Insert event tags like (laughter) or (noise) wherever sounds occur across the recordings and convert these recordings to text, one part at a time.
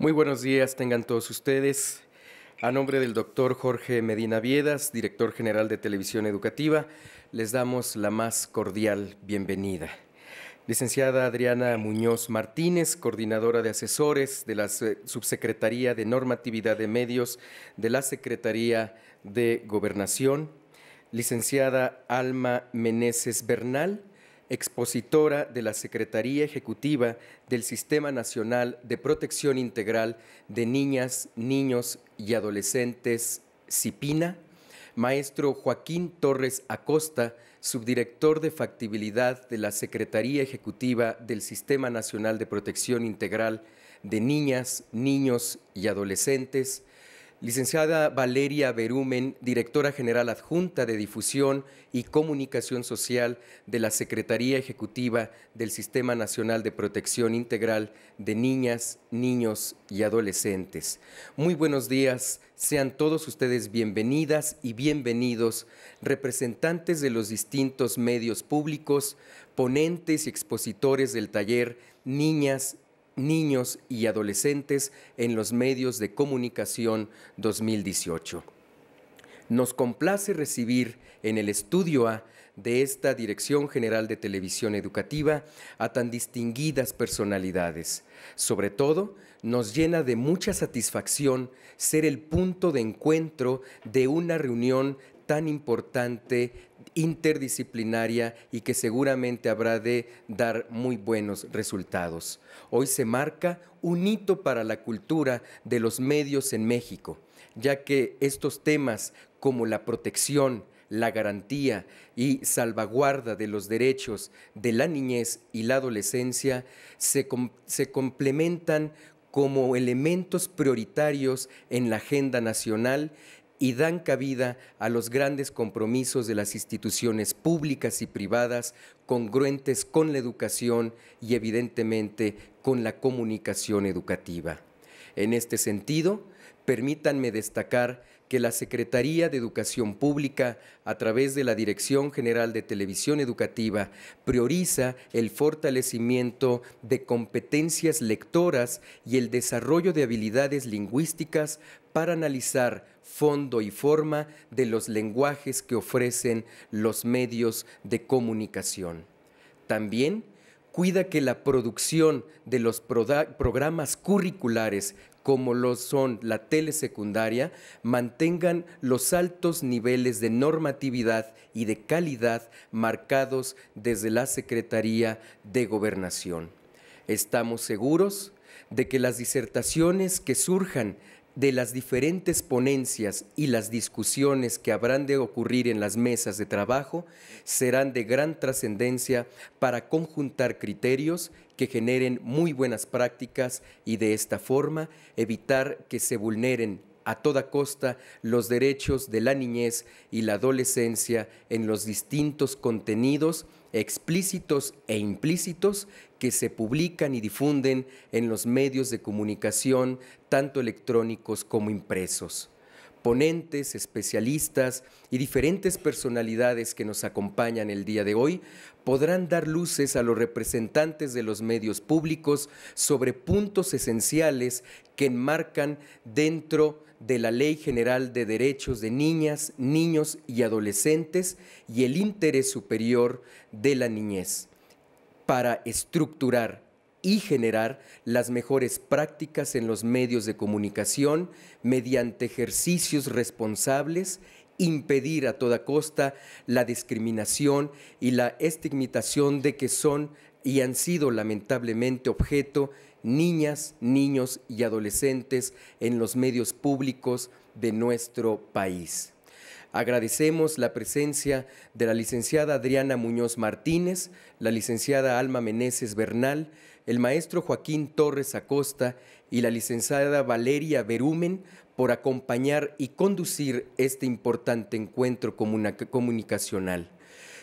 Muy buenos días, tengan todos ustedes. A nombre del doctor Jorge Medina Viedas, director general de Televisión Educativa, les damos la más cordial bienvenida. Licenciada Adriana Muñoz Martínez, coordinadora de asesores de la Subsecretaría de Normatividad de Medios de la Secretaría de Gobernación. Licenciada Alma Meneses Bernal, expositora de la Secretaría Ejecutiva del Sistema Nacional de Protección Integral de Niñas, Niños y Adolescentes, CIPINA, maestro Joaquín Torres Acosta, subdirector de factibilidad de la Secretaría Ejecutiva del Sistema Nacional de Protección Integral de Niñas, Niños y Adolescentes, Licenciada Valeria Berumen, directora general adjunta de difusión y comunicación social de la Secretaría Ejecutiva del Sistema Nacional de Protección Integral de Niñas, Niños y Adolescentes. Muy buenos días, sean todos ustedes bienvenidas y bienvenidos, representantes de los distintos medios públicos, ponentes y expositores del taller Niñas, niños y adolescentes en los medios de comunicación 2018. Nos complace recibir en el estudio A de esta Dirección General de Televisión Educativa a tan distinguidas personalidades. Sobre todo, nos llena de mucha satisfacción ser el punto de encuentro de una reunión tan importante interdisciplinaria y que seguramente habrá de dar muy buenos resultados. Hoy se marca un hito para la cultura de los medios en México, ya que estos temas como la protección, la garantía y salvaguarda de los derechos de la niñez y la adolescencia se, complementan como elementos prioritarios en la agenda nacional y dan cabida a los grandes compromisos de las instituciones públicas y privadas congruentes con la educación y evidentemente con la comunicación educativa. En este sentido, permítanme destacar que la Secretaría de Educación Pública, a través de la Dirección General de Televisión Educativa, prioriza el fortalecimiento de competencias lectoras y el desarrollo de habilidades lingüísticas para analizar fondo y forma de los lenguajes que ofrecen los medios de comunicación. También cuida que la producción de los programas curriculares como lo son la telesecundaria, mantengan los altos niveles de normatividad y de calidad marcados desde la Secretaría de Gobernación. Estamos seguros de que las disertaciones que surjan de las diferentes ponencias y las discusiones que habrán de ocurrir en las mesas de trabajo serán de gran trascendencia para conjuntar criterios que generen muy buenas prácticas y de esta forma evitar que se vulneren a toda costa los derechos de la niñez y la adolescencia en los distintos contenidos explícitos e implícitos que se publican y difunden en los medios de comunicación, tanto electrónicos como impresos. Ponentes, especialistas y diferentes personalidades que nos acompañan el día de hoy podrán dar luces a los representantes de los medios públicos sobre puntos esenciales que enmarcan dentro de de la Ley General de Derechos de Niñas, Niños y Adolescentes y el interés superior de la niñez para estructurar y generar las mejores prácticas en los medios de comunicación mediante ejercicios responsables, impedir a toda costa la discriminación y la estigmatización de que son y han sido lamentablemente objeto niñas, niños y adolescentes en los medios públicos de nuestro país. Agradecemos la presencia de la licenciada Adriana Muñoz Martínez, la licenciada Alma Meneses Bernal, el maestro Joaquín Torres Acosta y la licenciada Valeria Berumen por acompañar y conducir este importante encuentro comunicacional.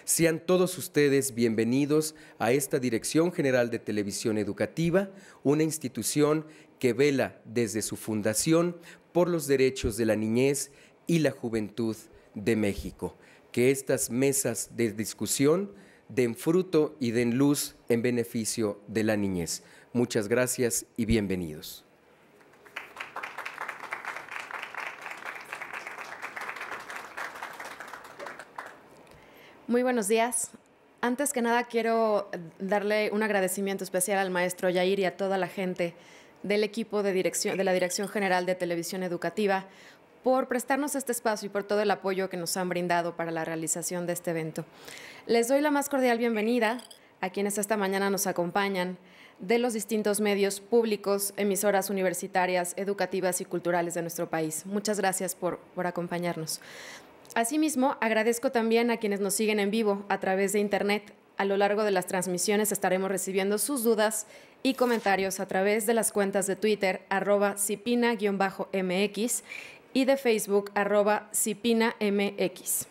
Sean todos ustedes bienvenidos a esta Dirección General de Televisión Educativa, una institución que vela desde su fundación por los derechos de la niñez y la juventud de México. Que estas mesas de discusión den fruto y den luz en beneficio de la niñez. Muchas gracias y bienvenidos. Muy buenos días. Antes que nada quiero darle un agradecimiento especial al maestro Yair y a toda la gente del equipo de, dirección, de la Dirección General de Televisión Educativa por prestarnos este espacio y por todo el apoyo que nos han brindado para la realización de este evento. Les doy la más cordial bienvenida a quienes esta mañana nos acompañan de los distintos medios públicos, emisoras universitarias, educativas y culturales de nuestro país. Muchas gracias por, por acompañarnos. Asimismo, agradezco también a quienes nos siguen en vivo a través de Internet. A lo largo de las transmisiones estaremos recibiendo sus dudas y comentarios a través de las cuentas de Twitter arroba cipina-mx y de Facebook arroba cipinamx.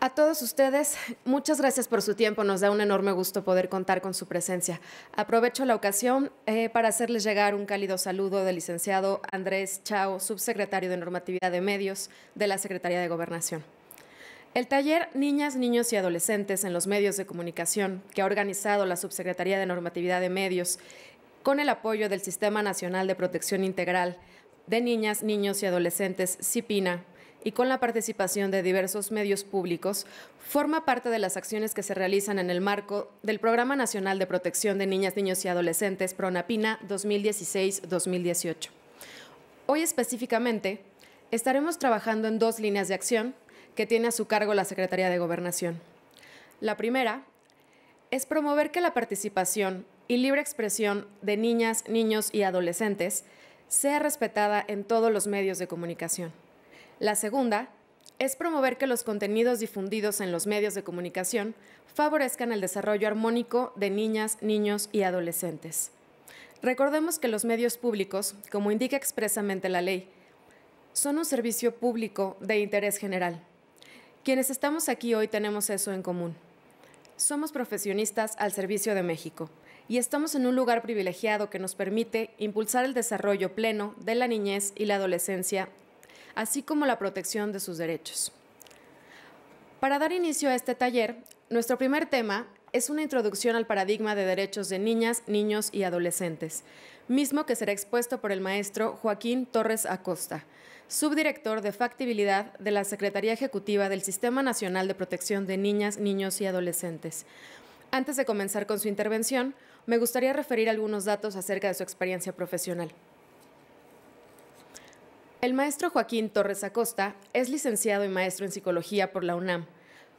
A todos ustedes, muchas gracias por su tiempo. Nos da un enorme gusto poder contar con su presencia. Aprovecho la ocasión eh, para hacerles llegar un cálido saludo del licenciado Andrés Chao, subsecretario de Normatividad de Medios de la Secretaría de Gobernación. El taller Niñas, Niños y Adolescentes en los Medios de Comunicación, que ha organizado la Subsecretaría de Normatividad de Medios con el apoyo del Sistema Nacional de Protección Integral de Niñas, Niños y Adolescentes, CIPINA, y con la participación de diversos medios públicos, forma parte de las acciones que se realizan en el marco del Programa Nacional de Protección de Niñas, Niños y Adolescentes PRONAPINA 2016-2018. Hoy específicamente estaremos trabajando en dos líneas de acción que tiene a su cargo la Secretaría de Gobernación. La primera es promover que la participación y libre expresión de niñas, niños y adolescentes sea respetada en todos los medios de comunicación. La segunda es promover que los contenidos difundidos en los medios de comunicación favorezcan el desarrollo armónico de niñas, niños y adolescentes. Recordemos que los medios públicos, como indica expresamente la ley, son un servicio público de interés general. Quienes estamos aquí hoy tenemos eso en común. Somos profesionistas al servicio de México y estamos en un lugar privilegiado que nos permite impulsar el desarrollo pleno de la niñez y la adolescencia así como la protección de sus derechos. Para dar inicio a este taller, nuestro primer tema es una introducción al paradigma de derechos de niñas, niños y adolescentes, mismo que será expuesto por el maestro Joaquín Torres Acosta, subdirector de factibilidad de la Secretaría Ejecutiva del Sistema Nacional de Protección de Niñas, Niños y Adolescentes. Antes de comenzar con su intervención, me gustaría referir algunos datos acerca de su experiencia profesional. El maestro Joaquín Torres Acosta es licenciado y maestro en psicología por la UNAM.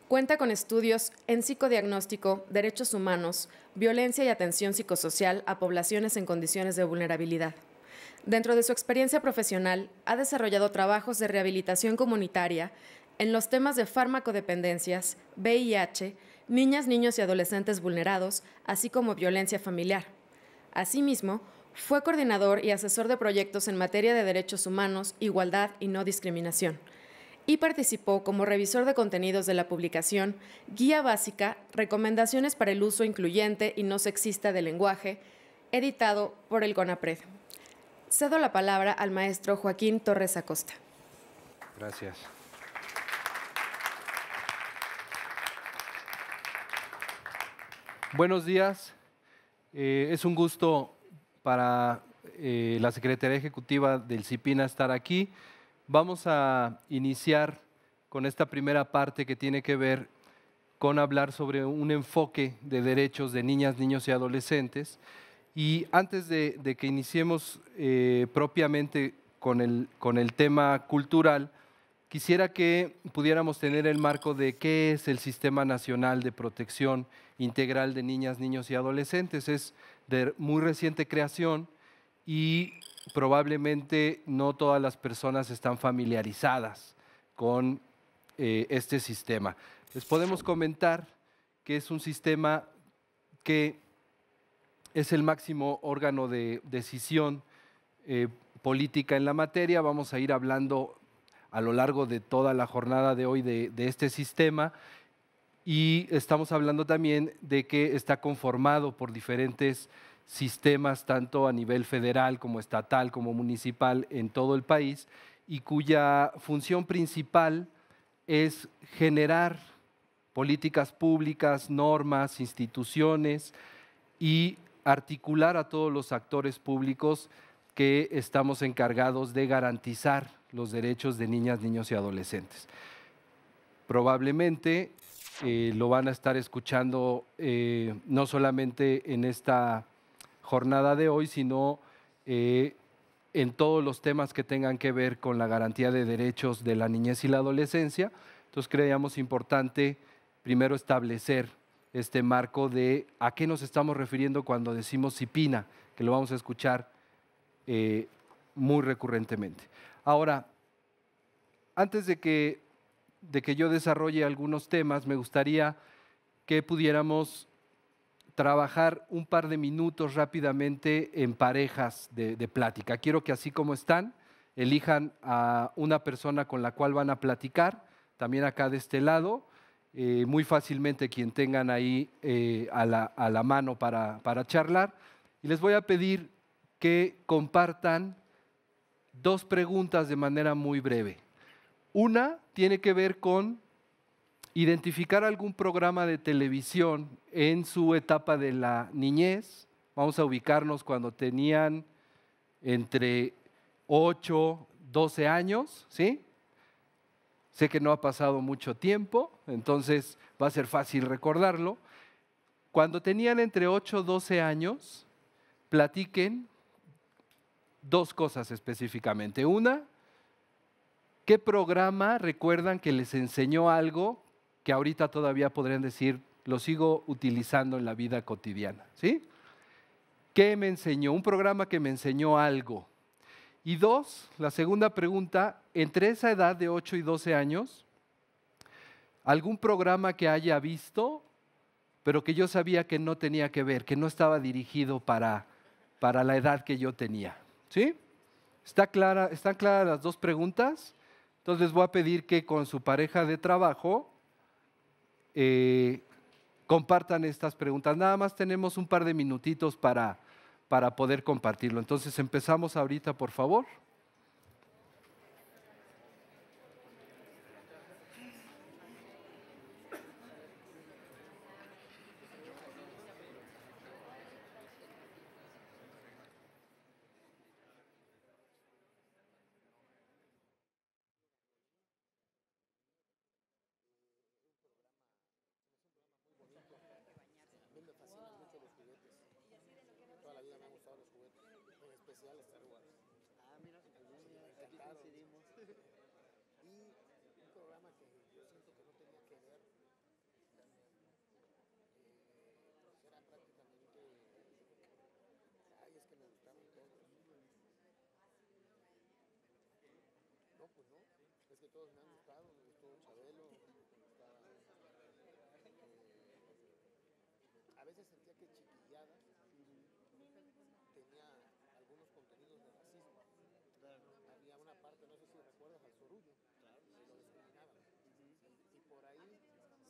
Cuenta con estudios en psicodiagnóstico, derechos humanos, violencia y atención psicosocial a poblaciones en condiciones de vulnerabilidad. Dentro de su experiencia profesional, ha desarrollado trabajos de rehabilitación comunitaria en los temas de fármacodependencias, VIH, niñas, niños y adolescentes vulnerados, así como violencia familiar. Asimismo, fue coordinador y asesor de proyectos en materia de derechos humanos, igualdad y no discriminación. Y participó como revisor de contenidos de la publicación Guía Básica, Recomendaciones para el Uso Incluyente y No Sexista del Lenguaje, editado por el CONAPRED. Cedo la palabra al maestro Joaquín Torres Acosta. Gracias. Buenos días. Eh, es un gusto para eh, la Secretaría Ejecutiva del CIPINA estar aquí. Vamos a iniciar con esta primera parte que tiene que ver con hablar sobre un enfoque de derechos de niñas, niños y adolescentes. Y antes de, que iniciemos eh, propiamente con el, con el tema cultural, quisiera que pudiéramos tener el marco de qué es el Sistema Nacional de Protección Integral de Niñas, Niños y Adolescentes. Es de muy reciente creación y probablemente no todas las personas están familiarizadas con eh, este sistema. Les podemos comentar que es un sistema que es el máximo órgano de decisión eh, política en la materia. Vamos a ir hablando a lo largo de toda la jornada de hoy de este sistema y estamos hablando también de que está conformado por diferentes sistemas, tanto a nivel federal como estatal, como municipal, en todo el país, y cuya función principal es generar políticas públicas, normas, instituciones y articular a todos los actores públicos que estamos encargados de garantizar los derechos de niñas, niños y adolescentes. Probablemente eh, lo van a estar escuchando eh, no solamente en esta jornada de hoy, sino eh, en todos los temas que tengan que ver con la garantía de derechos de la niñez y la adolescencia. Entonces creíamos importante primero establecer este marco de a qué nos estamos refiriendo cuando decimos CIPINA, que lo vamos a escuchar muy recurrentemente. Ahora, antes de que de que yo desarrolle algunos temas, me gustaría que pudiéramos trabajar un par de minutos rápidamente en parejas de, plática. Quiero que así como están, elijan a una persona con la cual van a platicar, también acá de este lado, eh, muy fácilmente quien tengan ahí eh, a, la, mano para, para charlar. Y les voy a pedir que compartan dos preguntas de manera muy breve. Una tiene que ver con identificar algún programa de televisión en su etapa de la niñez. Vamos a ubicarnos cuando tenían entre 8, 12 años, ¿sí? Sé que no ha pasado mucho tiempo, entonces va a ser fácil recordarlo. Cuando tenían entre 8 y 12 años, platiquen dos cosas específicamente. Una, ¿Qué programa recuerdan que les enseñó algo que ahorita todavía podrían decir, lo sigo utilizando en la vida cotidiana? ¿Sí? ¿Qué me enseñó? Un programa que me enseñó algo. Y dos, la segunda pregunta, entre esa edad de 8 y 12 años, algún programa que haya visto, pero que yo sabía que no tenía que ver, que no estaba dirigido para, para la edad que yo tenía. ¿Sí? ¿Está clara, ¿Están claras las dos preguntas? Entonces les voy a pedir que con su pareja de trabajo eh, compartan estas preguntas. Nada más tenemos un par de minutitos para, para poder compartirlo. Entonces empezamos ahorita, por favor. Pues, es que todos me han gustado, me gustó Chabelo, eh, a veces sentía que Chiquillada tenía algunos contenidos de racismo. Había una parte, no sé si recuerdas, al sorullo, lo Y por ahí,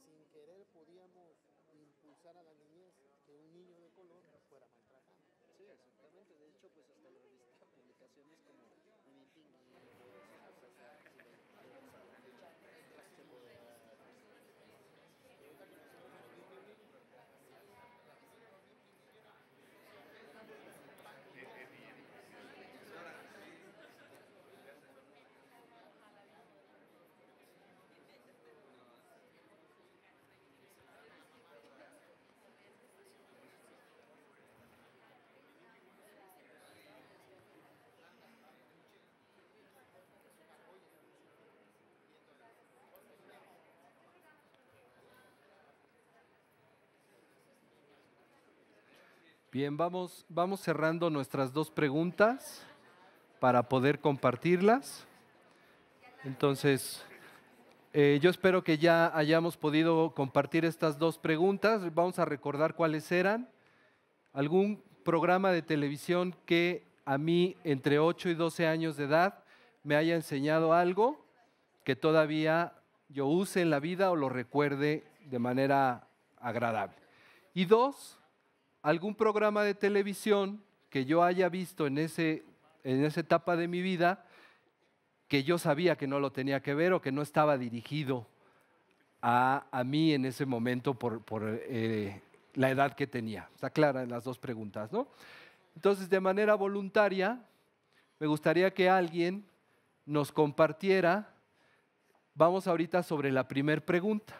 sin querer, podíamos impulsar a la niñez que un niño de color fuera maltratado. Sí, exactamente. De hecho, pues hasta lo revista publicaciones como Bien, vamos, vamos cerrando nuestras dos preguntas para poder compartirlas. Entonces, eh, yo espero que ya hayamos podido compartir estas dos preguntas. Vamos a recordar cuáles eran. Algún programa de televisión que a mí entre 8 y 12 años de edad me haya enseñado algo que todavía yo use en la vida o lo recuerde de manera agradable. Y dos, algún programa de televisión que yo haya visto en, en esa etapa de mi vida que yo sabía que no lo tenía que ver o que no estaba dirigido a, mí en ese momento por, eh, la edad que tenía. Está clara en las dos preguntas, ¿no? Entonces, de manera voluntaria, me gustaría que alguien nos compartiera, vamos ahorita sobre la primera pregunta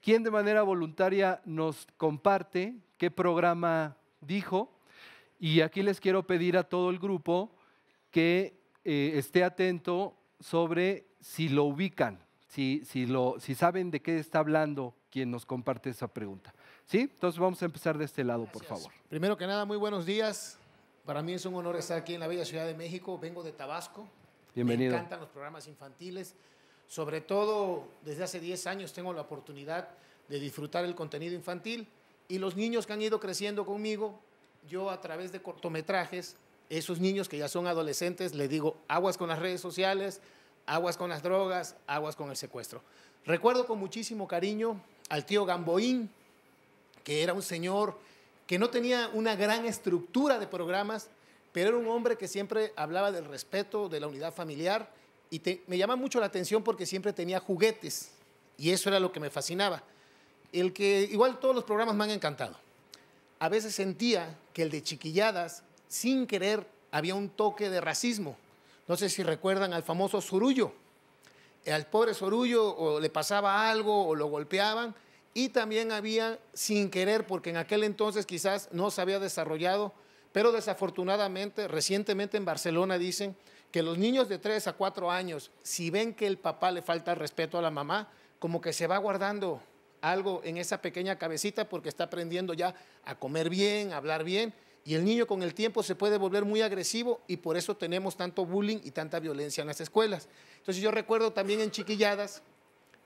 quién de manera voluntaria nos comparte, qué programa dijo. Y aquí les quiero pedir a todo el grupo que eh, esté atento sobre si lo ubican, si, si, lo, si saben de qué está hablando quien nos comparte esa pregunta. ¿Sí? Entonces vamos a empezar de este lado, por favor. Primero que nada, muy buenos días. Para mí es un honor estar aquí en la bella Ciudad de México. Vengo de Tabasco. Bienvenido. Me encantan los programas infantiles sobre todo desde hace 10 años tengo la oportunidad de disfrutar el contenido infantil y los niños que han ido creciendo conmigo, yo a través de cortometrajes, esos niños que ya son adolescentes, les digo, aguas con las redes sociales, aguas con las drogas, aguas con el secuestro. Recuerdo con muchísimo cariño al tío Gamboín, que era un señor que no tenía una gran estructura de programas, pero era un hombre que siempre hablaba del respeto, de la unidad familiar y me llama mucho la atención porque siempre tenía juguetes y eso era lo que me fascinaba. El que igual todos los programas me han encantado. A veces sentía que el de chiquilladas, sin querer, había un toque de racismo. No sé si recuerdan al famoso Sorullo. Al pobre Sorullo o le pasaba algo o lo golpeaban. Y también había, sin querer, porque en aquel entonces quizás no se había desarrollado, pero desafortunadamente, recientemente en Barcelona dicen que los niños de 3 a 4 años, si ven que el papá le falta respeto a la mamá, como que se va guardando algo en esa pequeña cabecita porque está aprendiendo ya a comer bien, a hablar bien, y el niño con el tiempo se puede volver muy agresivo y por eso tenemos tanto bullying y tanta violencia en las escuelas. Entonces yo recuerdo también en chiquilladas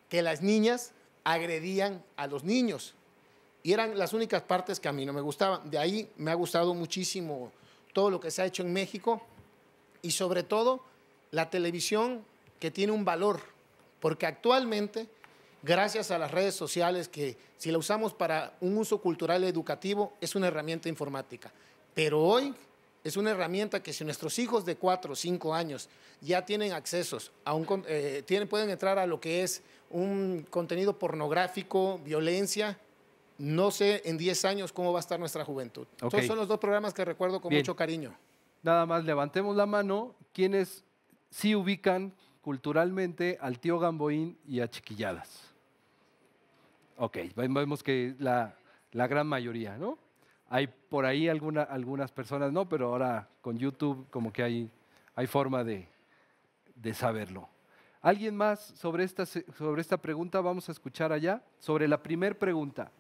que las niñas agredían a los niños y eran las únicas partes que a mí no me gustaban. De ahí me ha gustado muchísimo todo lo que se ha hecho en México y sobre todo la televisión que tiene un valor, porque actualmente, gracias a las redes sociales, que si la usamos para un uso cultural educativo, es una herramienta informática, pero hoy es una herramienta que si nuestros hijos de 4 o 5 años ya tienen accesos, a un, eh, pueden entrar a lo que es un contenido pornográfico, violencia, no sé en 10 años cómo va a estar nuestra juventud. esos son los dos programas que recuerdo con mucho cariño nada más levantemos la mano quienes sí ubican culturalmente al tío Gamboín y a Chiquilladas. Ok, vemos que la, la gran mayoría, ¿no? Hay por ahí alguna, algunas personas, no, pero ahora con YouTube como que hay, hay forma de, saberlo. ¿Alguien más sobre esta, sobre esta pregunta? Vamos a escuchar allá, sobre la primer pregunta.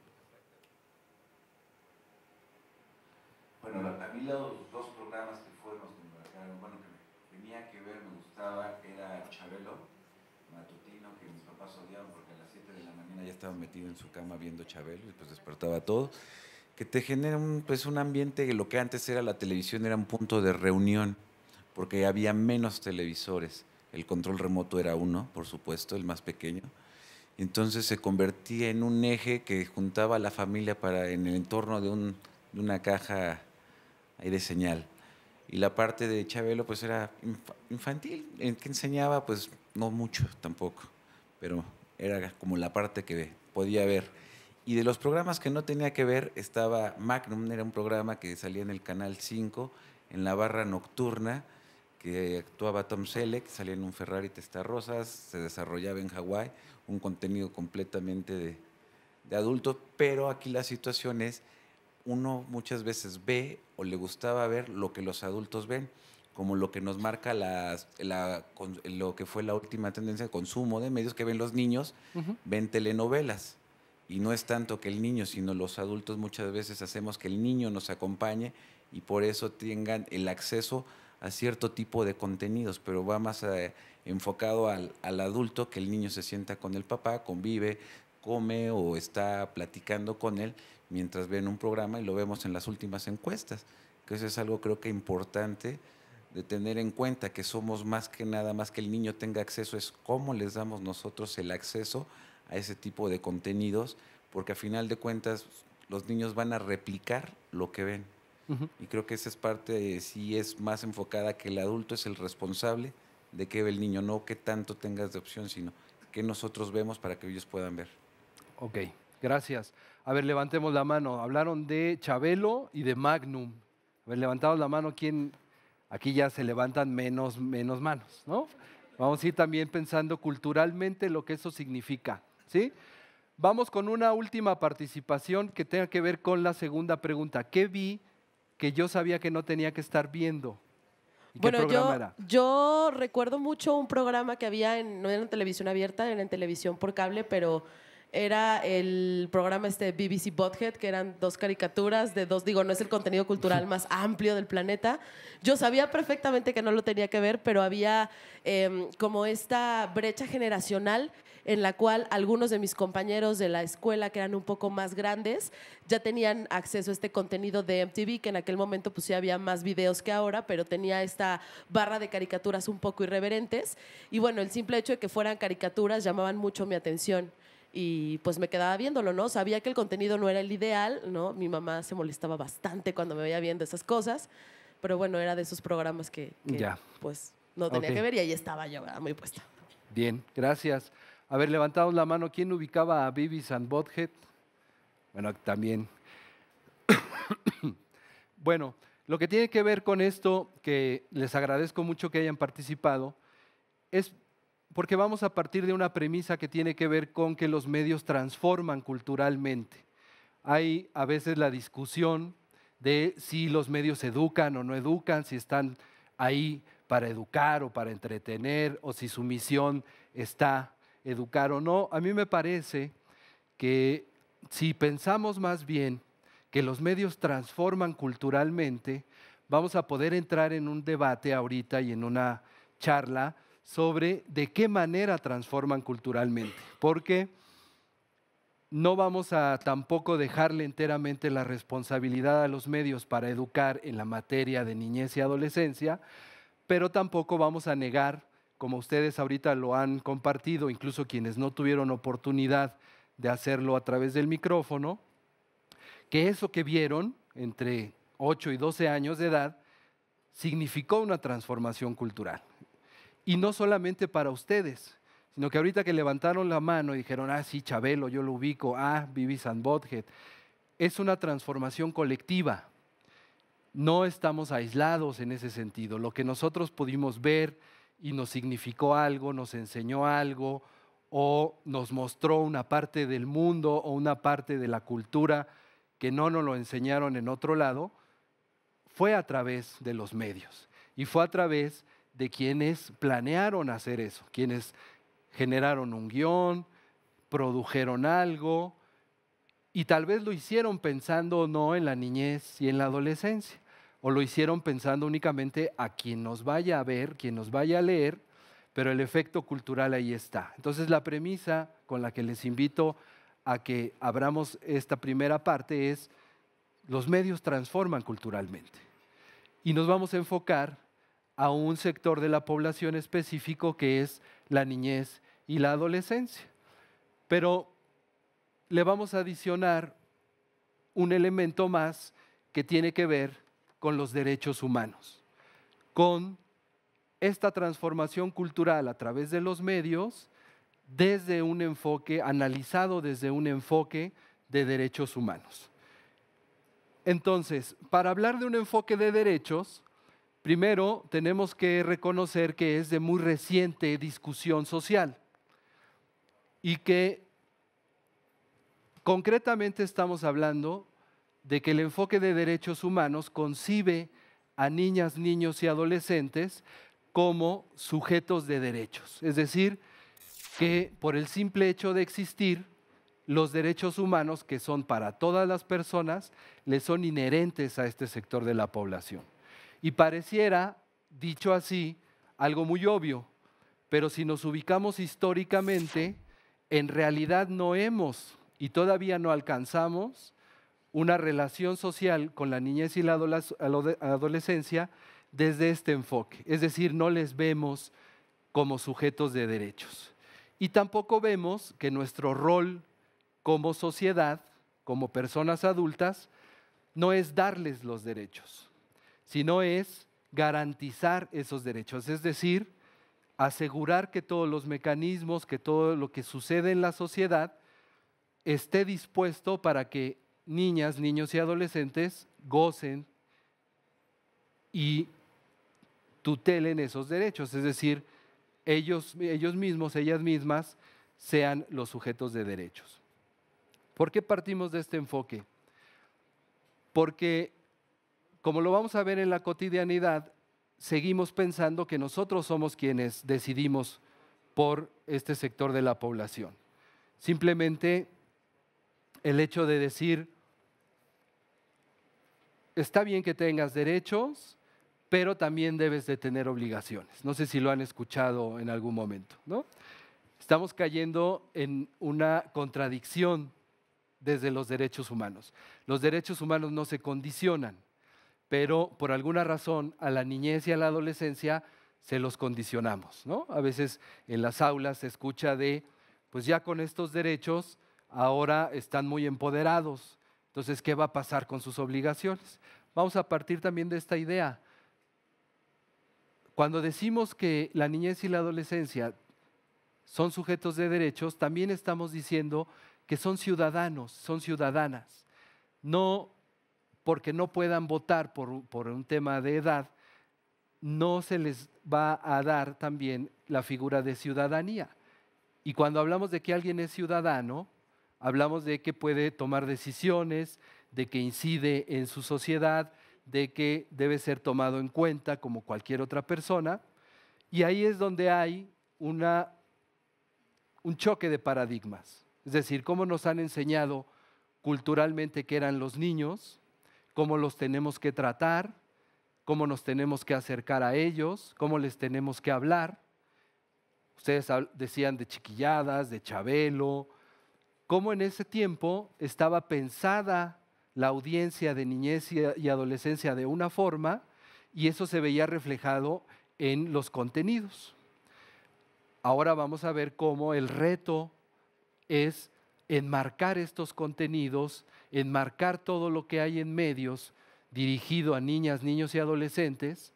Bueno, a Camila... era Chabelo, matutino, que mis papás odiaban porque a las 7 de la mañana ya estaba metido en su cama viendo Chabelo y pues despertaba todo, que te genera un, pues, un ambiente que lo que antes era la televisión era un punto de reunión, porque había menos televisores. El control remoto era uno, por supuesto, el más pequeño. Entonces se convertía en un eje que juntaba a la familia para en el entorno de, una caja aire señal y la parte de Chabelo pues era infantil, en que enseñaba pues no mucho tampoco, pero era como la parte que podía ver. Y de los programas que no tenía que ver estaba Magnum, era un programa que salía en el Canal 5, en la barra nocturna, que actuaba Tom Selleck, salía en un Ferrari Testarrosas, se desarrollaba en Hawái, un contenido completamente de, de adultos, pero aquí la situación es uno muchas veces ve o le gustaba ver lo que los adultos ven, como lo que nos marca lo que fue la última tendencia de consumo de medios que ven los niños, ven telenovelas. Y no es tanto que el niño, sino los adultos muchas veces hacemos que el niño nos acompañe y por eso tengan el acceso a cierto tipo de contenidos, pero va más eh, enfocado al, al adulto, que el niño se sienta con el papá, convive, come o está platicando con él mientras ven un programa y lo vemos en las últimas encuestas, que eso es algo creo que importante de tener en cuenta, que somos más que nada, más que el niño tenga acceso, es cómo les damos nosotros el acceso a ese tipo de contenidos, porque a final de cuentas los niños van a replicar lo que ven. Y creo que esa es parte, si es más enfocada que el adulto es el responsable de qué ve el niño, no que tanto tengas de opción, sino que nosotros vemos para que ellos puedan ver. Ok, gracias. A ver, levantemos la mano. Hablaron de Chabelo y de Magnum. A ver, levantamos la mano. ¿Quién? Aquí ya se levantan menos, menos manos, ¿no? Vamos a ir también pensando culturalmente lo que eso significa, ¿sí? Vamos con una última participación que tenga que ver con la segunda pregunta. ¿Qué vi que yo sabía que no tenía que estar viendo? bueno, yo, yo recuerdo mucho un programa que había en, no era en televisión abierta, era en televisión por cable, pero era el programa este BBC Bothead, que eran dos caricaturas de dos, digo, no es el contenido cultural (laughs) más amplio del planeta. Yo sabía perfectamente que no lo tenía que ver, pero había em, como esta brecha generacional en la cual algunos de mis compañeros de la escuela, que eran un poco más grandes, ya tenían acceso a este contenido de MTV, que en aquel momento pues sí había más videos que ahora, pero tenía esta barra de caricaturas un poco irreverentes. Y bueno, el simple hecho de que fueran caricaturas llamaban mucho mi atención y pues me quedaba viéndolo, ¿no? Sabía que el contenido no era el ideal, ¿no? Mi mamá se molestaba bastante cuando me veía viendo esas cosas, pero bueno, era de esos programas que, pues no tenía que ver y ahí estaba yo, muy puesta. Bien, gracias. A ver, levantamos la mano, ¿quién ubicaba a Bibi and Bothead? Bueno, también. (coughs) bueno, lo que tiene que ver con esto, que les agradezco mucho que hayan participado, es porque vamos a partir de una premisa que tiene que ver con que los medios transforman culturalmente. Hay a veces la discusión de si los medios educan o no educan, si están ahí para educar o para entretener, o si su misión está educar o no. A mí me parece que si pensamos más bien que los medios transforman culturalmente, vamos a poder entrar en un debate ahorita y en una charla sobre de qué manera transforman culturalmente, porque no vamos a tampoco dejarle enteramente la responsabilidad a los medios para educar en la materia de niñez y adolescencia, pero tampoco vamos a negar, como ustedes ahorita lo han compartido, incluso quienes no tuvieron oportunidad de hacerlo a través del micrófono, que eso que vieron entre 8 y 12 años de edad significó una transformación cultural. Y no solamente para ustedes, sino que ahorita que levantaron la mano y dijeron, ah, sí, Chabelo, yo lo ubico, ah, Vivi Bodhead. es una transformación colectiva. No estamos aislados en ese sentido. Lo que nosotros pudimos ver y nos significó algo, nos enseñó algo o nos mostró una parte del mundo o una parte de la cultura que no nos lo enseñaron en otro lado, fue a través de los medios y fue a través de quienes planearon hacer eso, quienes generaron un guión, produjeron algo y tal vez lo hicieron pensando o no en la niñez y en la adolescencia, o lo hicieron pensando únicamente a quien nos vaya a ver, quien nos vaya a leer, pero el efecto cultural ahí está. Entonces la premisa con la que les invito a que abramos esta primera parte es, los medios transforman culturalmente. Y nos vamos a enfocar a un sector de la población específico que es la niñez y la adolescencia. Pero le vamos a adicionar un elemento más que tiene que ver con los derechos humanos, con esta transformación cultural a través de los medios desde un enfoque, analizado desde un enfoque de derechos humanos. Entonces, para hablar de un enfoque de derechos, Primero, tenemos que reconocer que es de muy reciente discusión social y que concretamente estamos hablando de que el enfoque de derechos humanos concibe a niñas, niños y adolescentes como sujetos de derechos. Es decir, que por el simple hecho de existir, los derechos humanos, que son para todas las personas, le son inherentes a este sector de la población. Y pareciera, dicho así, algo muy obvio, pero si nos ubicamos históricamente, en realidad no hemos y todavía no alcanzamos una relación social con la niñez y la adolescencia desde este enfoque. Es decir, no les vemos como sujetos de derechos. Y tampoco vemos que nuestro rol como sociedad, como personas adultas, no es darles los derechos, sino es garantizar esos derechos, es decir, asegurar que todos los mecanismos, que todo lo que sucede en la sociedad esté dispuesto para que niñas, niños y adolescentes gocen y tutelen esos derechos, es decir, ellos, ellos mismos, ellas mismas, sean los sujetos de derechos. ¿Por qué partimos de este enfoque? Porque como lo vamos a ver en la cotidianidad, seguimos pensando que nosotros somos quienes decidimos por este sector de la población. Simplemente el hecho de decir, está bien que tengas derechos, pero también debes de tener obligaciones. No sé si lo han escuchado en algún momento, Estamos cayendo en una contradicción desde los derechos humanos. Los derechos humanos no se condicionan, pero por alguna razón a la niñez y a la adolescencia se los condicionamos, ¿no? A veces en las aulas se escucha de, pues ya con estos derechos ahora están muy empoderados, entonces, ¿qué va a pasar con sus obligaciones? Vamos a partir también de esta idea. Cuando decimos que la niñez y la adolescencia son sujetos de derechos, también estamos diciendo que son ciudadanos, son ciudadanas. No porque no puedan votar por, por un tema de edad, no se les va a dar también la figura de ciudadanía. Y cuando hablamos de que alguien es ciudadano, hablamos de que puede tomar decisiones, de que incide en su sociedad, de que debe ser tomado en cuenta como cualquier otra persona. Y ahí es donde hay una, un choque de paradigmas. Es decir, cómo nos han enseñado culturalmente que eran los niños cómo los tenemos que tratar, cómo nos tenemos que acercar a ellos, cómo les tenemos que hablar. Ustedes decían de chiquilladas, de Chabelo, cómo en ese tiempo estaba pensada la audiencia de niñez y adolescencia de una forma y eso se veía reflejado en los contenidos. Ahora vamos a ver cómo el reto es enmarcar estos contenidos, enmarcar todo lo que hay en medios dirigido a niñas, niños y adolescentes,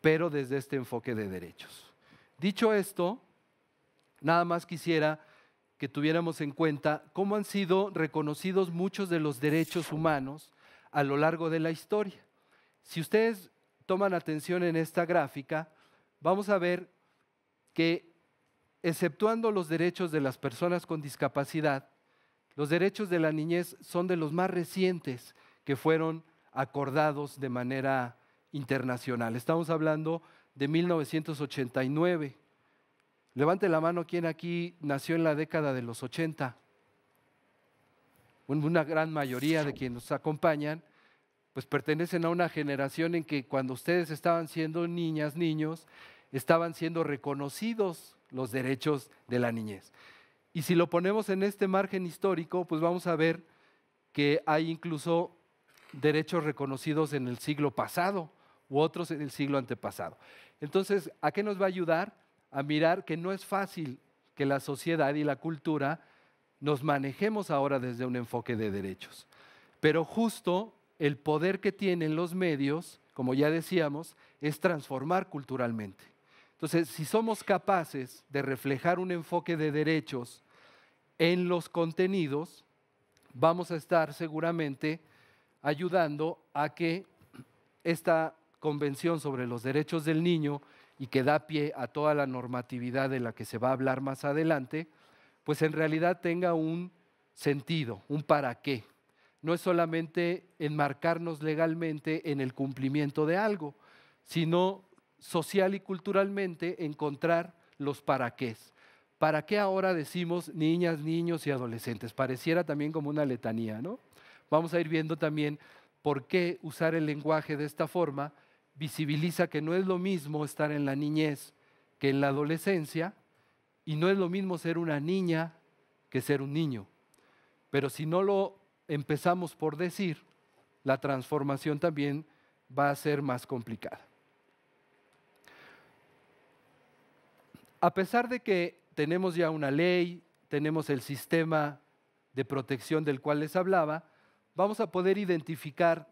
pero desde este enfoque de derechos. Dicho esto, nada más quisiera que tuviéramos en cuenta cómo han sido reconocidos muchos de los derechos humanos a lo largo de la historia. Si ustedes toman atención en esta gráfica, vamos a ver que exceptuando los derechos de las personas con discapacidad, los derechos de la niñez son de los más recientes que fueron acordados de manera internacional. Estamos hablando de 1989. Levante la mano quien aquí nació en la década de los 80. Una gran mayoría de quienes nos acompañan, pues pertenecen a una generación en que cuando ustedes estaban siendo niñas, niños, estaban siendo reconocidos los derechos de la niñez. Y si lo ponemos en este margen histórico, pues vamos a ver que hay incluso derechos reconocidos en el siglo pasado u otros en el siglo antepasado. Entonces, ¿a qué nos va a ayudar? A mirar que no es fácil que la sociedad y la cultura nos manejemos ahora desde un enfoque de derechos. Pero justo el poder que tienen los medios, como ya decíamos, es transformar culturalmente. Entonces, si somos capaces de reflejar un enfoque de derechos en los contenidos, vamos a estar seguramente ayudando a que esta Convención sobre los Derechos del Niño y que da pie a toda la normatividad de la que se va a hablar más adelante, pues en realidad tenga un sentido, un para qué. No es solamente enmarcarnos legalmente en el cumplimiento de algo, sino social y culturalmente encontrar los para ¿Para qué ahora decimos niñas, niños y adolescentes? Pareciera también como una letanía, ¿no? Vamos a ir viendo también por qué usar el lenguaje de esta forma visibiliza que no es lo mismo estar en la niñez que en la adolescencia y no es lo mismo ser una niña que ser un niño. Pero si no lo empezamos por decir, la transformación también va a ser más complicada. a pesar de que tenemos ya una ley, tenemos el sistema de protección del cual les hablaba, vamos a poder identificar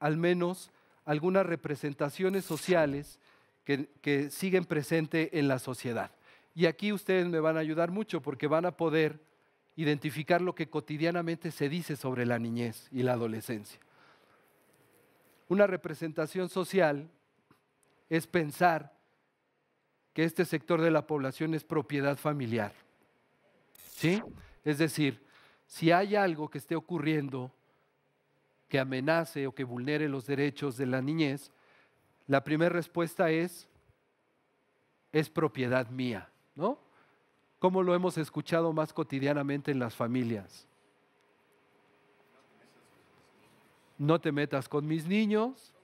al menos algunas representaciones sociales que, siguen presente en la sociedad. Y aquí ustedes me van a ayudar mucho porque van a poder identificar lo que cotidianamente se dice sobre la niñez y la adolescencia. Una representación social es pensar que este sector de la población es propiedad familiar. ¿Sí? Es decir, si hay algo que esté ocurriendo que amenace o que vulnere los derechos de la niñez, la primera respuesta es, es propiedad mía, ¿no? Como lo hemos escuchado más cotidianamente en las familias. No te metas con mis niños,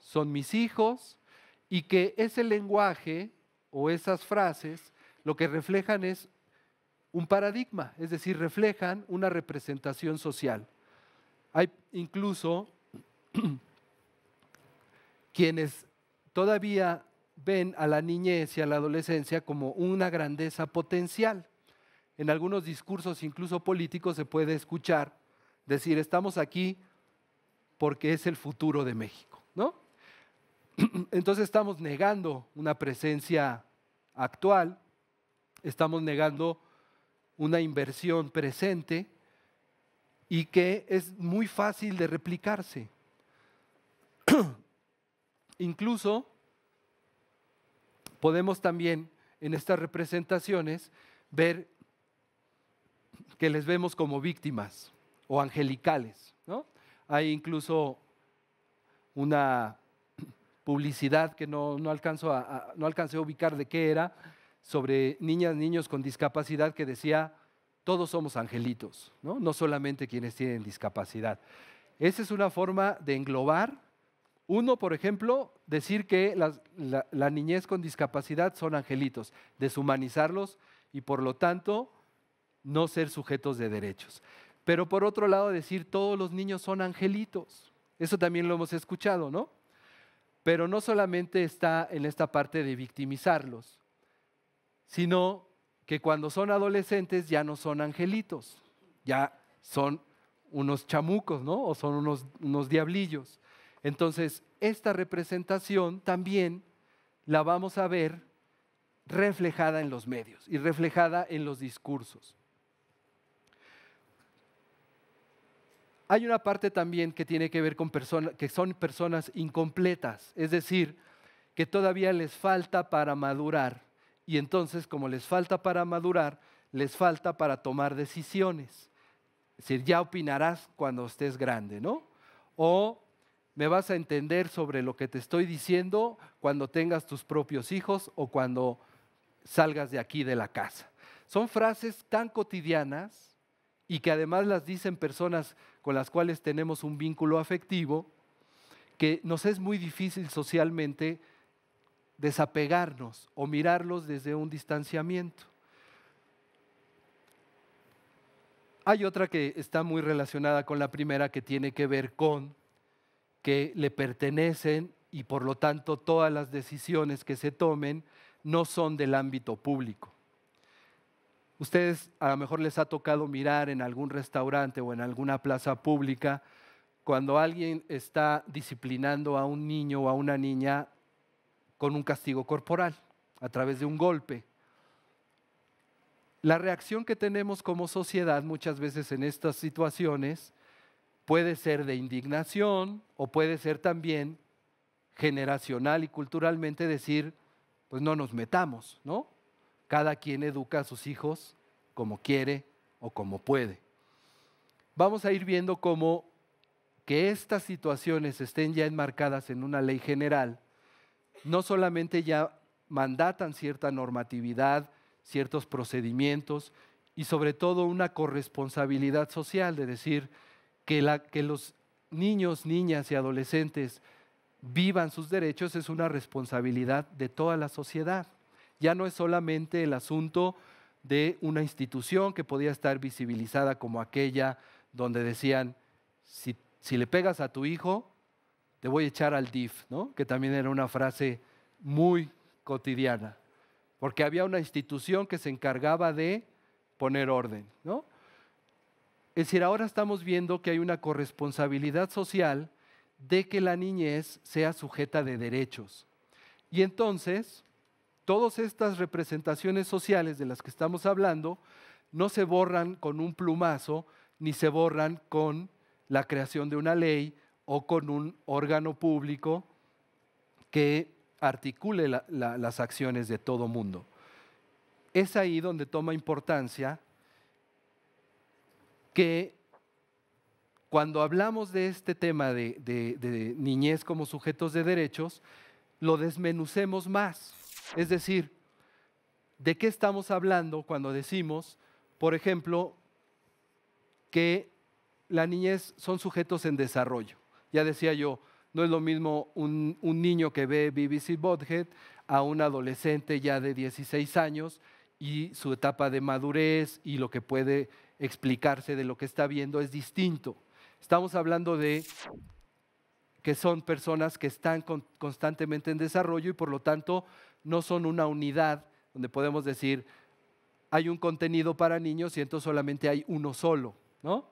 son mis hijos, y que ese lenguaje o esas frases lo que reflejan es un paradigma, es decir, reflejan una representación social. Hay incluso (clears throat) quienes todavía ven a la niñez y a la adolescencia como una grandeza potencial. En algunos discursos, incluso políticos, se puede escuchar decir, estamos aquí porque es el futuro de México, ¿no? (clears throat) Entonces estamos negando una presencia actual, estamos negando una inversión presente y que es muy fácil de replicarse. (clears throat) Incluso podemos también en estas representaciones ver que les vemos como víctimas o angelicales. Hay incluso una publicidad que no, no, a, alcancé a ubicar de qué era, sobre niñas, niños con discapacidad que decía, todos somos angelitos, ¿no? no solamente quienes tienen discapacidad. Esa es una forma de englobar. Uno, por ejemplo, decir que las la niñez con discapacidad son angelitos, deshumanizarlos y por lo tanto no ser sujetos de derechos. Pero por otro lado, decir todos los niños son angelitos. Eso también lo hemos escuchado, ¿no? pero no solamente está en esta parte de victimizarlos, sino que cuando son adolescentes ya no son angelitos, ya son unos chamucos, ¿no? O son unos diablillos. Entonces, esta representación también la vamos a ver reflejada en los medios y reflejada en los discursos. hay una parte también que tiene que ver con personas que son personas incompletas, es decir, que todavía les falta para madurar. Y entonces, como les falta para madurar, les falta para tomar decisiones. Es decir, ya opinarás cuando estés grande, ¿no? O me vas a entender sobre lo que te estoy diciendo cuando tengas tus propios hijos o cuando salgas de aquí de la casa. Son frases tan cotidianas y que además las dicen personas con las cuales tenemos un vínculo afectivo, que nos es muy difícil socialmente desapegarnos o mirarlos desde un distanciamiento. Hay otra que está muy relacionada con la primera que tiene que ver con que le pertenecen y por lo tanto todas las decisiones que se tomen no son del ámbito público. Ustedes a lo mejor les ha tocado mirar en algún restaurante o en alguna plaza pública cuando alguien está disciplinando a un niño o a una niña con un castigo corporal a través de un golpe. La reacción que tenemos como sociedad muchas veces en estas situaciones puede ser de indignación o puede ser también generacional y culturalmente decir, pues no nos metamos, ¿no? Cada quien educa a sus hijos como quiere o como puede. Vamos a ir viendo cómo que estas situaciones estén ya enmarcadas en una ley general, no solamente ya mandatan cierta normatividad, ciertos procedimientos y sobre todo una corresponsabilidad social, de decir que, la, que los niños, niñas y adolescentes vivan sus derechos es una responsabilidad de toda la sociedad. Ya no es solamente el asunto de una institución que podía estar visibilizada como aquella donde decían, si, le pegas a tu hijo, te voy a echar al DIF, que también era una frase muy cotidiana, porque había una institución que se encargaba de poner orden. ¿no? Es decir, ahora estamos viendo que hay una corresponsabilidad social de que la niñez sea sujeta de derechos. Y entonces, todas estas representaciones sociales de las que estamos hablando no se borran con un plumazo ni se borran con la creación de una ley o con un órgano público que articule las acciones de todo mundo. Es ahí donde toma importancia que cuando hablamos de este tema de, de niñez como sujetos de derechos, lo desmenucemos más es decir, ¿de qué estamos hablando cuando decimos, por ejemplo, que la niñez son sujetos en desarrollo? Ya decía yo, no es lo mismo un, niño que ve BBC Bothead a un adolescente ya de 16 años y su etapa de madurez y lo que puede explicarse de lo que está viendo es distinto. Estamos hablando de que son personas que están constantemente en desarrollo y por lo tanto no son una unidad donde podemos decir, hay un contenido para niños y entonces solamente hay uno solo. ¿no?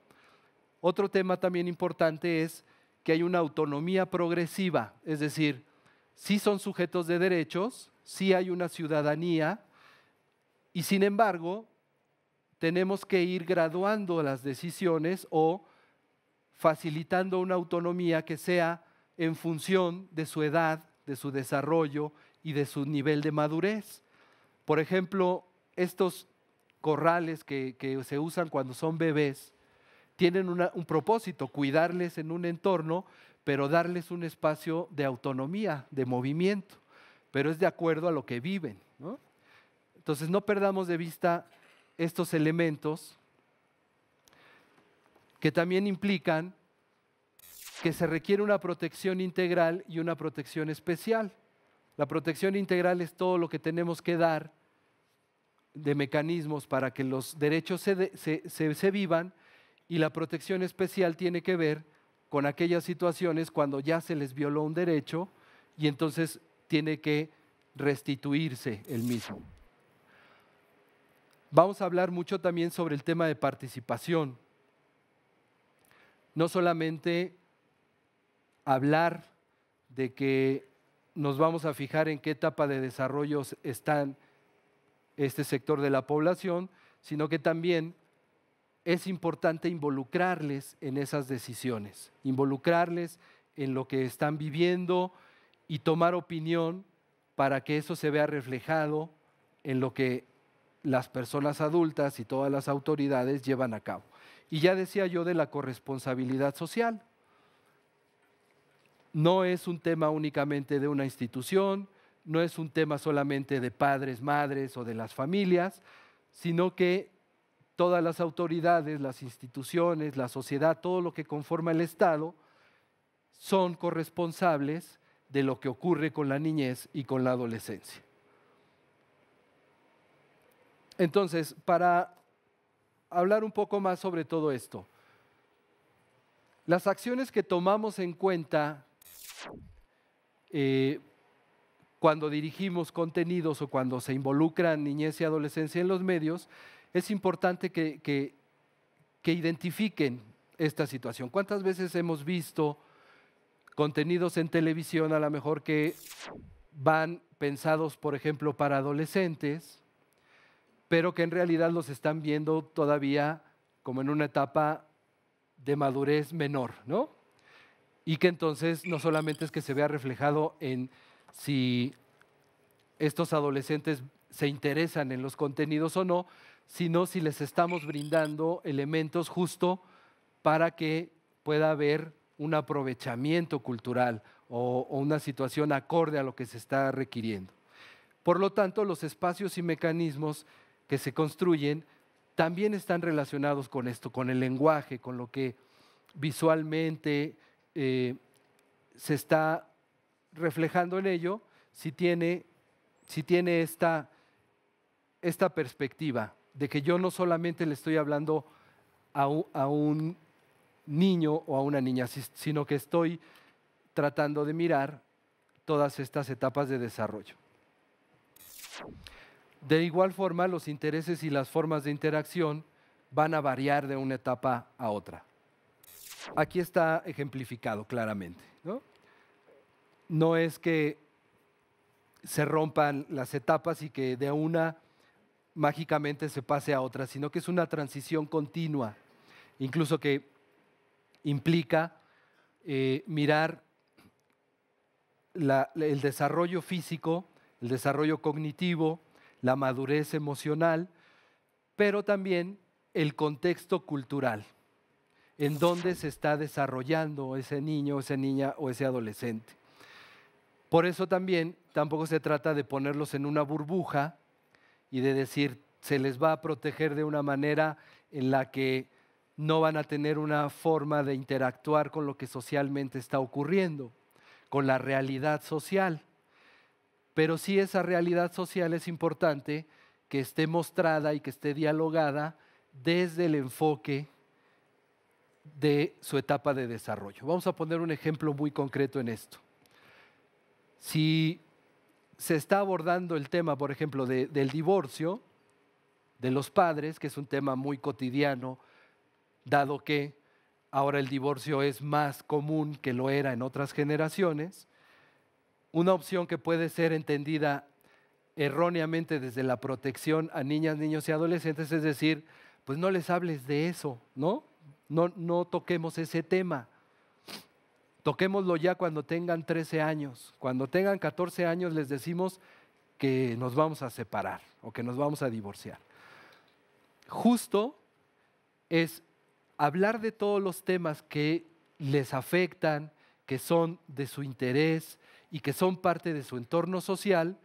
Otro tema también importante es que hay una autonomía progresiva, es decir, sí son sujetos de derechos, sí hay una ciudadanía, y sin embargo, tenemos que ir graduando las decisiones o facilitando una autonomía que sea en función de su edad, de su desarrollo y de su nivel de madurez. Por ejemplo, estos corrales que, se usan cuando son bebés tienen un propósito, cuidarles en un entorno, pero darles un espacio de autonomía, de movimiento, pero es de acuerdo a lo que viven. Entonces no perdamos de vista estos elementos que también implican que se requiere una protección integral y una protección especial. La protección integral es todo lo que tenemos que dar de mecanismos para que los derechos se, vivan y la protección especial tiene que ver con aquellas situaciones cuando ya se les violó un derecho y entonces tiene que restituirse el mismo. Vamos a hablar mucho también sobre el tema de participación. No solamente hablar de que nos vamos a fijar en qué etapa de desarrollo están este sector de la población, sino que también es importante involucrarles en esas decisiones, involucrarles en lo que están viviendo y tomar opinión para que eso se vea reflejado en lo que las personas adultas y todas las autoridades llevan a cabo. Y ya decía yo de la corresponsabilidad social no es un tema únicamente de una institución, no es un tema solamente de padres, madres o de las familias, sino que todas las autoridades, las instituciones, la sociedad, todo lo que conforma el Estado, son corresponsables de lo que ocurre con la niñez y con la adolescencia. Entonces, para hablar un poco más sobre todo esto, las acciones que tomamos en cuenta eh, cuando dirigimos contenidos o cuando se involucran niñez y adolescencia en los medios, es importante que, que, que identifiquen esta situación. ¿Cuántas veces hemos visto contenidos en televisión a lo mejor que van pensados, por ejemplo, para adolescentes, pero que en realidad los están viendo todavía como en una etapa de madurez menor, ¿no? y que entonces no solamente es que se vea reflejado en si estos adolescentes se interesan en los contenidos o no, sino si les estamos brindando elementos justo para que pueda haber un aprovechamiento cultural o, una situación acorde a lo que se está requiriendo. Por lo tanto, los espacios y mecanismos que se construyen también están relacionados con esto, con el lenguaje, con lo que visualmente, eh, se está reflejando en ello si tiene, esta, perspectiva de que yo no solamente le estoy hablando a un niño o a una niña, sino que estoy tratando de mirar todas estas etapas de desarrollo. De igual forma, los intereses y las formas de interacción van a variar de una etapa a otra aquí está ejemplificado claramente. ¿no? es que se rompan las etapas y que de una mágicamente se pase a otra, sino que es una transición continua, incluso que implica eh, mirar el desarrollo físico, el desarrollo cognitivo, la madurez emocional, pero también el contexto cultural en dónde se está desarrollando ese niño, esa niña o ese adolescente. Por eso también tampoco se trata de ponerlos en una burbuja y de decir se les va a proteger de una manera en la que no van a tener una forma de interactuar con lo que socialmente está ocurriendo, con la realidad social. Pero sí esa realidad social es importante que esté mostrada y que esté dialogada desde el enfoque de su etapa de desarrollo. Vamos a poner un ejemplo muy concreto en esto. Si se está abordando el tema, por ejemplo, del divorcio de los padres, que es un tema muy cotidiano, dado que ahora el divorcio es más común que lo era en otras generaciones, una opción que puede ser entendida erróneamente desde la protección a niñas, niños y adolescentes, es decir, pues no les hables de eso, ¿no? No, toquemos ese tema. Toquémoslo ya cuando tengan 13 años. Cuando tengan 14 años les decimos que nos vamos a separar o que nos vamos a divorciar. Justo es hablar de todos los temas que les afectan, que son de su interés y que son parte de su entorno social,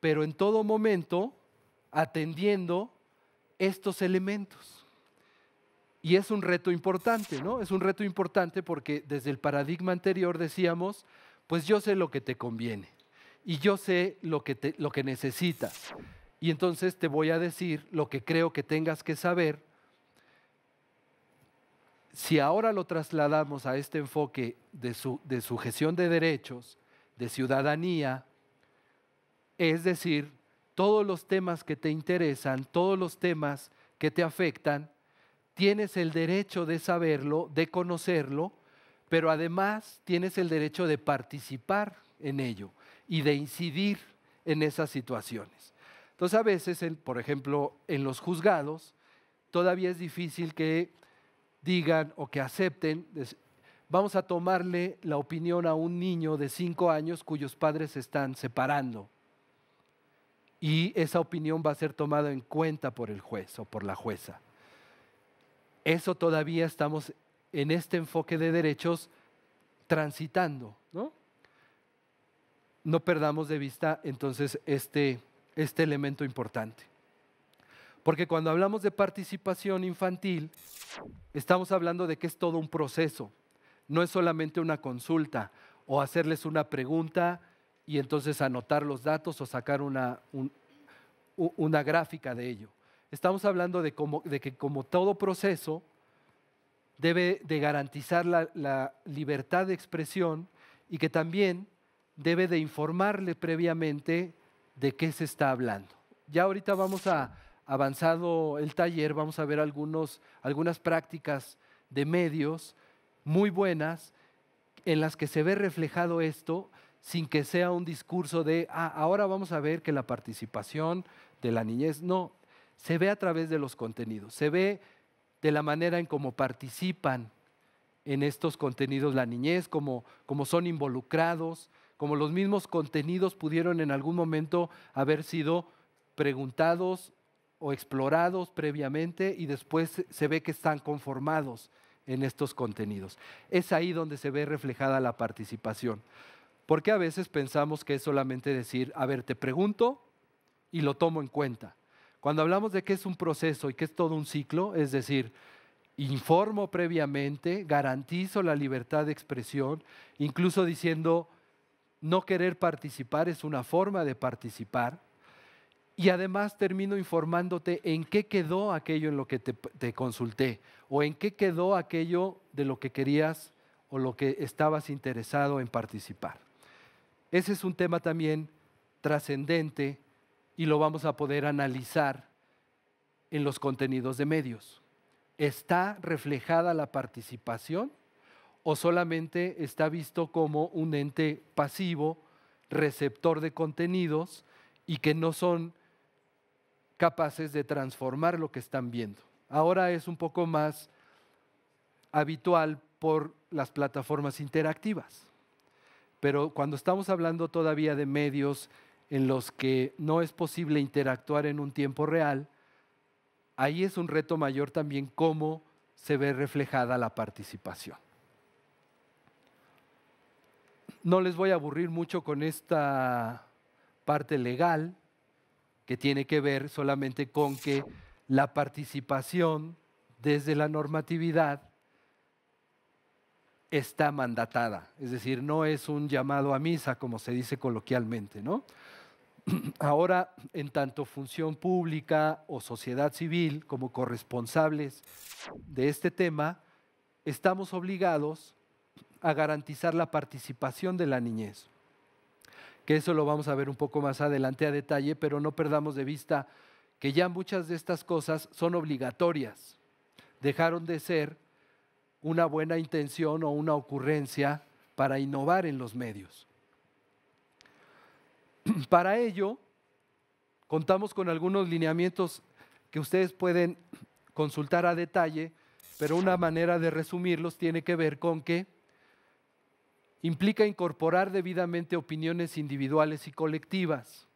pero en todo momento atendiendo estos elementos. Y es un reto importante, ¿no? Es un reto importante porque desde el paradigma anterior decíamos, pues yo sé lo que te conviene y yo sé lo que, lo que necesitas. Y entonces te voy a decir lo que creo que tengas que saber. Si ahora lo trasladamos a este enfoque de, su, de sujeción de derechos, de ciudadanía, es decir, todos los temas que te interesan, todos los temas que te afectan, tienes el derecho de saberlo, de conocerlo, pero además tienes el derecho de participar en ello y de incidir en esas situaciones. Entonces a veces, por ejemplo, en los juzgados, todavía es difícil que digan o que acepten, vamos a tomarle la opinión a un niño de cinco años cuyos padres se están separando. Y esa opinión va a ser tomada en cuenta por el juez o por la jueza. Eso todavía estamos en este enfoque de derechos transitando, ¿no? No perdamos de vista entonces este, este elemento importante. Porque cuando hablamos de participación infantil, estamos hablando de que es todo un proceso, no es solamente una consulta o hacerles una pregunta y entonces anotar los datos o sacar una, una gráfica de ello estamos hablando de, como, de que como todo proceso debe de garantizar la, libertad de expresión y que también debe de informarle previamente de qué se está hablando. Ya ahorita vamos a avanzado el taller, vamos a ver algunos, algunas prácticas de medios muy buenas en las que se ve reflejado esto sin que sea un discurso de, ah, ahora vamos a ver que la participación de la niñez, no, se ve a través de los contenidos, se ve de la manera en cómo participan en estos contenidos la niñez, cómo, son involucrados, como los mismos contenidos pudieron en algún momento haber sido preguntados o explorados previamente y después se ve que están conformados en estos contenidos. Es ahí donde se ve reflejada la participación. Porque a veces pensamos que es solamente decir, a ver, te pregunto y lo tomo en cuenta. Cuando hablamos de que es un proceso y que es todo un ciclo, es decir, informo previamente, garantizo la libertad de expresión, incluso diciendo no querer participar es una forma de participar. Y además termino informándote en qué quedó aquello en lo que te, te consulté o en qué quedó aquello de lo que querías o lo que estabas interesado en participar. Ese es un tema también trascendente y lo vamos a poder analizar en los contenidos de medios. ¿Está reflejada la participación o solamente está visto como un ente pasivo, receptor de contenidos y que no son capaces de transformar lo que están viendo? Ahora es un poco más habitual por las plataformas interactivas, pero cuando estamos hablando todavía de medios en los que no es posible interactuar en un tiempo real, ahí es un reto mayor también cómo se ve reflejada la participación. No les voy a aburrir mucho con esta parte legal, que tiene que ver solamente con que la participación desde la normatividad está mandatada, es decir, no es un llamado a misa, como se dice coloquialmente, ¿no? (clears throat) ahora en tanto función pública o sociedad civil como corresponsables de este tema, estamos obligados a garantizar la participación de la niñez. Que eso lo vamos a ver un poco más adelante a detalle, pero no perdamos de vista que ya muchas de estas cosas son obligatorias. Dejaron de ser una buena intención o una ocurrencia para innovar en los medios. (clears throat) Para ello, contamos con algunos lineamientos que ustedes pueden consultar a detalle, pero una manera de resumirlos tiene que ver con que implica incorporar debidamente opiniones individuales y colectivas.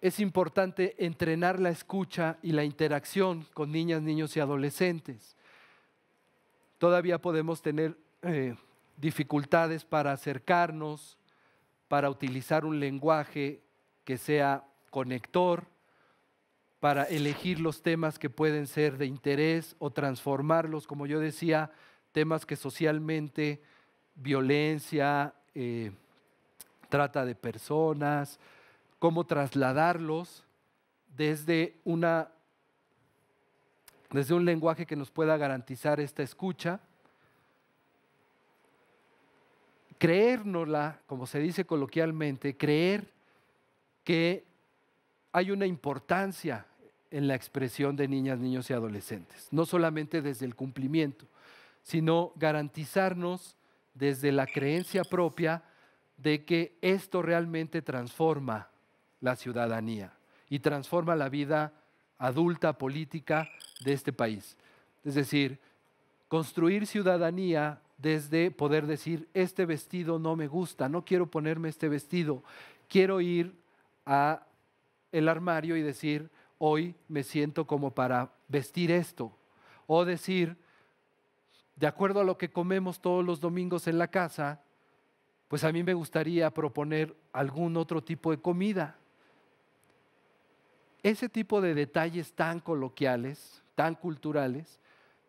Es importante entrenar la escucha y la interacción con niñas, niños y adolescentes. Todavía podemos tener eh, dificultades para acercarnos, para utilizar un lenguaje que sea conector, para elegir los temas que pueden ser de interés o transformarlos, como yo decía, temas que socialmente, violencia, eh, trata de personas, cómo trasladarlos desde, una, desde un lenguaje que nos pueda garantizar esta escucha creérnosla, como se dice coloquialmente, creer que hay una importancia en la expresión de niñas, niños y adolescentes, no solamente desde el cumplimiento, sino garantizarnos desde la creencia propia de que esto realmente transforma la ciudadanía y transforma la vida adulta política de este país. Es decir, construir ciudadanía desde poder decir, este vestido no me gusta, no quiero ponerme este vestido, quiero ir a el armario y decir, hoy me siento como para vestir esto, o decir, de acuerdo a lo que comemos todos los domingos en la casa, pues a mí me gustaría proponer algún otro tipo de comida. Ese tipo de detalles tan coloquiales, tan culturales,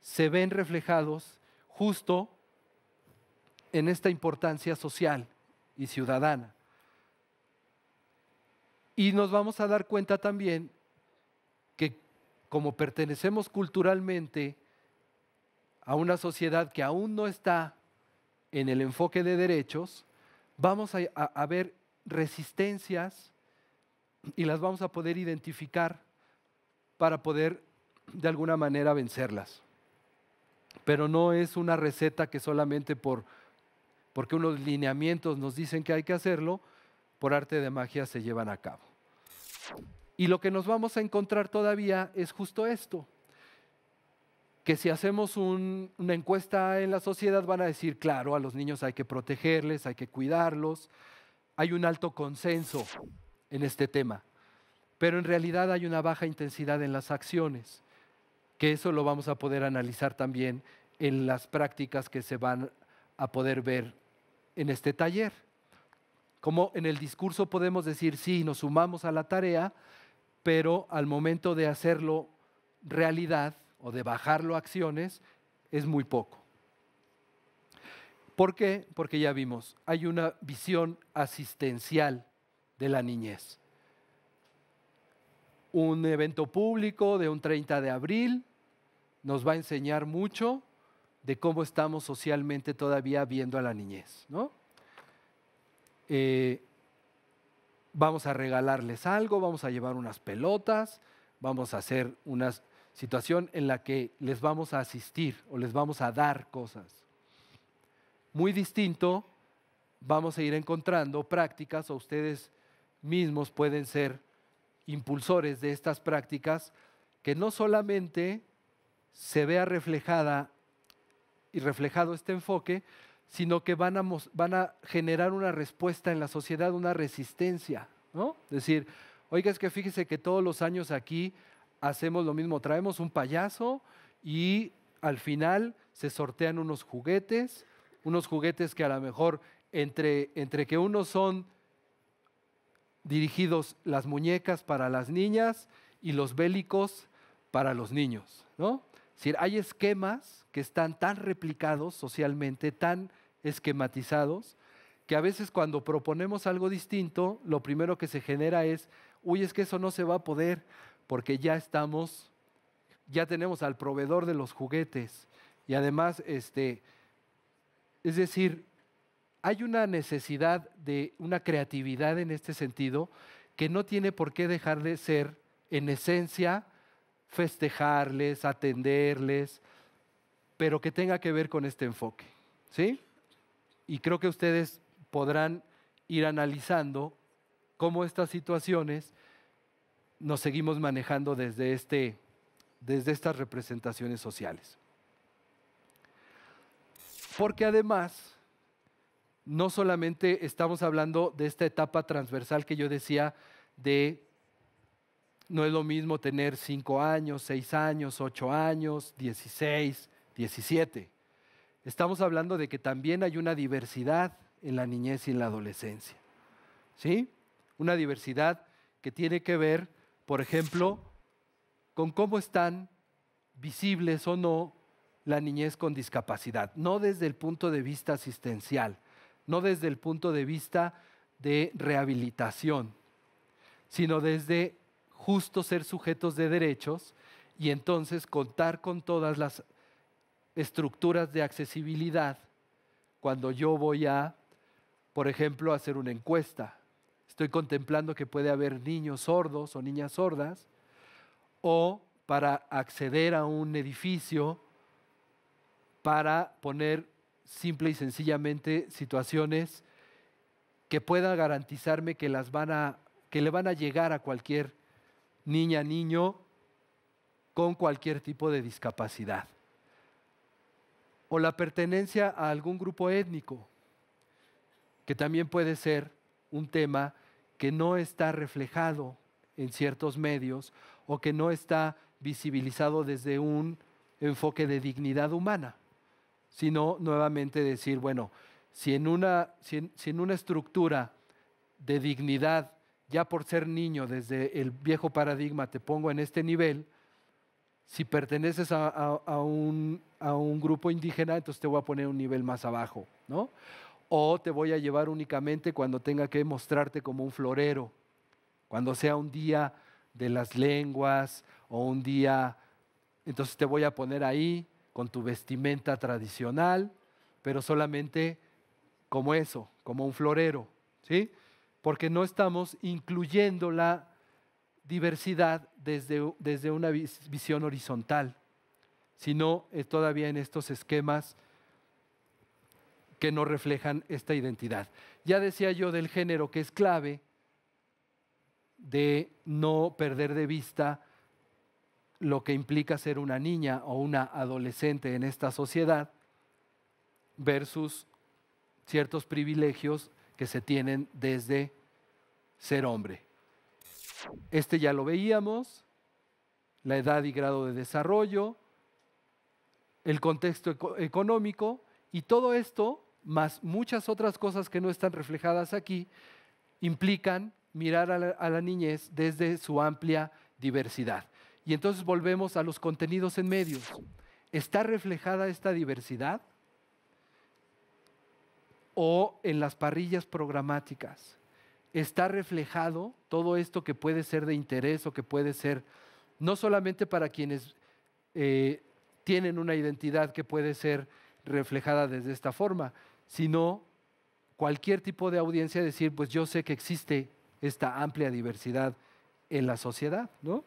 se ven reflejados justo en esta importancia social y ciudadana. Y nos vamos a dar cuenta también que como pertenecemos culturalmente a una sociedad que aún no está en el enfoque de derechos, vamos a, ver resistencias y las vamos a poder identificar para poder de alguna manera vencerlas. Pero no es una receta que solamente por porque unos lineamientos nos dicen que hay que hacerlo, por arte de magia se llevan a cabo. Y lo que nos vamos a encontrar todavía es justo esto, que si hacemos una encuesta en la sociedad van a decir, claro, a los niños hay que protegerles, hay que cuidarlos, hay un alto consenso en este tema, pero en realidad hay una baja intensidad en las acciones, que eso lo vamos a poder analizar también en las prácticas que se van a poder ver en este taller. Como en el discurso podemos decir, sí, nos sumamos a la tarea, pero al momento de hacerlo realidad o de bajarlo a acciones, es muy poco. ¿Por qué? Porque ya vimos, hay una visión asistencial de la niñez. Un evento público de un 30 de abril nos va a enseñar mucho de cómo estamos socialmente todavía viendo a la niñez, eh, vamos a regalarles algo, vamos a llevar unas pelotas, vamos a hacer una situación en la que les vamos a asistir o les vamos a dar cosas. Muy distinto, vamos a ir encontrando prácticas o ustedes mismos pueden ser impulsores de estas prácticas que no solamente se vea reflejada y reflejado este enfoque, sino que van a, van a generar una respuesta en la sociedad, una resistencia. ¿no? Decir, oiga, es que fíjese que todos los años aquí hacemos lo mismo, traemos un payaso y al final se sortean unos juguetes, unos juguetes que a lo mejor entre, entre que unos son dirigidos las muñecas para las niñas y los bélicos para los niños, ¿no? decir, hay esquemas que están tan replicados socialmente, tan esquematizados, que a veces cuando proponemos algo distinto, lo primero que se genera es, uy, es que eso no se va a poder, porque ya estamos, ya tenemos al proveedor de los juguetes. Y además, este, es decir, hay una necesidad de una creatividad en este sentido que no tiene por qué dejar de ser, en esencia, festejarles, atenderles, pero que tenga que ver con este enfoque. ¿Sí? Y creo que ustedes podrán ir analizando cómo estas situaciones nos seguimos manejando desde, este, desde estas representaciones sociales. Porque además, no solamente estamos hablando de esta etapa transversal que yo decía de no es lo mismo tener 5 años, 6 años, 8 años, 16, 17. Estamos hablando de que también hay una diversidad en la niñez y en la adolescencia. ¿Sí? Una diversidad que tiene que ver, por ejemplo, con cómo están visibles o no la niñez con discapacidad, no desde el punto de vista asistencial, no desde el punto de vista de rehabilitación, sino desde justo ser sujetos de derechos y entonces contar con todas las estructuras de accesibilidad cuando yo voy a, por ejemplo, hacer una encuesta. Estoy contemplando que puede haber niños sordos o niñas sordas, o para acceder a un edificio, para poner simple y sencillamente situaciones que pueda garantizarme que las van a que le van a llegar a cualquier niña, niño con cualquier tipo de discapacidad. O la pertenencia a algún grupo étnico, que también puede ser un tema que no está reflejado en ciertos medios o que no está visibilizado desde un enfoque de dignidad humana, sino nuevamente decir, bueno, si en una, una estructura de dignidad ya por ser niño desde el viejo paradigma te pongo en este nivel, si perteneces a, un, un, grupo indígena, entonces te voy a poner un nivel más abajo, ¿no? O te voy a llevar únicamente cuando tenga que mostrarte como un florero, cuando sea un día de las lenguas o un día, entonces te voy a poner ahí con tu vestimenta tradicional, pero solamente como eso, como un florero, ¿sí? porque no estamos incluyendo la diversidad desde, desde una visión horizontal, sino todavía en estos esquemas que no reflejan esta identidad. Ya decía yo del género que es clave de no perder de vista lo que implica ser una niña o una adolescente en esta sociedad versus ciertos privilegios que se tienen desde ser hombre. Este ya lo veíamos, la edad y grado de desarrollo, el contexto económico y todo esto, más muchas otras cosas que no están reflejadas aquí, implican mirar a la, a la niñez desde su amplia diversidad. Y entonces volvemos a los contenidos en medios. ¿Está reflejada esta diversidad? o en las parrillas programáticas. Está reflejado todo esto que puede ser de interés o que puede ser no solamente para quienes eh, tienen una identidad que puede ser reflejada desde esta forma, sino cualquier tipo de audiencia decir, pues yo sé que existe esta amplia diversidad en la sociedad, ¿no?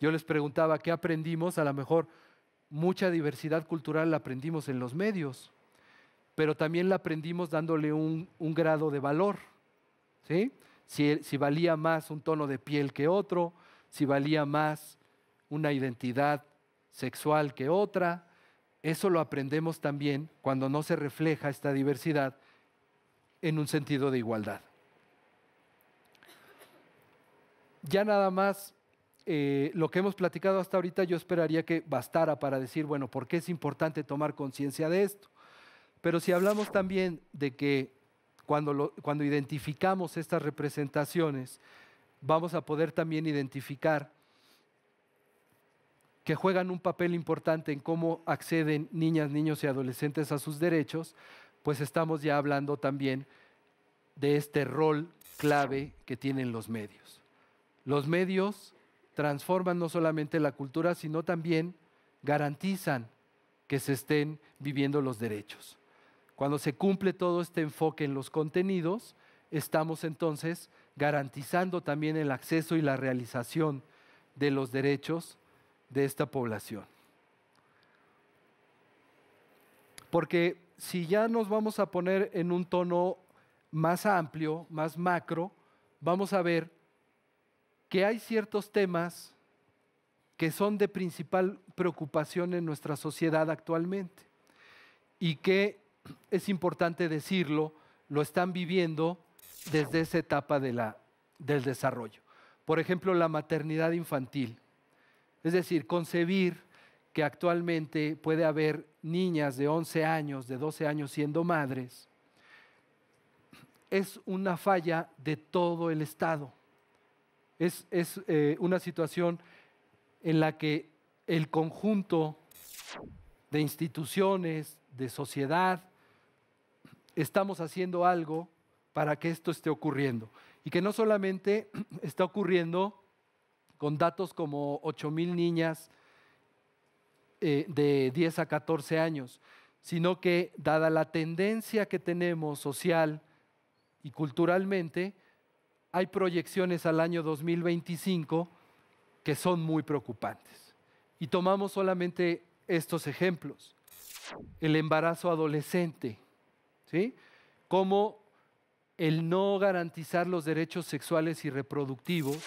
Yo les preguntaba qué aprendimos, a lo mejor mucha diversidad cultural la aprendimos en los medios, pero también la aprendimos dándole un, grado de valor. Si, valía más un tono de piel que otro, si valía más una identidad sexual que otra. Eso lo aprendemos también cuando no se refleja esta diversidad en un sentido de igualdad. Ya nada más eh, lo que hemos platicado hasta ahorita yo esperaría que bastara para decir, bueno, ¿por qué es importante tomar conciencia de esto? Pero si hablamos también de que cuando, cuando identificamos estas representaciones, vamos a poder también identificar que juegan un papel importante en cómo acceden niñas, niños y adolescentes a sus derechos, pues estamos ya hablando también de este rol clave que tienen los medios. Los medios transforman no solamente la cultura, sino también garantizan que se estén viviendo los derechos. Cuando se cumple todo este enfoque en los contenidos, estamos entonces garantizando también el acceso y la realización de los derechos de esta población. Porque si ya nos vamos a poner en un tono más amplio, más macro, vamos a ver que hay ciertos temas que son de principal preocupación en nuestra sociedad actualmente y que es importante decirlo, lo están viviendo desde esa etapa del desarrollo. Por ejemplo, la maternidad infantil. Es decir, concebir que actualmente puede haber niñas de 11 años, de 12 años siendo madres, es una falla de todo el Estado. Es, eh, una situación en la que el conjunto de instituciones, de sociedad, estamos haciendo algo para que esto esté ocurriendo. Y que no solamente (clears throat) está ocurriendo con datos como 8.000 niñas eh, de 10 a 14 años, sino que dada la tendencia que tenemos social y culturalmente, hay proyecciones al año 2025 que son muy preocupantes. Y tomamos solamente estos ejemplos. El embarazo adolescente, ¿sí? Cómo el no garantizar los derechos sexuales y reproductivos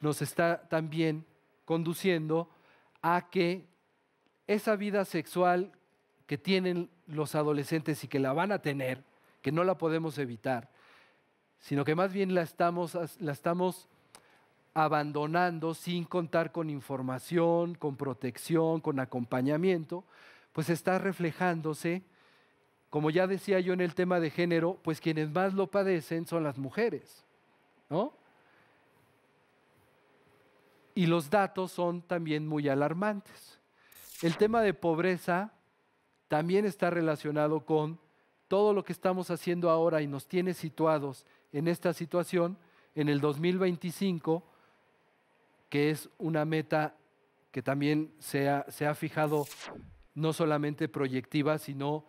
nos está también conduciendo a que esa vida sexual que tienen los adolescentes y que la van a tener, que no la podemos evitar, sino que más bien la estamos, la estamos abandonando sin contar con información, con protección, con acompañamiento, pues está reflejándose como ya decía yo en el tema de género, pues quienes más lo padecen son las mujeres, Y los datos son también muy alarmantes. El tema de pobreza también está relacionado con todo lo que estamos haciendo ahora y nos tiene situados en esta situación en el 2025, que es una meta que también se ha fijado no solamente proyectiva, sino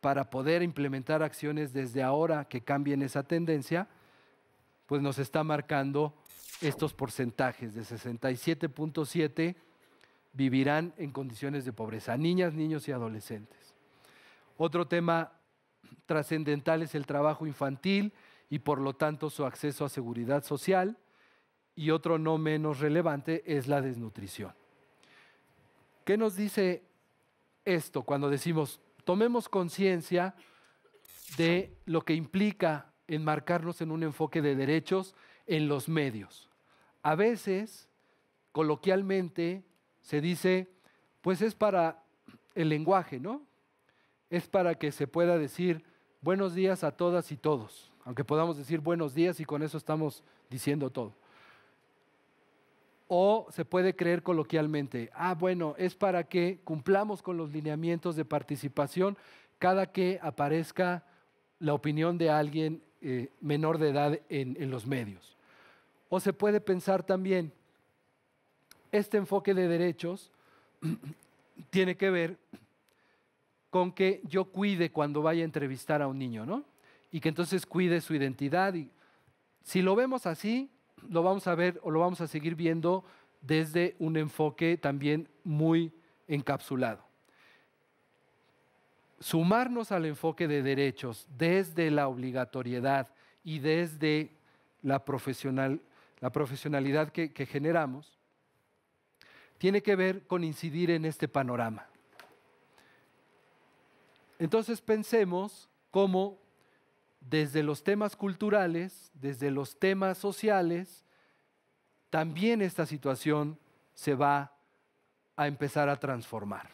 para poder implementar acciones desde ahora que cambien esa tendencia, pues nos está marcando estos porcentajes de 67.7 vivirán en condiciones de pobreza, niñas, niños y adolescentes. Otro tema trascendental es el trabajo infantil y por lo tanto su acceso a seguridad social y otro no menos relevante es la desnutrición. ¿Qué nos dice esto cuando decimos tomemos conciencia de lo que implica enmarcarnos en un enfoque de derechos en los medios. A veces, coloquialmente, se dice, pues es para el lenguaje, ¿no? Es para que se pueda decir buenos días a todas y todos, aunque podamos decir buenos días y con eso estamos diciendo todo o se puede creer coloquialmente, ah, bueno, es para que cumplamos con los lineamientos de participación cada que aparezca la opinión de alguien eh, menor de edad en, en los medios. O se puede pensar también, este enfoque de derechos (clears throat) tiene que ver con que yo cuide cuando vaya a entrevistar a un niño, ¿no? Y que entonces cuide su identidad. Y si lo vemos así, lo vamos a ver o lo vamos a seguir viendo desde un enfoque también muy encapsulado. Sumarnos al enfoque de derechos desde la obligatoriedad y desde la, profesional, la profesionalidad que, que generamos, tiene que ver con incidir en este panorama. Entonces pensemos cómo desde los temas culturales, desde los temas sociales, también esta situación se va a empezar a transformar.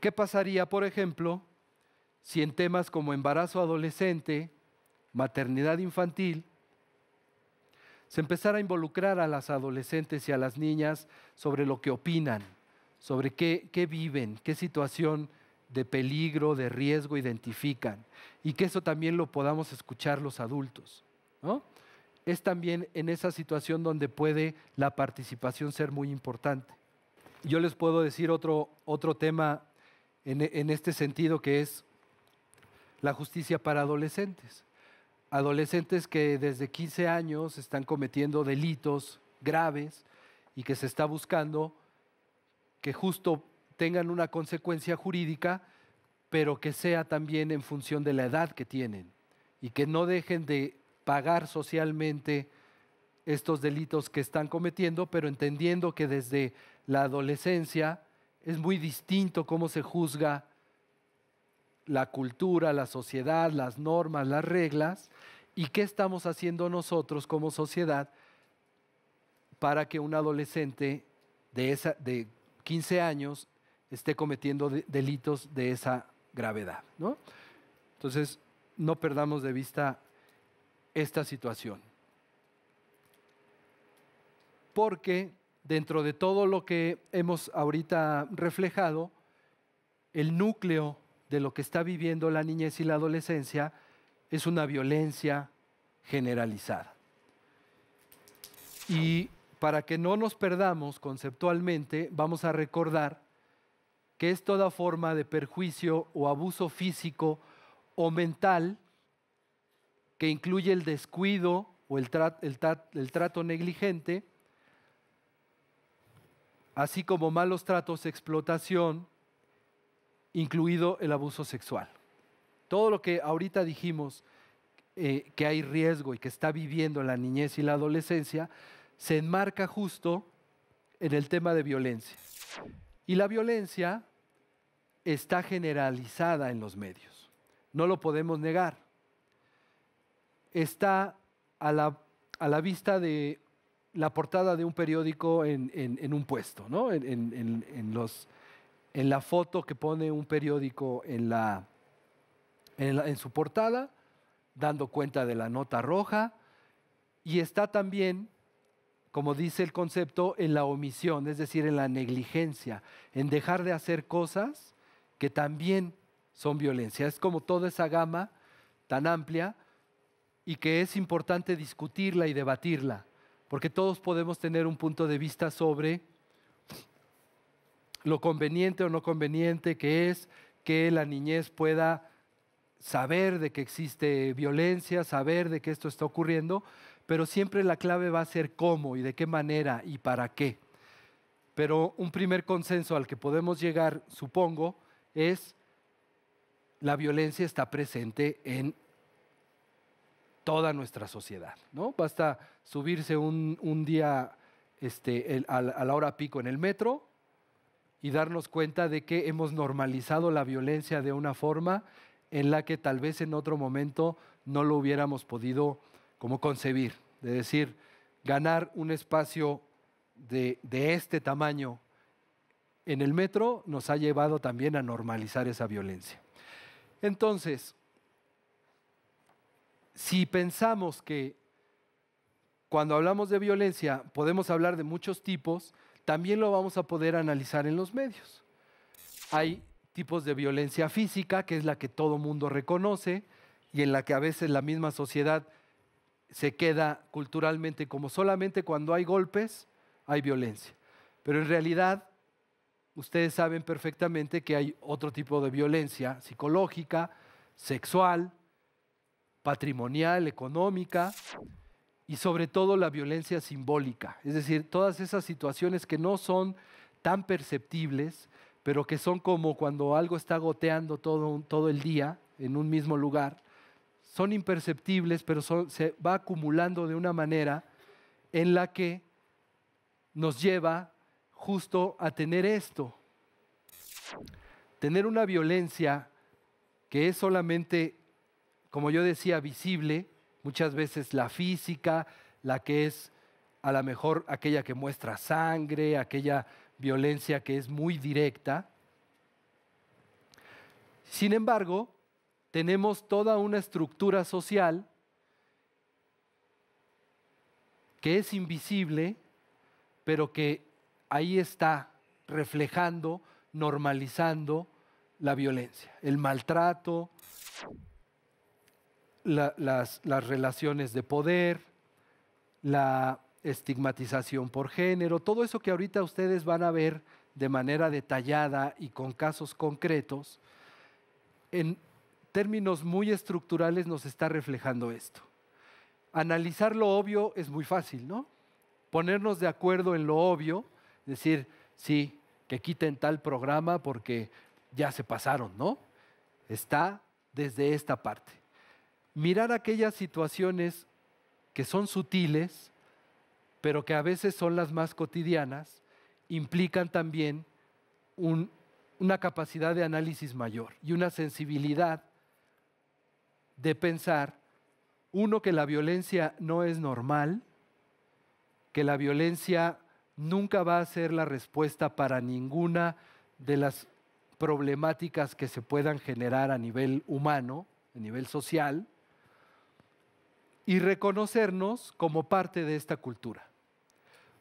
qué pasaría, por ejemplo, si en temas como embarazo adolescente, maternidad infantil, se empezara a involucrar a las adolescentes y a las niñas sobre lo que opinan, sobre qué, qué viven, qué situación de peligro, de riesgo identifican y que eso también lo podamos escuchar los adultos. Es también en esa situación donde puede la participación ser muy importante. Yo les puedo decir otro, otro tema en, en este sentido que es la justicia para adolescentes. Adolescentes que desde 15 años están cometiendo delitos graves y que se está buscando que justo tengan una consecuencia jurídica, pero que sea también en función de la edad que tienen y que no dejen de pagar socialmente estos delitos que están cometiendo, pero entendiendo que desde la adolescencia es muy distinto cómo se juzga la cultura, la sociedad, las normas, las reglas, y qué estamos haciendo nosotros como sociedad para que un adolescente de, esa, 15 años esté cometiendo delitos de esa gravedad. ¿no? Entonces, no perdamos de vista esta situación. Porque dentro de todo lo que hemos ahorita reflejado, el núcleo de lo que está viviendo la niñez y la adolescencia es una violencia generalizada. Y para que no nos perdamos conceptualmente, vamos a recordar que es toda forma de perjuicio o abuso físico o mental que incluye el descuido o el, trato negligente, así como malos tratos, explotación, incluido el abuso sexual. Todo lo que ahorita dijimos eh, que hay riesgo y que está viviendo la niñez y la adolescencia, se enmarca justo en el tema de violencia. Y la violencia está generalizada en los medios. No lo podemos negar. Está a la, vista de la portada de un periódico en, un puesto, En, los, en la foto que pone un periódico en, en su portada, dando cuenta de la nota roja, y está también como dice el concepto, en la omisión, es decir, en la negligencia, en dejar de hacer cosas que también son violencia. Es como toda esa gama tan amplia y que es importante discutirla y debatirla, porque todos podemos tener un punto de vista sobre lo conveniente o no conveniente que es que la niñez pueda saber de que existe violencia, saber de que esto está ocurriendo, pero siempre la clave va a ser cómo y de qué manera y para qué. Pero un primer consenso al que podemos llegar, supongo, es la violencia está presente en toda nuestra sociedad. ¿no? Basta subirse un, día este, a, la hora pico en el metro y darnos cuenta de que hemos normalizado la violencia de una forma en la que tal vez en otro momento no lo hubiéramos podido como concebir. De decir, ganar un espacio de este tamaño en el metro nos ha llevado también a normalizar esa violencia. Entonces, si pensamos que cuando hablamos de violencia podemos hablar de muchos tipos, también lo vamos a poder analizar en los medios. Hay tipos de violencia física, que es la que todo mundo reconoce y en la que a veces la misma sociedad se queda culturalmente como solamente cuando hay golpes hay violencia. Pero en realidad ustedes saben perfectamente que hay otro tipo de violencia psicológica, sexual, patrimonial, económica y sobre todo la violencia simbólica, es decir, todas esas situaciones que no son tan perceptibles, pero que son como cuando algo está goteando todo, todo el día en un mismo lugar, son imperceptibles, pero se va acumulando de una manera en la que nos lleva justo a tener esto, tener una violencia que es solamente, como yo decía, visible, muchas veces la física, la que es a lo mejor aquella que muestra sangre, aquella violencia que es muy directa. Sin embargo, tenemos toda una estructura social que es invisible, pero que ahí está reflejando, normalizando la violencia, el maltrato, las, las relaciones de poder, la estigmatización por género, todo eso que ahorita ustedes van a ver de manera detallada y con casos concretos, en términos muy estructurales nos está reflejando esto. Analizar lo obvio es muy fácil, ¿no? Ponernos de acuerdo en lo obvio decir, sí, que quiten tal programa porque ya se pasaron, ¿no? Está desde esta parte. Mirar aquellas situaciones que son sutiles, pero que a veces son las más cotidianas, implican también una capacidad de análisis mayor y una sensibilidad de pensar, uno, que la violencia no es normal, que la violencia nunca va a ser la respuesta para ninguna de las problemáticas que se puedan generar a nivel humano, a nivel social, y reconocernos como parte de esta cultura.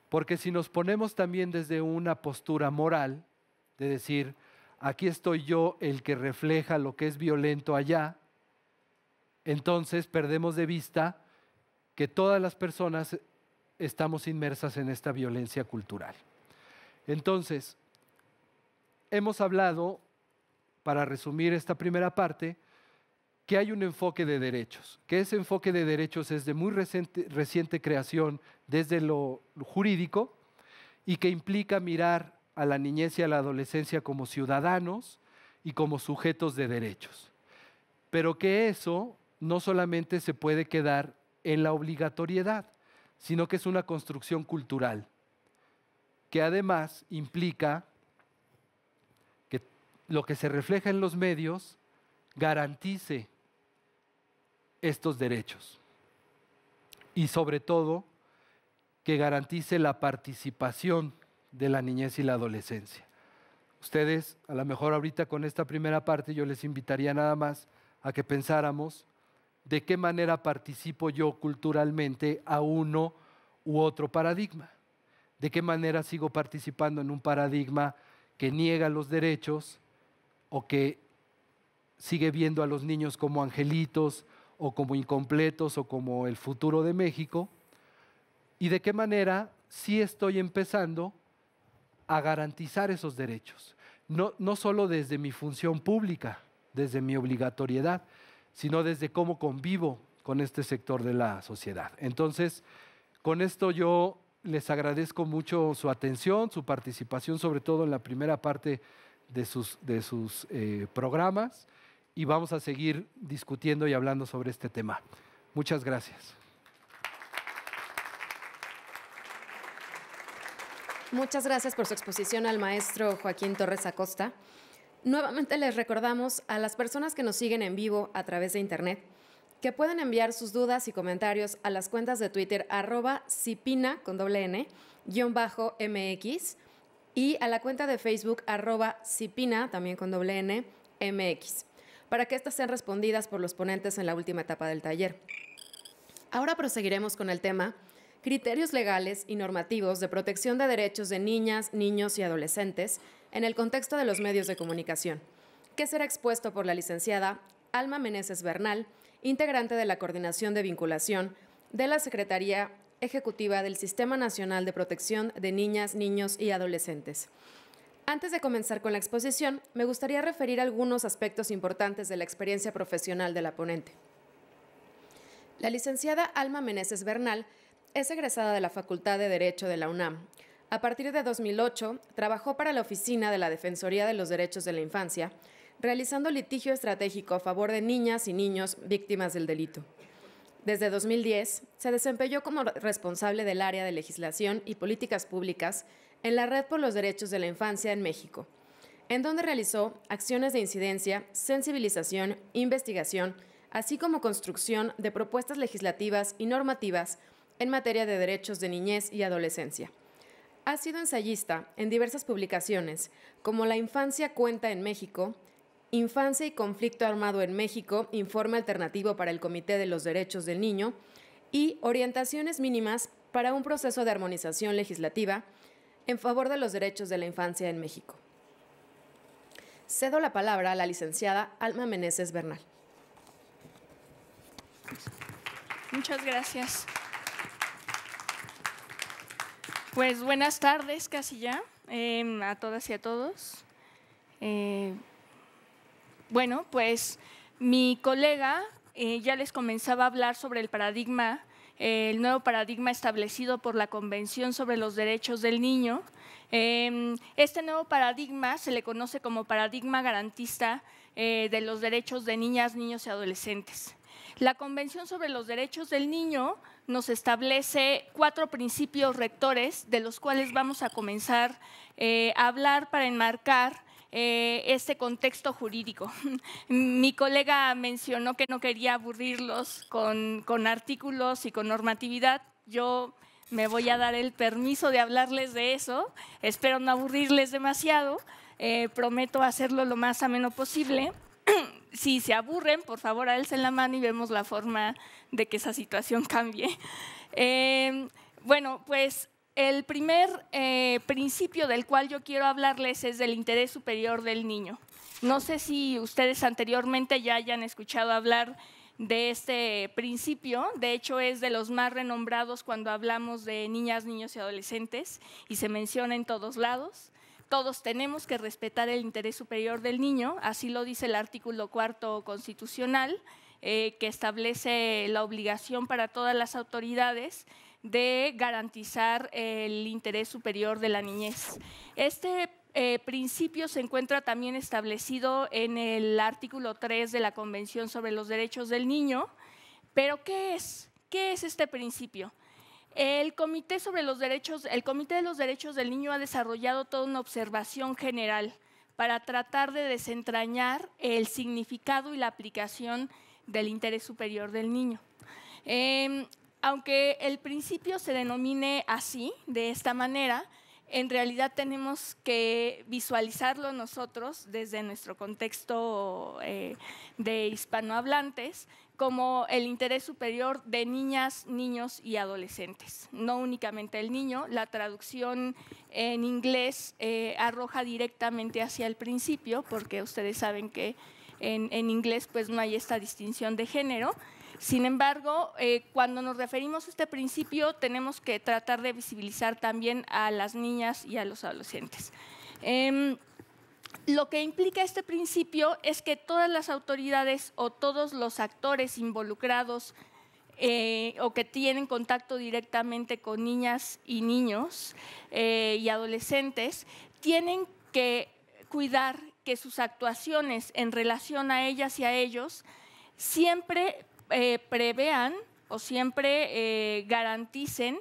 Porque si nos ponemos también desde una postura moral, de decir, aquí estoy yo el que refleja lo que es violento allá, entonces perdemos de vista que todas las personas estamos inmersas en esta violencia cultural. Entonces, hemos hablado, para resumir esta primera parte, que hay un enfoque de derechos, que ese enfoque de derechos es de muy reciente, creación desde lo jurídico y que implica mirar a la niñez y a la adolescencia como ciudadanos y como sujetos de derechos. Pero que eso no solamente se puede quedar en la obligatoriedad, sino que es una construcción cultural, que además implica que lo que se refleja en los medios garantice estos derechos y sobre todo que garantice la participación de la niñez y la adolescencia. Ustedes, a lo mejor ahorita con esta primera parte, yo les invitaría nada más a que pensáramos de qué manera participo yo culturalmente a uno u otro paradigma. De qué manera sigo participando en un paradigma que niega los derechos o que sigue viendo a los niños como angelitos o como incompletos o como el futuro de México. Y de qué manera sí estoy empezando a garantizar esos derechos. No, no solo desde mi función pública, desde mi obligatoriedad, sino desde cómo convivo con este sector de la sociedad. Entonces, con esto yo les agradezco mucho su atención, su participación, sobre todo en la primera parte de sus, de sus eh, programas, y vamos a seguir discutiendo y hablando sobre este tema. Muchas gracias. Muchas gracias por su exposición al maestro Joaquín Torres Acosta. Nuevamente les recordamos a las personas que nos siguen en vivo a través de Internet que pueden enviar sus dudas y comentarios a las cuentas de Twitter arroba cipina con doble n, guión bajo mx y a la cuenta de Facebook arroba cipina también con doble n mx para que éstas sean respondidas por los ponentes en la última etapa del taller. Ahora proseguiremos con el tema criterios legales y normativos de protección de derechos de niñas, niños y adolescentes en el contexto de los medios de comunicación, que será expuesto por la licenciada Alma Meneses Bernal, integrante de la Coordinación de Vinculación de la Secretaría Ejecutiva del Sistema Nacional de Protección de Niñas, Niños y Adolescentes. Antes de comenzar con la exposición, me gustaría referir algunos aspectos importantes de la experiencia profesional de la ponente. La licenciada Alma Meneses Bernal es egresada de la Facultad de Derecho de la UNAM a partir de 2008, trabajó para la Oficina de la Defensoría de los Derechos de la Infancia, realizando litigio estratégico a favor de niñas y niños víctimas del delito. Desde 2010, se desempeñó como responsable del área de legislación y políticas públicas en la Red por los Derechos de la Infancia en México, en donde realizó acciones de incidencia, sensibilización, investigación, así como construcción de propuestas legislativas y normativas en materia de derechos de niñez y adolescencia ha sido ensayista en diversas publicaciones, como La infancia cuenta en México, Infancia y conflicto armado en México, informe alternativo para el Comité de los Derechos del Niño, y Orientaciones mínimas para un proceso de armonización legislativa en favor de los derechos de la infancia en México. Cedo la palabra a la licenciada Alma Meneses Bernal. Muchas gracias. Pues buenas tardes, casi ya, em, a todas y a todos. Eh, bueno, pues mi colega eh, ya les comenzaba a hablar sobre el paradigma, eh, el nuevo paradigma establecido por la Convención sobre los Derechos del Niño. Em, este nuevo paradigma se le conoce como paradigma garantista de los derechos de niñas, niños y adolescentes. La Convención sobre los Derechos del Niño nos establece cuatro principios rectores de los cuales vamos a comenzar eh, a hablar para enmarcar eh, este contexto jurídico. (laughs) Mi colega mencionó que no quería aburrirlos con, artículos y con normatividad. Yo me voy a dar el permiso de hablarles de eso. Espero no aburrirles demasiado. Eh, prometo hacerlo lo más ameno posible. (clears throat) si se aburren, por favor, alcen la mano y vemos la forma de que esa situación (laughs) cambie. Em, bueno, pues el primer eh, principio del cual yo quiero hablarles es del interés superior del niño. No sé si ustedes anteriormente ya hayan escuchado hablar de este principio. De hecho, es de los más renombrados cuando hablamos de niñas, niños y adolescentes y se menciona en todos lados todos tenemos que respetar el interés superior del niño, así lo dice el artículo cuarto constitucional, eh, que establece la obligación para todas las autoridades de garantizar el interés superior de la niñez. Este eh, principio se encuentra también establecido en el artículo 3 de la Convención sobre los Derechos del Niño, pero ¿qué es? ¿Qué es este principio? El Comité sobre los Derechos, el Comité de los Derechos del Niño ha desarrollado toda una observación general para tratar de desentrañar el significado y la aplicación del interés superior del niño. Em, aunque el principio se denomine así, de esta manera, en realidad tenemos que visualizarlo nosotros desde nuestro contexto eh, de hispanohablantes como el interés superior de niñas, niños y adolescentes, no únicamente el niño. La traducción en inglés eh, arroja directamente hacia el principio, porque ustedes saben que en, en, inglés pues no hay esta distinción de género. Sin embargo, eh, cuando nos referimos a este principio, tenemos que tratar de visibilizar también a las niñas y a los adolescentes. Em, lo que implica este principio es que todas las autoridades o todos los actores involucrados eh, o que tienen contacto directamente con niñas y niños eh, y adolescentes tienen que cuidar que sus actuaciones en relación a ellas y a ellos siempre eh, prevean o siempre garanticen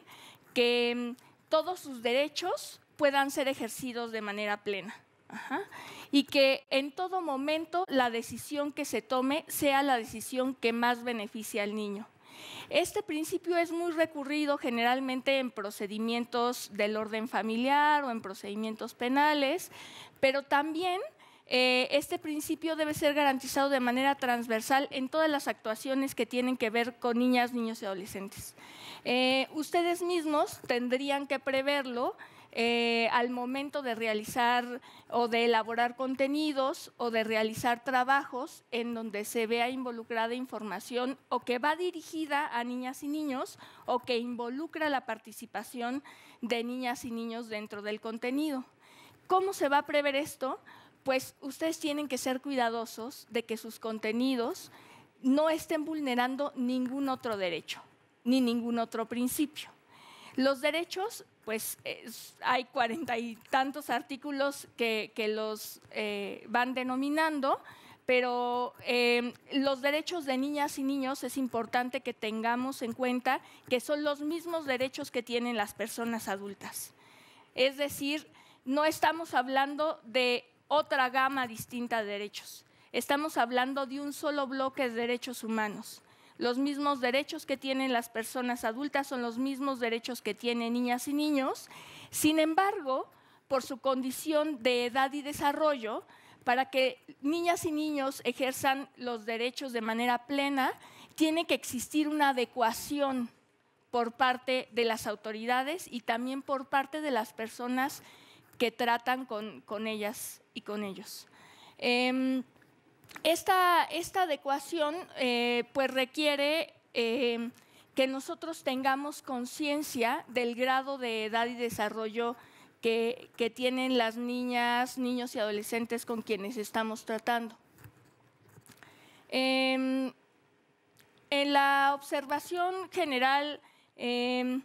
que mm, todos sus derechos puedan ser ejercidos de manera plena. Y que en todo momento la decisión que se tome sea la decisión que más beneficie al niño. Este principio es muy recurrido generalmente en procedimientos del orden familiar o en procedimientos penales, pero también eh, este principio debe ser garantizado de manera transversal en todas las actuaciones que tienen que ver con niñas, niños y adolescentes. Eh, ustedes mismos tendrían que preverlo eh, al momento de realizar o de elaborar contenidos o de realizar trabajos en donde se vea involucrada información o que va dirigida a niñas y niños o que involucra la participación de niñas y niños dentro del contenido. ¿Cómo se va a prever esto? Pues ustedes tienen que ser cuidadosos de que sus contenidos no estén vulnerando ningún otro derecho ni ningún otro principio. Los derechos, pues hay cuarenta y tantos artículos que, los eh, van denominando, pero em, los derechos de niñas y niños es importante que tengamos en cuenta que son los mismos derechos que tienen las personas adultas. Es decir, no estamos hablando de otra gama distinta de derechos, estamos hablando de un solo bloque de derechos humanos los mismos derechos que tienen las personas adultas, son los mismos derechos que tienen niñas y niños. Sin embargo, por su condición de edad y desarrollo, para que niñas y niños ejerzan los derechos de manera plena, tiene que existir una adecuación por parte de las autoridades y también por parte de las personas que tratan con, ellas y con ellos. Em, esta, adecuación eh, pues requiere eh, que nosotros tengamos conciencia del grado de edad y desarrollo que, tienen las niñas, niños y adolescentes con quienes estamos tratando. Em, en la observación general, em,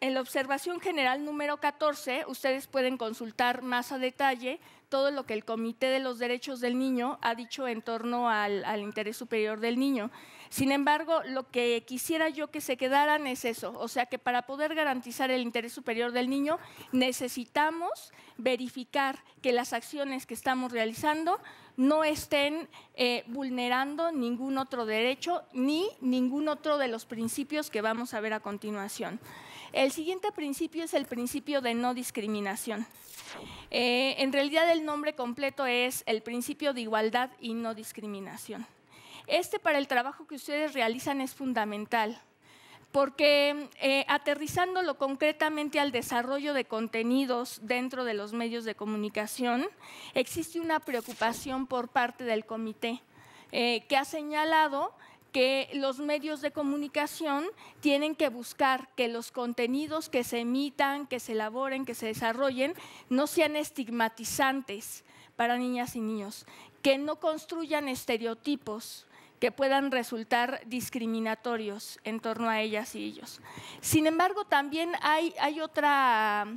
en la observación general número 14, ustedes pueden consultar más a detalle todo lo que el Comité de los Derechos del Niño ha dicho en torno al, interés superior del niño. Sin embargo, lo que quisiera yo que se quedaran es eso, o sea que para poder garantizar el interés superior del niño necesitamos verificar que las acciones que estamos realizando no estén eh, vulnerando ningún otro derecho ni ningún otro de los principios que vamos a ver a continuación. El siguiente principio es el principio de no discriminación. Eh, en realidad el nombre completo es el principio de igualdad y no discriminación. Este para el trabajo que ustedes realizan es fundamental, porque eh, aterrizándolo concretamente al desarrollo de contenidos dentro de los medios de comunicación, existe una preocupación por parte del comité eh, que ha señalado que los medios de comunicación tienen que buscar que los contenidos que se emitan, que se elaboren, que se desarrollen, no sean estigmatizantes para niñas y niños, que no construyan estereotipos que puedan resultar discriminatorios en torno a ellas y ellos. Sin embargo, también hay, otra,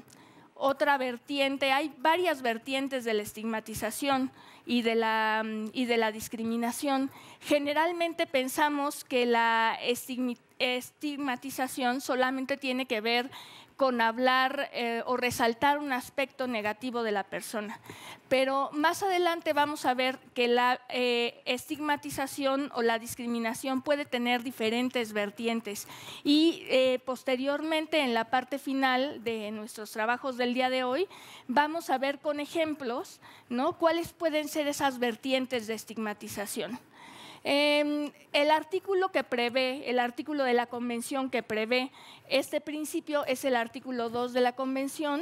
otra vertiente, hay varias vertientes de la estigmatización y y de la discriminación Generalmente pensamos que la estigmatización solamente tiene que ver con hablar eh, o resaltar un aspecto negativo de la persona. Pero más adelante vamos a ver que la eh, estigmatización o la discriminación puede tener diferentes vertientes. Y eh, posteriormente, en la parte final de nuestros trabajos del día de hoy, vamos a ver con ejemplos cuáles pueden ser esas vertientes de estigmatización. Em, el artículo que prevé, el artículo de la convención que prevé este principio es el artículo 2 de la convención.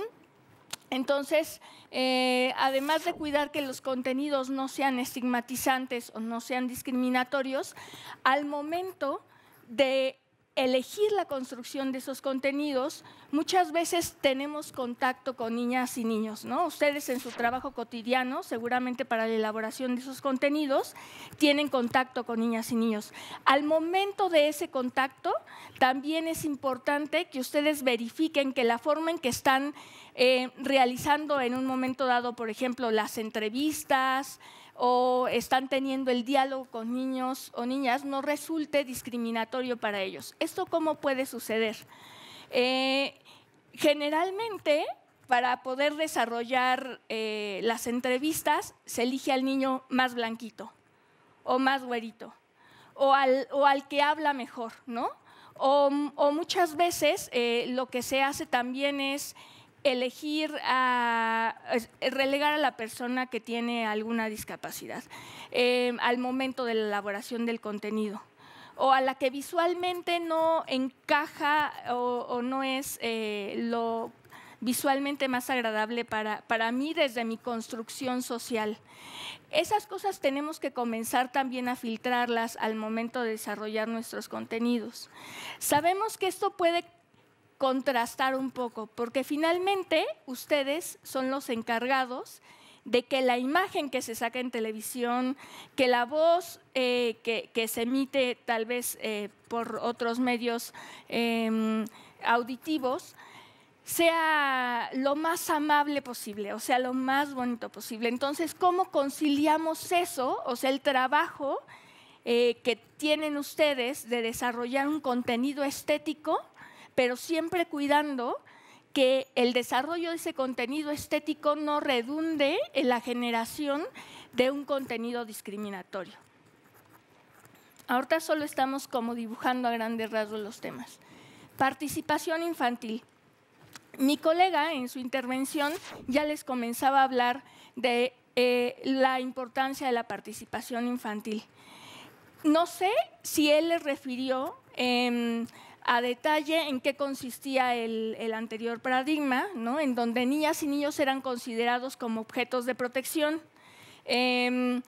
Entonces, eh, además de cuidar que los contenidos no sean estigmatizantes o no sean discriminatorios, al momento de elegir la construcción de esos contenidos, muchas veces tenemos contacto con niñas y niños, ¿no? Ustedes en su trabajo cotidiano, seguramente para la elaboración de esos contenidos, tienen contacto con niñas y niños. Al momento de ese contacto, también es importante que ustedes verifiquen que la forma en que están eh, realizando en un momento dado, por ejemplo, las entrevistas, o están teniendo el diálogo con niños o niñas no resulte discriminatorio para ellos. ¿Esto cómo puede suceder? Eh, generalmente, para poder desarrollar eh, las entrevistas, se elige al niño más blanquito o más güerito o al, o al que habla mejor, ¿no? O, muchas veces eh, lo que se hace también es elegir a relegar a la persona que tiene alguna discapacidad em, al momento de la elaboración del contenido o a la que visualmente no encaja o, no es eh, lo visualmente más agradable para, para mí desde mi construcción social. Esas cosas tenemos que comenzar también a filtrarlas al momento de desarrollar nuestros contenidos. Sabemos que esto puede contrastar un poco, porque finalmente ustedes son los encargados de que la imagen que se saca en televisión, que la voz eh, que, se emite tal vez eh, por otros medios em, auditivos, sea lo más amable posible, o sea, lo más bonito posible. Entonces, ¿cómo conciliamos eso, o sea, el trabajo eh, que tienen ustedes de desarrollar un contenido estético pero siempre cuidando que el desarrollo de ese contenido estético no redunde en la generación de un contenido discriminatorio. Ahorita solo estamos como dibujando a grandes rasgos los temas. Participación infantil. Mi colega en su intervención ya les comenzaba a hablar de eh, la importancia de la participación infantil. No sé si él les refirió... Em, a detalle en qué consistía el, anterior paradigma, en donde niñas y niños eran considerados como objetos de protección. Em,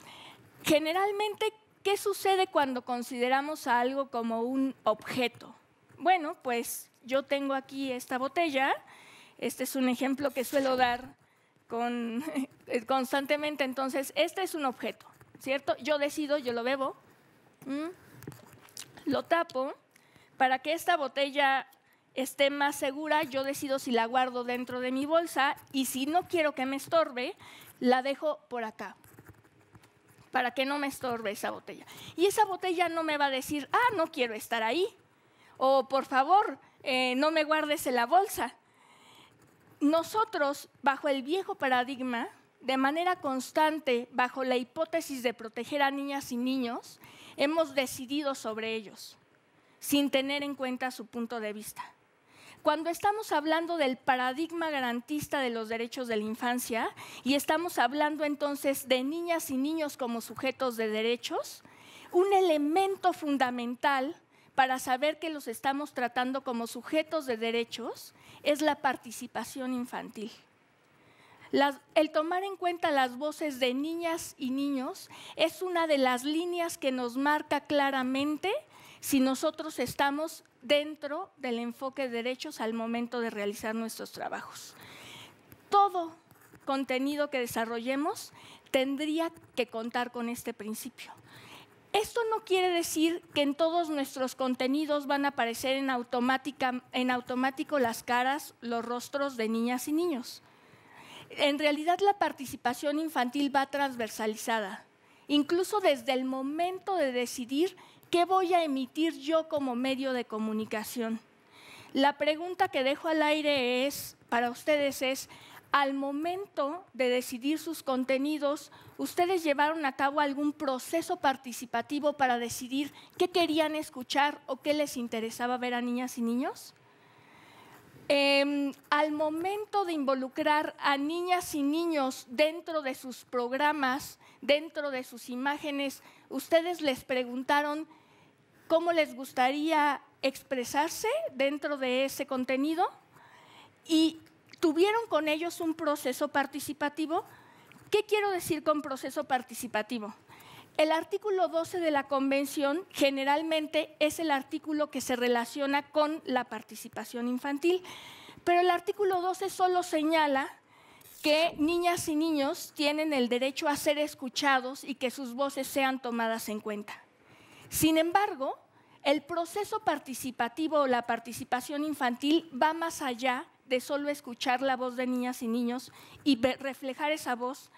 generalmente, ¿qué sucede cuando consideramos a algo como un objeto? Bueno, pues yo tengo aquí esta botella, este es un ejemplo que suelo dar (laughs) constantemente, entonces, este es un objeto, ¿cierto? Yo decido, yo lo bebo, lo tapo, para que esta botella esté más segura, yo decido si la guardo dentro de mi bolsa y si no quiero que me estorbe, la dejo por acá, para que no me estorbe esa botella. Y esa botella no me va a decir, ah, no quiero estar ahí, o por favor, eh, no me guardes en la bolsa. Nosotros, bajo el viejo paradigma, de manera constante, bajo la hipótesis de proteger a niñas y niños, hemos decidido sobre ellos sin tener en cuenta su punto de vista. Cuando estamos hablando del paradigma garantista de los derechos de la infancia y estamos hablando entonces de niñas y niños como sujetos de derechos, un elemento fundamental para saber que los estamos tratando como sujetos de derechos es la participación infantil. el tomar en cuenta las voces de niñas y niños es una de las líneas que nos marca claramente si nosotros estamos dentro del enfoque de derechos al momento de realizar nuestros trabajos. Todo contenido que desarrollemos tendría que contar con este principio. Esto no quiere decir que en todos nuestros contenidos van a aparecer en, automática, en automático las caras, los rostros de niñas y niños. En realidad la participación infantil va transversalizada, incluso desde el momento de decidir ¿Qué voy a emitir yo como medio de comunicación? La pregunta que dejo al aire es, para ustedes es, al momento de decidir sus contenidos, ¿ustedes llevaron a cabo algún proceso participativo para decidir qué querían escuchar o qué les interesaba ver a niñas y niños? Em, al momento de involucrar a niñas y niños dentro de sus programas, dentro de sus imágenes, ¿ustedes les preguntaron cómo les gustaría expresarse dentro de ese contenido y tuvieron con ellos un proceso participativo. ¿Qué quiero decir con proceso participativo? El artículo 12 de la Convención generalmente es el artículo que se relaciona con la participación infantil, pero el artículo 12 solo señala que niñas y niños tienen el derecho a ser escuchados y que sus voces sean tomadas en cuenta. Sin embargo, el proceso participativo o la participación infantil va más allá de solo escuchar la voz de niñas y niños y reflejar esa voz,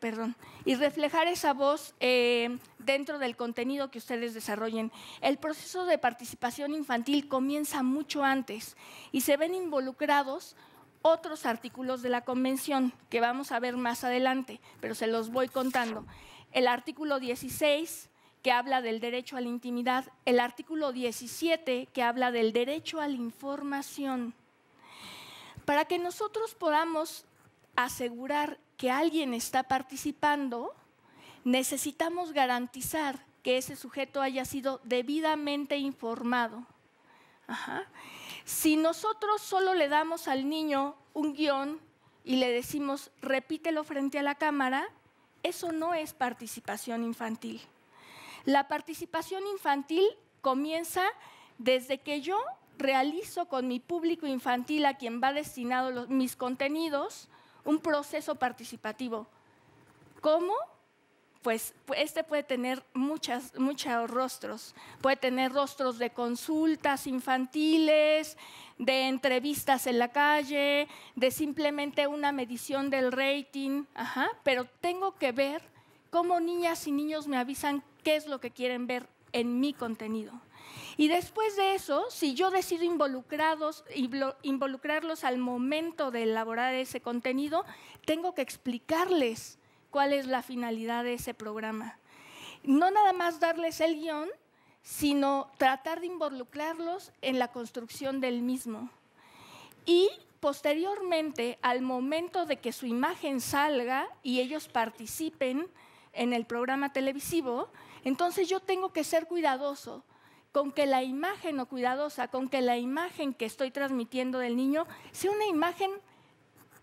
perdón, y reflejar esa voz eh, dentro del contenido que ustedes desarrollen. El proceso de participación infantil comienza mucho antes y se ven involucrados otros artículos de la Convención que vamos a ver más adelante, pero se los voy contando. El artículo 16, que habla del derecho a la intimidad, el artículo 17 que habla del derecho a la información. Para que nosotros podamos asegurar que alguien está participando, necesitamos garantizar que ese sujeto haya sido debidamente informado. Si nosotros solo le damos al niño un guión y le decimos repítelo frente a la cámara, eso no es participación infantil. La participación infantil comienza desde que yo realizo con mi público infantil a quien va destinado mis contenidos un proceso participativo. ¿Cómo? Pues este puede tener muchas, muchos rostros. Puede tener rostros de consultas infantiles, de entrevistas en la calle, de simplemente una medición del rating, pero tengo que ver cómo niñas y niños me avisan qué es lo que quieren ver en mi contenido. Y después de eso, si yo decido involucrados, involucrarlos al momento de elaborar ese contenido, tengo que explicarles cuál es la finalidad de ese programa. No nada más darles el guión, sino tratar de involucrarlos en la construcción del mismo. Y posteriormente, al momento de que su imagen salga y ellos participen en el programa televisivo, entonces yo tengo que ser cuidadoso con que la imagen o cuidadosa, con que la imagen que estoy transmitiendo del niño sea una imagen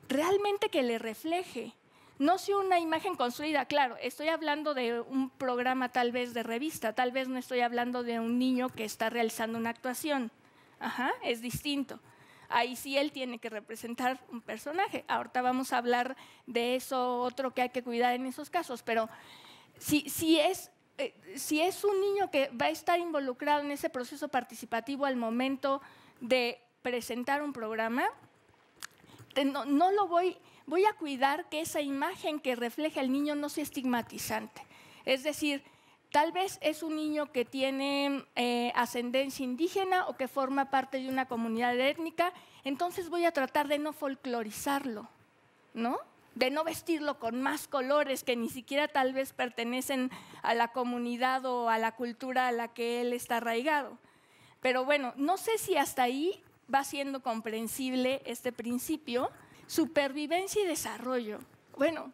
realmente que le refleje, no sea una imagen construida. Claro, estoy hablando de un programa tal vez de revista, tal vez no estoy hablando de un niño que está realizando una actuación. Ajá, es distinto. Ahí sí él tiene que representar un personaje. Ahorita vamos a hablar de eso otro que hay que cuidar en esos casos, pero si, si es eh, si es un niño que va a estar involucrado en ese proceso participativo al momento de presentar un programa, no, lo voy, voy a cuidar que esa imagen que refleja el niño no sea estigmatizante. Es decir, Tal vez es un niño que tiene eh, ascendencia indígena o que forma parte de una comunidad étnica, entonces voy a tratar de no folclorizarlo, ¿no? de no vestirlo con más colores que ni siquiera tal vez pertenecen a la comunidad o a la cultura a la que él está arraigado. Pero bueno, no sé si hasta ahí va siendo comprensible este principio, supervivencia y desarrollo. Bueno,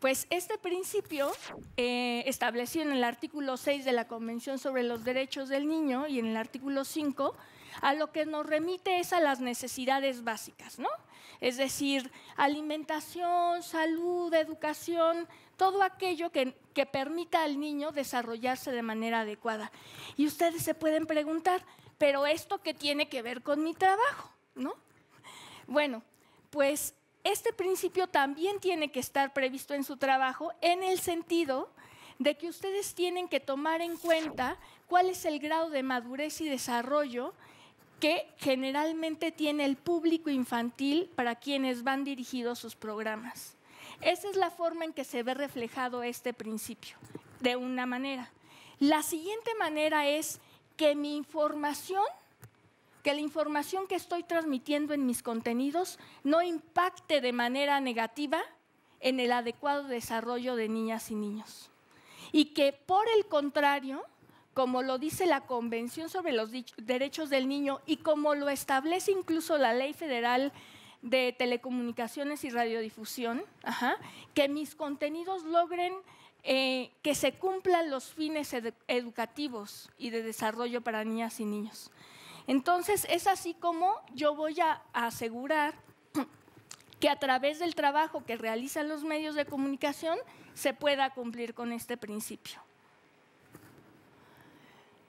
pues este principio eh, establecido en el artículo 6 de la Convención sobre los Derechos del Niño y en el artículo 5, a lo que nos remite es a las necesidades básicas, ¿no? es decir, alimentación, salud, educación, todo aquello que, permita al niño desarrollarse de manera adecuada. Y ustedes se pueden preguntar, pero esto qué tiene que ver con mi trabajo, ¿no? Bueno, pues este principio también tiene que estar previsto en su trabajo en el sentido de que ustedes tienen que tomar en cuenta cuál es el grado de madurez y desarrollo que generalmente tiene el público infantil para quienes van dirigidos sus programas. Esa es la forma en que se ve reflejado este principio, de una manera. La siguiente manera es que mi información, que la información que estoy transmitiendo en mis contenidos no impacte de manera negativa en el adecuado desarrollo de niñas y niños. Y que por el contrario, como lo dice la Convención sobre los Derechos del Niño y como lo establece incluso la Ley Federal de Telecomunicaciones y Radiodifusión, que mis contenidos logren eh, que se cumplan los fines educativos y de desarrollo para niñas y niños. Entonces, es así como yo voy a asegurar (clears throat) que a través del trabajo que realizan los medios de comunicación se pueda cumplir con este principio.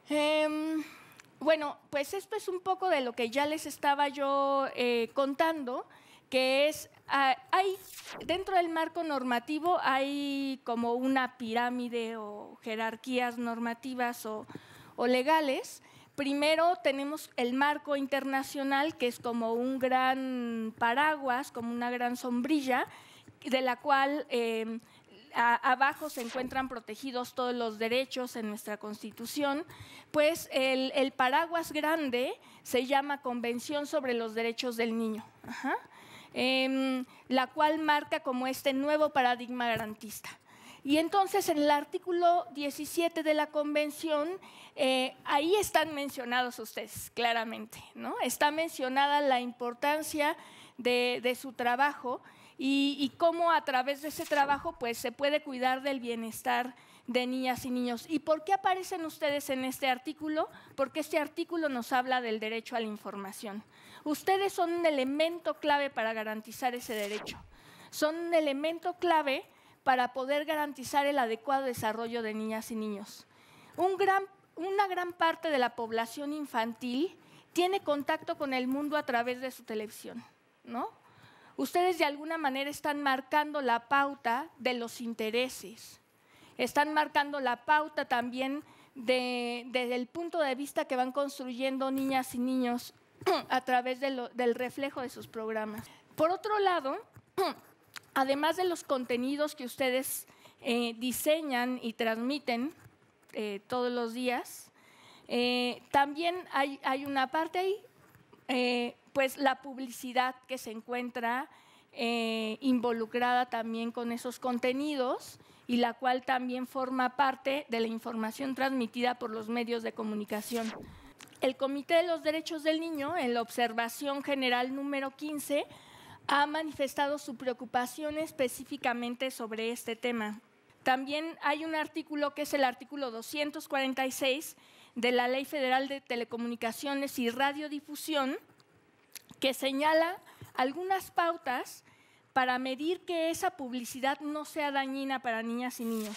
Em, bueno, pues esto es un poco de lo que ya les estaba yo eh, contando, que es, ah, hay, dentro del marco normativo hay como una pirámide o jerarquías normativas o, legales. Primero tenemos el marco internacional, que es como un gran paraguas, como una gran sombrilla, de la cual... Em, abajo se encuentran protegidos todos los derechos en nuestra Constitución, pues el, paraguas grande se llama Convención sobre los Derechos del Niño, em, la cual marca como este nuevo paradigma garantista. Y entonces en el artículo 17 de la convención, eh, ahí están mencionados ustedes, claramente, ¿no? Está mencionada la importancia de su trabajo y, cómo a través de ese trabajo pues, se puede cuidar del bienestar de niñas y niños. ¿Y por qué aparecen ustedes en este artículo? Porque este artículo nos habla del derecho a la información. Ustedes son un elemento clave para garantizar ese derecho. Son un elemento clave para poder garantizar el adecuado desarrollo de niñas y niños. una gran parte de la población infantil tiene contacto con el mundo a través de su televisión, ¿no? ustedes de alguna manera están marcando la pauta de los intereses, están marcando la pauta también de, desde el punto de vista que van construyendo niñas y niños (clears throat) a través del reflejo de sus programas. Por otro lado, (clears throat) además de los contenidos que ustedes eh, diseñan y transmiten eh, todos los días, eh, también hay, hay, una parte ahí pues la publicidad que se encuentra eh, involucrada también con esos contenidos y la cual también forma parte de la información transmitida por los medios de comunicación. El Comité de los Derechos del Niño, en la observación general número 15, ha manifestado su preocupación específicamente sobre este tema. También hay un artículo que es el artículo 246 de la Ley Federal de Telecomunicaciones y Radiodifusión, que señala algunas pautas para medir que esa publicidad no sea dañina para niñas y niños.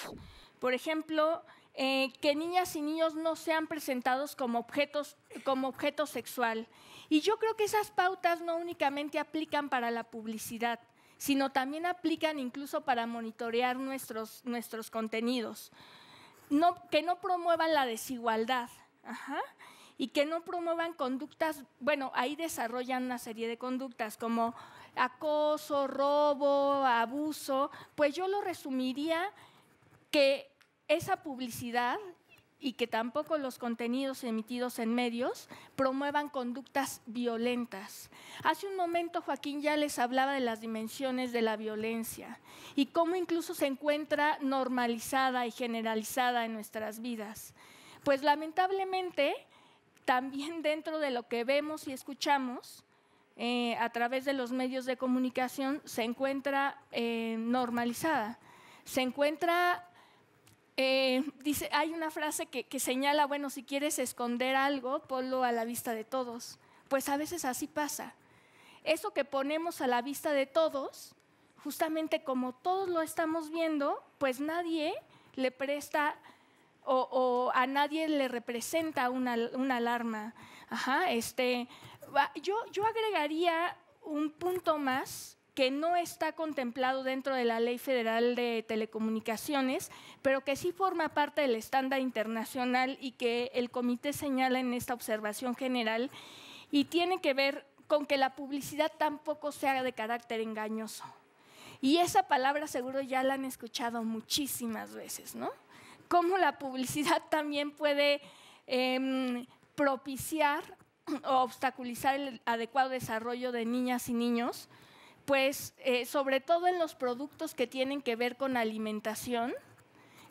Por ejemplo, eh, que niñas y niños no sean presentados como objetos, como objeto sexual. Y yo creo que esas pautas no únicamente aplican para la publicidad, sino también aplican incluso para monitorear nuestros, nuestros contenidos. que no promuevan la desigualdad. Ajá y que no promuevan conductas, bueno, ahí desarrollan una serie de conductas como acoso, robo, abuso, pues yo lo resumiría que esa publicidad y que tampoco los contenidos emitidos en medios promuevan conductas violentas. Hace un momento Joaquín ya les hablaba de las dimensiones de la violencia y cómo incluso se encuentra normalizada y generalizada en nuestras vidas. Pues lamentablemente también (laughs) dentro de lo que vemos y escuchamos eh, a través de los medios de comunicación se encuentra eh, normalizada. Se encuentra, eh, dice, hay una frase que, que señala, bueno, si quieres esconder algo, ponlo a la vista de todos. Pues a veces así pasa. Eso que ponemos a la vista de todos, justamente como todos lo estamos viendo, pues nadie le presta o, a nadie le representa una, alarma. Este, yo, yo agregaría un punto más que no está contemplado dentro de la Ley Federal de Telecomunicaciones, pero que sí forma parte del estándar internacional y que el comité señala en esta observación general y tiene que ver con que la publicidad tampoco sea de carácter engañoso. Y esa palabra seguro ya la han escuchado muchísimas veces, ¿no? cómo la publicidad también puede em, propiciar o obstaculizar el adecuado desarrollo de niñas y niños, pues eh, sobre todo en los productos que tienen que ver con alimentación,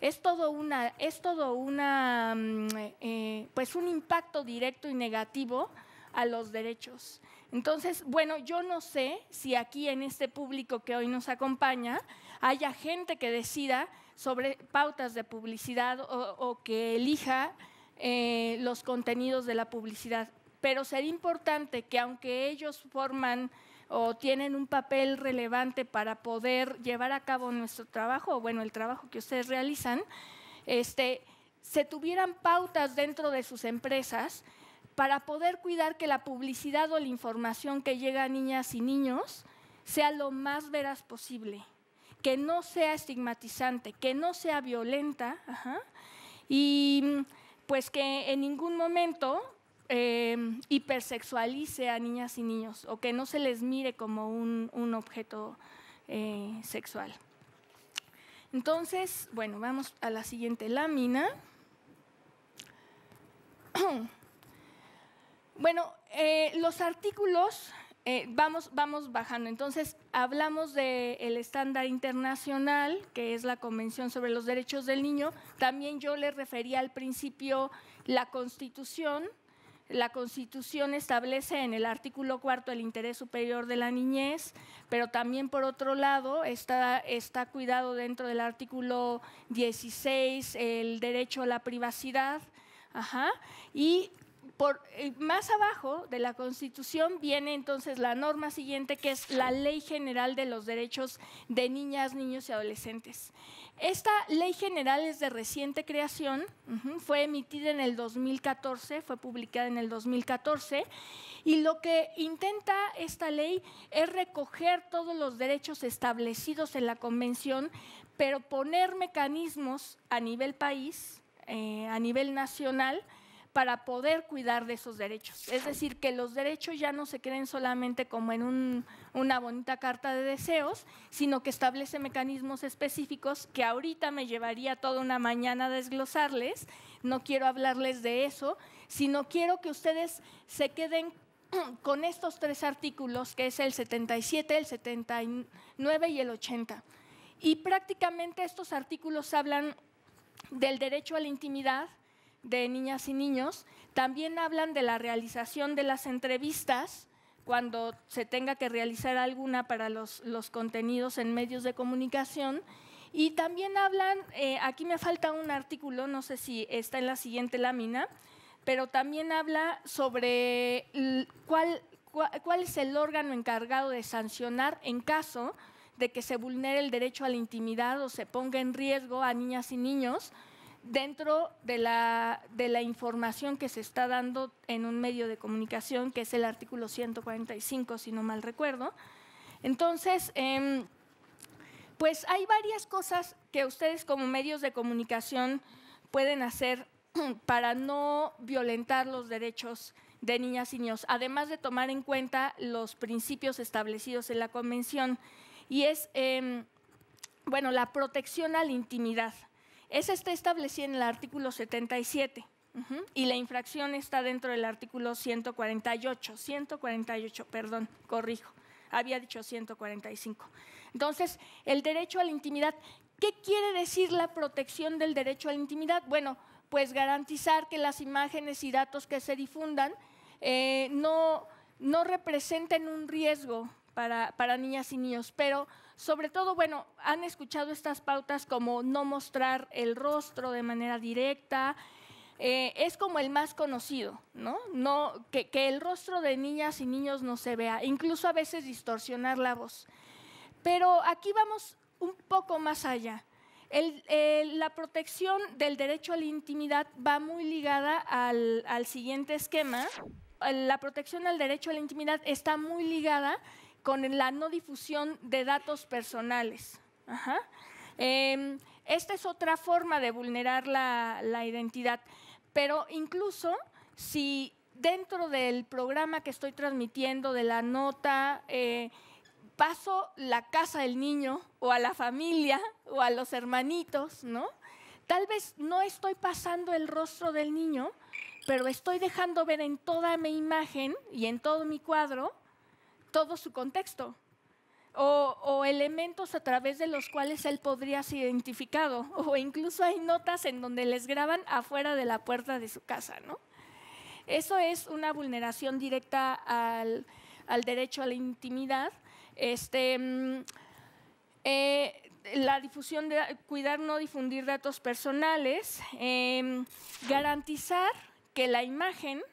es todo una, es todo una, mm, eh, pues un impacto directo y negativo a los derechos. Entonces, bueno, yo no sé si aquí en este público que hoy nos acompaña haya gente que decida sobre pautas de publicidad o, que elija eh, los contenidos de la publicidad. Pero sería importante que aunque ellos forman o tienen un papel relevante para poder llevar a cabo nuestro trabajo, o bueno, el trabajo que ustedes realizan, este, se tuvieran pautas dentro de sus empresas para poder cuidar que la publicidad o la información que llega a niñas y niños sea lo más veraz posible que no sea estigmatizante, que no sea violenta, y pues que en ningún momento em, hipersexualice a niñas y niños o que no se les mire como un, objeto eh, sexual. Entonces, bueno, vamos a la siguiente lámina. (clears throat) Bueno, eh, los artículos eh, vamos, vamos bajando. Entonces, hablamos del estándar internacional, que es la Convención sobre los Derechos del Niño. También yo le refería al principio la Constitución. La Constitución establece en el artículo cuarto el interés superior de la niñez, pero también por otro lado está, está cuidado dentro del artículo 16 el derecho a la privacidad. Ajá. Y eh, más abajo de la Constitución viene entonces la norma siguiente, que es la Ley General de los Derechos de Niñas, Niños y Adolescentes. Esta Ley General es de reciente creación, fue emitida en el 2014, fue publicada en el 2014, y lo que intenta esta ley es recoger todos los derechos establecidos en la Convención, pero poner mecanismos a nivel país, eh, a nivel nacional, para poder cuidar de esos derechos. Es decir, que los derechos ya no se queden solamente como en una bonita carta de deseos, sino que establece mecanismos específicos que ahorita me llevaría toda una mañana a desglosarles. No quiero hablarles de eso, sino quiero que ustedes se queden (clears throat) con estos tres artículos, que es el 77, el 79 y el 80. Y prácticamente estos artículos hablan del derecho a la intimidad, de niñas y niños, también hablan de la realización de las entrevistas cuando se tenga que realizar alguna para los, contenidos en medios de comunicación. Y también hablan, eh, aquí me falta un artículo, no sé si está en la siguiente lámina, pero también habla sobre cuál, cuál es el órgano encargado de sancionar en caso de que se vulnere el derecho a la intimidad o se ponga en riesgo a niñas y niños dentro de la, de la información que se está dando en un medio de comunicación, que es el artículo 145, si no mal recuerdo. Entonces, em, pues hay varias cosas que ustedes como medios de comunicación pueden hacer (clears throat) para no violentar los derechos de niñas y niños, además de tomar en cuenta los principios establecidos en la convención, y es, em, bueno, la protección a la intimidad. Esa está establecida en el artículo 77 y la infracción está dentro del artículo 148, 148, perdón, corrijo, había dicho 145. Entonces, el derecho a la intimidad, ¿qué quiere decir la protección del derecho a la intimidad? Bueno, pues garantizar que las imágenes y datos que se difundan eh, no, no representen un riesgo para, para niñas y niños, pero sobre todo, bueno, han escuchado estas pautas como no mostrar el rostro de manera directa. Eh, es como el más conocido, ¿no? que, el rostro de niñas y niños no se vea, incluso a veces distorsionar la voz. Pero aquí vamos un poco más allá. Eh, la protección del derecho a la intimidad va muy ligada al, siguiente esquema. La protección del derecho a la intimidad está muy ligada con la no difusión de datos personales. Em, esta es otra forma de vulnerar la, identidad, pero incluso si dentro del programa que estoy transmitiendo, de la nota, eh, paso la casa del niño o a la familia o a los hermanitos, ¿no? Tal vez no estoy pasando el rostro del niño, pero estoy dejando ver en toda mi imagen y en todo mi cuadro todo su contexto o, elementos a través de los cuales él podría ser identificado (laughs) o incluso hay notas en donde les graban afuera de la puerta de su casa, ¿no? Eso es una vulneración directa al, derecho a la intimidad. Este, mm, eh, la difusión de cuidar, no difundir datos personales, em, garantizar que la imagen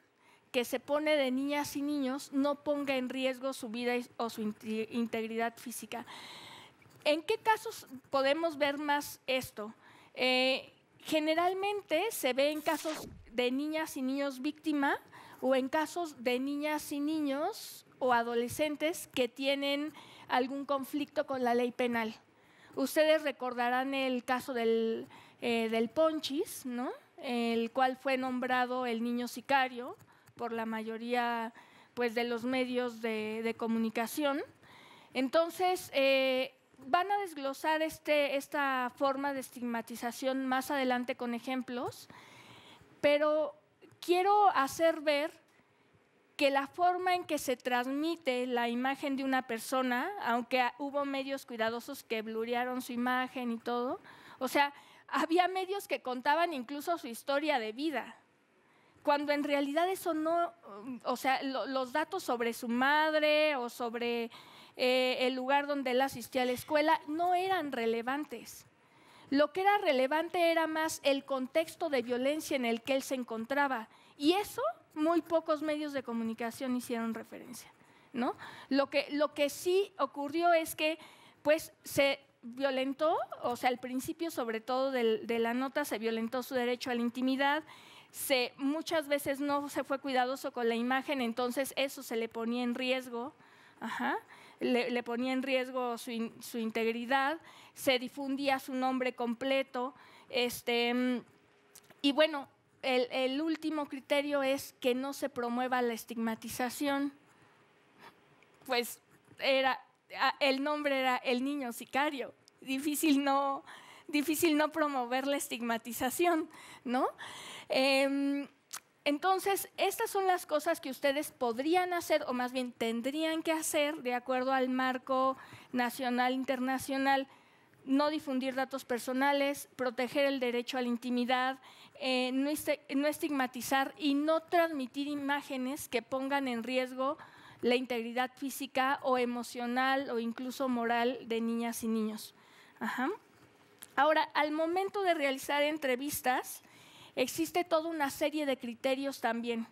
que se pone de niñas y niños no ponga en riesgo su vida o su integridad física. ¿En qué casos podemos ver más esto? Eh, generalmente se ve en casos de niñas y niños víctima o en casos de niñas y niños o adolescentes que tienen algún conflicto con la ley penal. Ustedes recordarán el caso del, eh, Ponchis, el cual fue nombrado el niño sicario, por la mayoría pues, de los medios de, comunicación. Entonces, eh, van a desglosar este, esta forma de estigmatización más adelante con ejemplos, pero quiero hacer ver que la forma en que se transmite la imagen de una persona, aunque hubo medios cuidadosos que blurearon su imagen y todo, o sea, había medios que contaban incluso su historia de vida cuando en realidad eso no, o sea, los datos sobre su madre o sobre eh, el lugar donde él asistía a la escuela no eran relevantes. Lo que era relevante era más el contexto de violencia en el que él se encontraba. Y eso muy pocos medios de comunicación hicieron referencia. ¿no? Lo, que, lo que sí ocurrió es que pues, se violentó, o sea, al principio sobre todo de la nota se violentó su derecho a la intimidad se, muchas veces no se fue cuidadoso con la imagen, entonces eso se le ponía en riesgo. Le, ponía en riesgo su, integridad, se difundía su nombre completo. Este, y bueno, el, último criterio es que no se promueva la estigmatización. Pues era, el nombre era el niño sicario. Difícil no, difícil no promover la estigmatización, ¿no? Em, entonces, estas son las cosas que ustedes podrían hacer, o más bien tendrían que hacer, de acuerdo al marco nacional, internacional, no difundir datos personales, proteger el derecho a la intimidad, eh, este, no estigmatizar y no transmitir imágenes que pongan en riesgo la integridad física o emocional o incluso moral de niñas y niños. Ahora, al momento de realizar entrevistas, existe toda una serie de criterios también.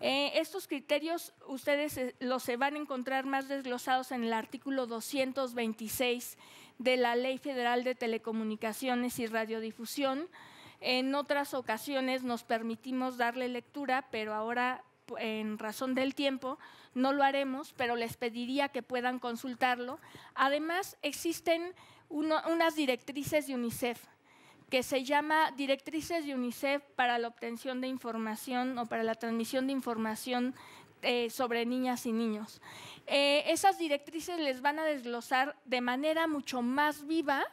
Eh, estos criterios ustedes eh, los se van a encontrar más desglosados en el artículo 226 de la Ley Federal de Telecomunicaciones y Radiodifusión. En otras ocasiones nos permitimos darle lectura, pero ahora en razón del tiempo no lo haremos, pero les pediría que puedan consultarlo. Además, existen unas directrices de UNICEF que se llama Directrices de UNICEF para la obtención de información o para la transmisión de información eh, sobre niñas y niños. Eh, esas directrices les van a desglosar de manera mucho más viva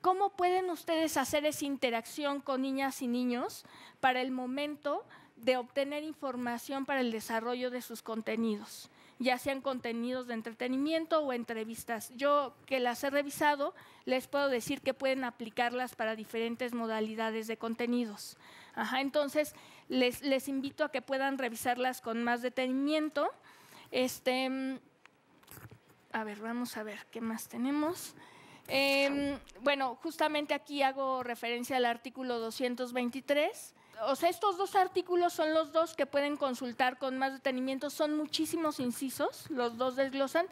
cómo pueden ustedes hacer esa interacción con niñas y niños para el momento de obtener información para el desarrollo de sus contenidos ya sean contenidos de entretenimiento o entrevistas. Yo que las he revisado, les puedo decir que pueden aplicarlas para diferentes modalidades de contenidos. entonces, les, les invito a que puedan revisarlas con más detenimiento. Este, a ver, vamos a ver qué más tenemos. Em, bueno, justamente aquí hago referencia al artículo 223 o sea, estos dos artículos son los dos que pueden consultar con más detenimiento, son muchísimos incisos, los dos desglosan.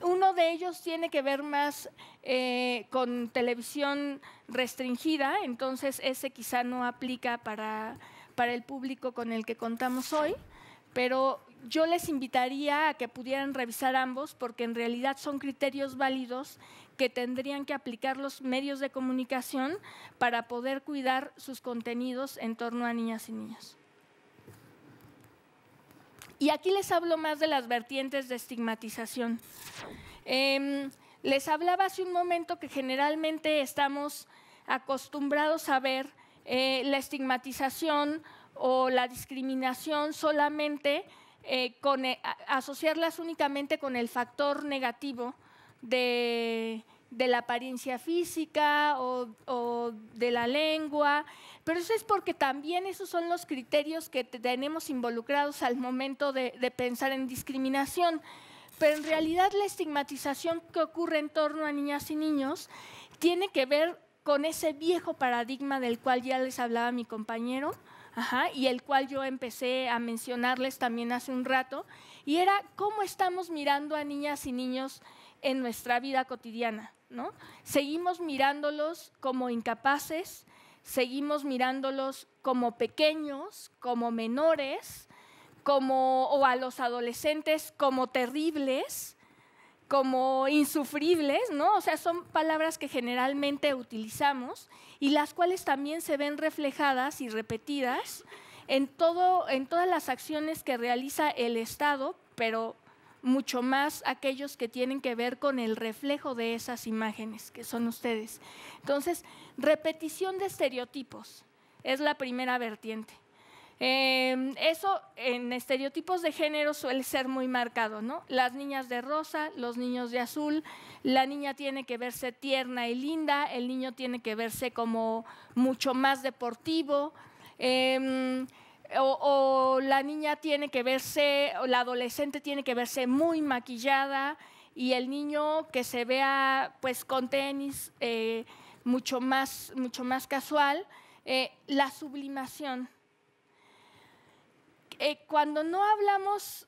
Uno de ellos tiene que ver más eh, con televisión restringida, entonces ese quizá no aplica para, para el público con el que contamos hoy, pero yo les invitaría a que pudieran revisar ambos porque en realidad son criterios válidos que tendrían que aplicar los medios de comunicación para poder cuidar sus contenidos en torno a niñas y niños. Y aquí les hablo más de las vertientes de estigmatización. Em, les hablaba hace un momento que generalmente estamos acostumbrados a ver eh, la estigmatización o la discriminación solamente, eh, con, eh, asociarlas únicamente con el factor negativo de, de la apariencia física o, de la lengua, pero eso es porque también esos son los criterios que tenemos involucrados al momento de, pensar en discriminación. Pero en realidad la estigmatización que ocurre en torno a niñas y niños tiene que ver con ese viejo paradigma del cual ya les hablaba mi compañero, y el cual yo empecé a mencionarles también hace un rato, y era cómo estamos mirando a niñas y niños en nuestra vida cotidiana. Seguimos mirándolos como incapaces, seguimos mirándolos como pequeños, como menores, como, o a los adolescentes como terribles, como insufribles, ¿no? O sea, son palabras que generalmente utilizamos y las cuales también se ven reflejadas y repetidas en, todo, en todas las acciones que realiza el Estado, pero mucho más aquellos que tienen que ver con el reflejo de esas imágenes, que son ustedes. Entonces, repetición de estereotipos es la primera vertiente. Em, eso en estereotipos de género suele ser muy marcado, ¿no? Las niñas de rosa, los niños de azul, la niña tiene que verse tierna y linda, el niño tiene que verse como mucho más deportivo. Em, o, la niña tiene que verse, o la adolescente tiene que verse muy maquillada y el niño que se vea pues con tenis eh, mucho, más, mucho más casual, eh, la sublimación. Eh, cuando no hablamos,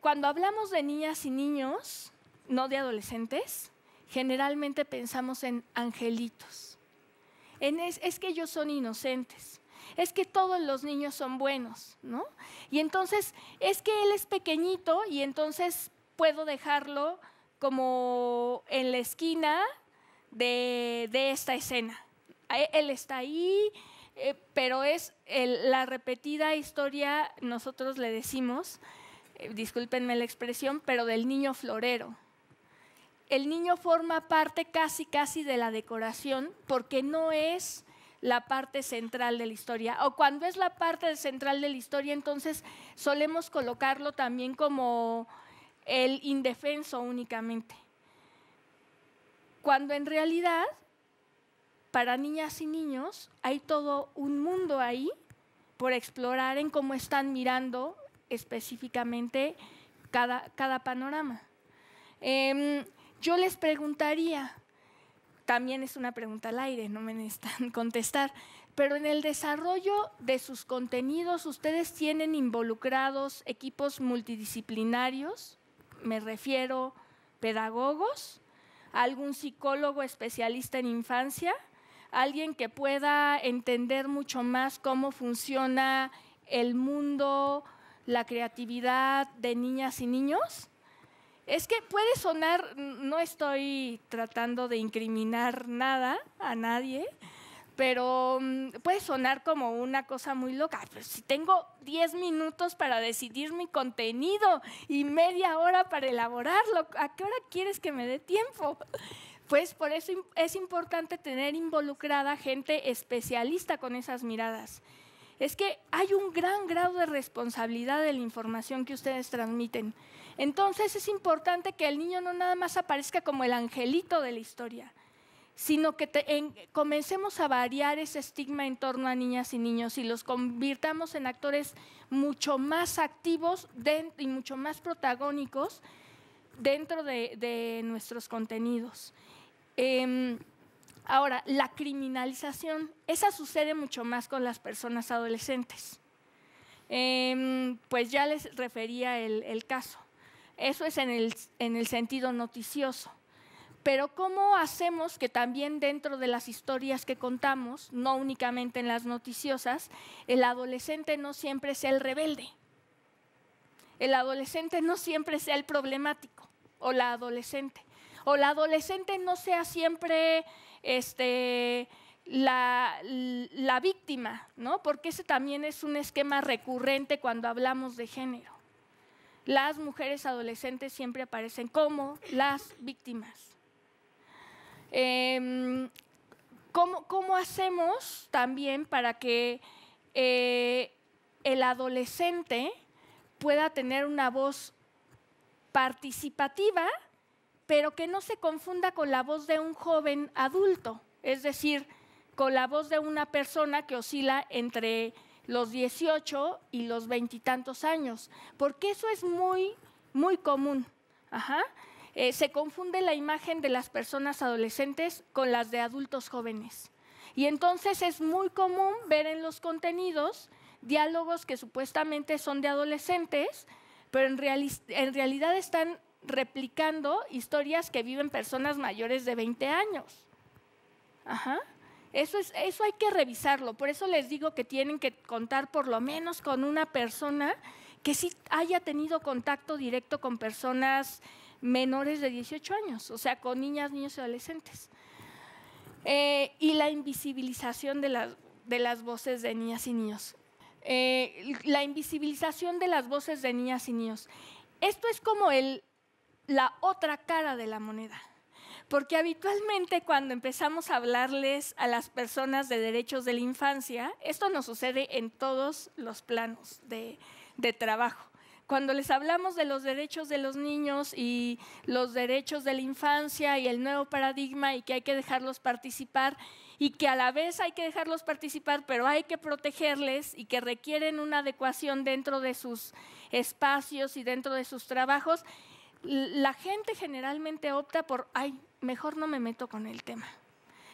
cuando hablamos de niñas y niños, no de adolescentes, generalmente pensamos en angelitos. es, es que ellos son inocentes es que todos los niños son buenos, ¿no? Y entonces es que él es pequeñito y entonces puedo dejarlo como en la esquina de, esta escena. E, él está ahí, eh, pero es la repetida historia, nosotros le decimos, eh, discúlpenme la expresión, pero del niño florero. El niño forma parte casi, casi de la decoración porque no es la parte central de la historia. O cuando es la parte central de la historia, entonces solemos colocarlo también como el indefenso únicamente. Cuando en realidad, para niñas y niños, hay todo un mundo ahí por explorar en cómo están mirando específicamente cada, cada panorama. Em, yo les preguntaría, también es una pregunta al aire, no me necesitan (laughs) contestar. Pero en el desarrollo de sus contenidos, ¿ustedes tienen involucrados equipos multidisciplinarios? Me refiero pedagogos, algún psicólogo especialista en infancia, alguien que pueda entender mucho más cómo funciona el mundo, la creatividad de niñas y niños. Es que puede sonar, no estoy tratando de incriminar nada a nadie, pero mm, puede sonar como una cosa muy loca. si tengo 10 minutos para decidir mi contenido y media hora para elaborarlo, ¿a qué hora quieres que me dé tiempo? (laughs) Pues por eso es importante tener involucrada gente especialista con esas miradas. Es que hay un gran grado de responsabilidad de la información que ustedes transmiten. Entonces es importante que el niño no nada más aparezca como el angelito de la historia, sino que comencemos a variar ese estigma en torno a niñas y niños y los convirtamos en actores mucho más activos y mucho más protagónicos dentro de, nuestros contenidos. Em, ahora, la criminalización, esa sucede mucho más con las personas adolescentes. Em, pues ya les refería el caso. Eso es en el, sentido noticioso. Pero ¿cómo hacemos que también dentro de las historias que contamos, no únicamente en las noticiosas, el adolescente no siempre sea el rebelde? El adolescente no siempre sea el problemático o la adolescente. O la adolescente no sea siempre este, la, la víctima, ¿no? Porque ese también es un esquema recurrente cuando hablamos de género las mujeres adolescentes siempre aparecen como las víctimas. Em, ¿cómo, hacemos también para que eh, el adolescente pueda tener una voz participativa, pero que no se confunda con la voz de un joven adulto? Es decir, con la voz de una persona que oscila entre los 18 y los veintitantos años, porque eso es muy, muy común. Eh, se confunde la imagen de las personas adolescentes con las de adultos jóvenes. Y entonces es muy común ver en los contenidos diálogos que supuestamente son de adolescentes, pero en, en realidad están replicando historias que viven personas mayores de 20 años. Ajá. Eso, es, eso hay que revisarlo. Por eso les digo que tienen que contar por lo menos con una persona que sí haya tenido contacto directo con personas menores de 18 años, o sea, con niñas, niños y adolescentes. Eh, y la invisibilización de las, de las voces de niñas y niños. Eh, la invisibilización de las voces de niñas y niños. Esto es como el, la otra cara de la moneda. Porque habitualmente cuando empezamos a hablarles a las personas de derechos de la infancia, esto nos sucede en todos los planos de, trabajo cuando les hablamos de los derechos de los niños y los derechos de la infancia y el nuevo paradigma y que hay que dejarlos participar y que a la vez hay que dejarlos participar, pero hay que protegerles y que requieren una adecuación dentro de sus espacios y dentro de sus trabajos, la gente generalmente opta por, ay, mejor no me meto con el tema.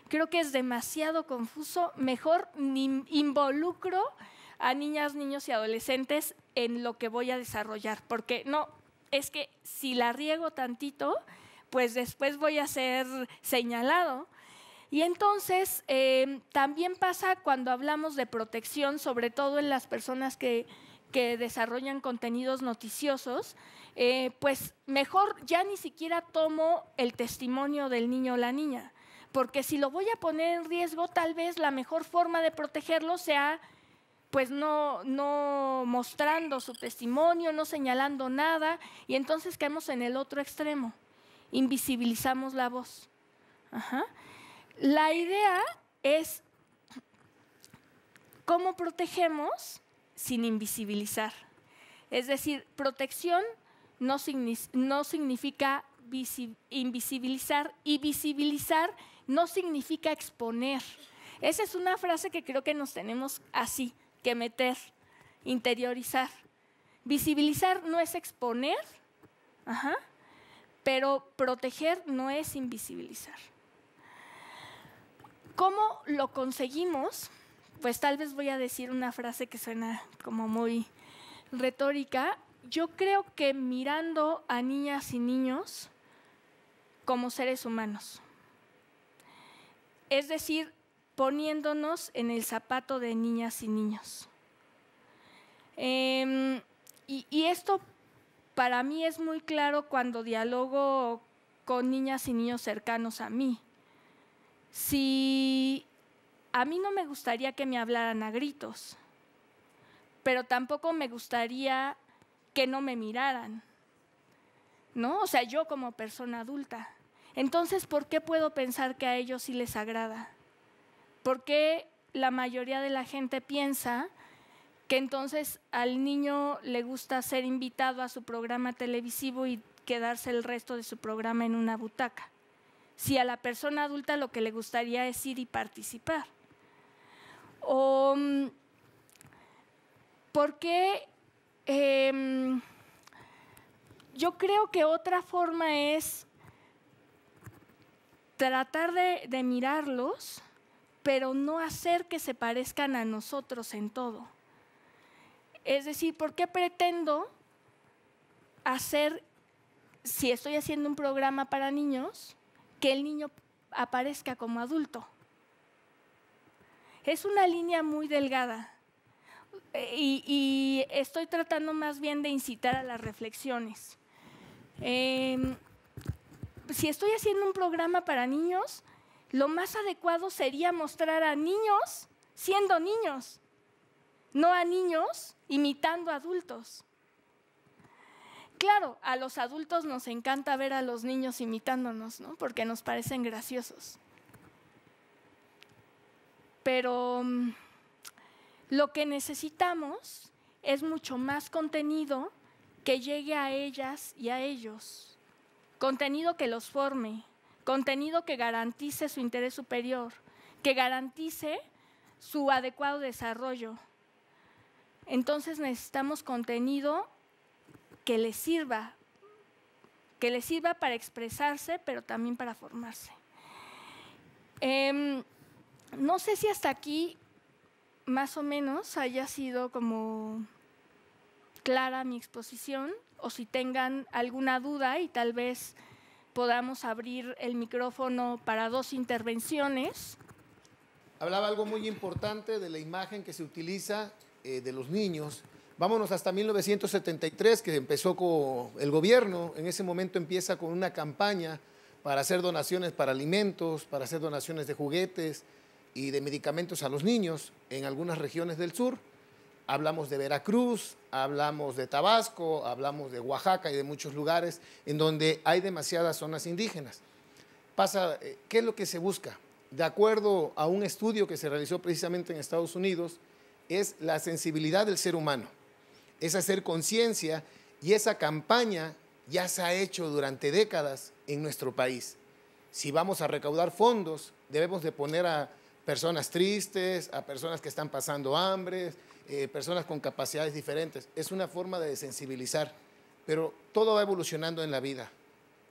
Creo que es demasiado confuso, mejor ni involucro a niñas, niños y adolescentes en lo que voy a desarrollar, porque no, es que si la riego tantito, pues después voy a ser señalado. Y entonces em, también pasa cuando hablamos de protección, sobre todo en las personas que desarrollan contenidos noticiosos, eh, pues mejor ya ni siquiera tomo el testimonio del niño o la niña, porque si lo voy a poner en riesgo, tal vez la mejor forma de protegerlo sea pues no, no mostrando su testimonio, no señalando nada, y entonces caemos en el otro extremo, invisibilizamos la voz. La idea es cómo protegemos sin invisibilizar. Es decir, protección no, significa, invisibilizar y visibilizar no significa exponer. Esa es una frase que creo que nos tenemos así que meter, interiorizar. Visibilizar no es exponer, pero proteger no es invisibilizar. ¿Cómo lo conseguimos? Pues tal vez voy a decir una frase que suena como muy retórica, yo creo que mirando a niñas y niños como seres humanos. Es decir, poniéndonos en el zapato de niñas y niños. Em, y, y esto para mí es muy claro cuando dialogo con niñas y niños cercanos a mí. Si a mí no me gustaría que me hablaran a gritos, pero tampoco me gustaría que no me miraran. ¿No? O sea, yo como persona adulta. Entonces, ¿por qué puedo pensar que a ellos sí les agrada? ¿Por qué la mayoría de la gente piensa que entonces al niño le gusta ser invitado a su programa televisivo y quedarse el resto de su programa en una butaca? Si a la persona adulta lo que le gustaría es ir y participar. O, mm, ¿Por qué Em, yo creo que otra forma es tratar de, de, mirarlos, pero no hacer que se parezcan a nosotros en todo. Es decir, ¿por qué pretendo hacer, si estoy haciendo un programa para niños, que el niño aparezca como adulto? Es una línea muy delgada y, estoy tratando más bien de incitar a las reflexiones. Em, si estoy haciendo un programa para niños, lo más adecuado sería mostrar a niños siendo niños, no a niños imitando adultos. Claro, a los adultos nos encanta ver a los niños imitándonos, Porque nos parecen graciosos. Pero mm, lo que necesitamos es mucho más contenido que llegue a ellas y a ellos, contenido que los forme, contenido que garantice su interés superior, que garantice su adecuado desarrollo. Entonces necesitamos contenido que les sirva, que les sirva para expresarse, pero también para formarse. Em, no sé si hasta aquí más o menos haya sido como clara mi exposición o si tengan alguna duda y tal vez podamos abrir el micrófono para dos intervenciones. Hablaba algo muy importante de la imagen que se utiliza eh, de los niños. Vámonos hasta 1973, que empezó con el gobierno. En ese momento empieza con una campaña para hacer donaciones para alimentos, para hacer donaciones de juguetes, y de medicamentos a los niños en algunas regiones del sur. Hablamos de Veracruz, hablamos de Tabasco, hablamos de Oaxaca y de muchos lugares en donde hay demasiadas zonas indígenas. Pasa, eh, ¿Qué es lo que se busca? De acuerdo a un estudio que se realizó precisamente en Estados Unidos, es la sensibilidad del ser humano, es hacer conciencia y esa campaña ya se ha hecho durante décadas en nuestro país. Si vamos a recaudar fondos, debemos de poner a, personas tristes, a personas que están pasando hambre, eh, personas con capacidades diferentes. Es una forma de sensibilizar, pero todo va evolucionando en la vida.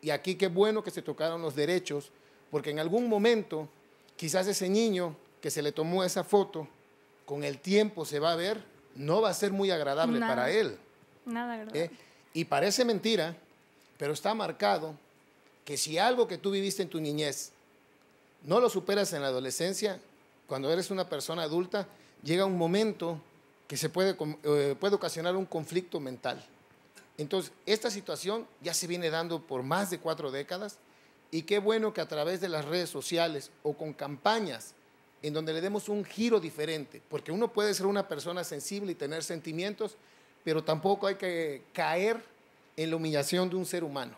Y aquí qué bueno que se tocaron los derechos, porque en algún momento quizás ese niño que se le tomó esa foto, con el tiempo se va a ver, no va a ser muy agradable para él. Nada, ¿Eh? Y parece mentira, pero está marcado que si algo que tú viviste en tu niñez no lo superas en la adolescencia, cuando eres una persona adulta, llega un momento que se puede, eh, puede ocasionar un conflicto mental. Entonces, esta situación ya se viene dando por más de cuatro décadas y qué bueno que a través de las redes sociales o con campañas en donde le demos un giro diferente, porque uno puede ser una persona sensible y tener sentimientos, pero tampoco hay que caer en la humillación de un ser humano.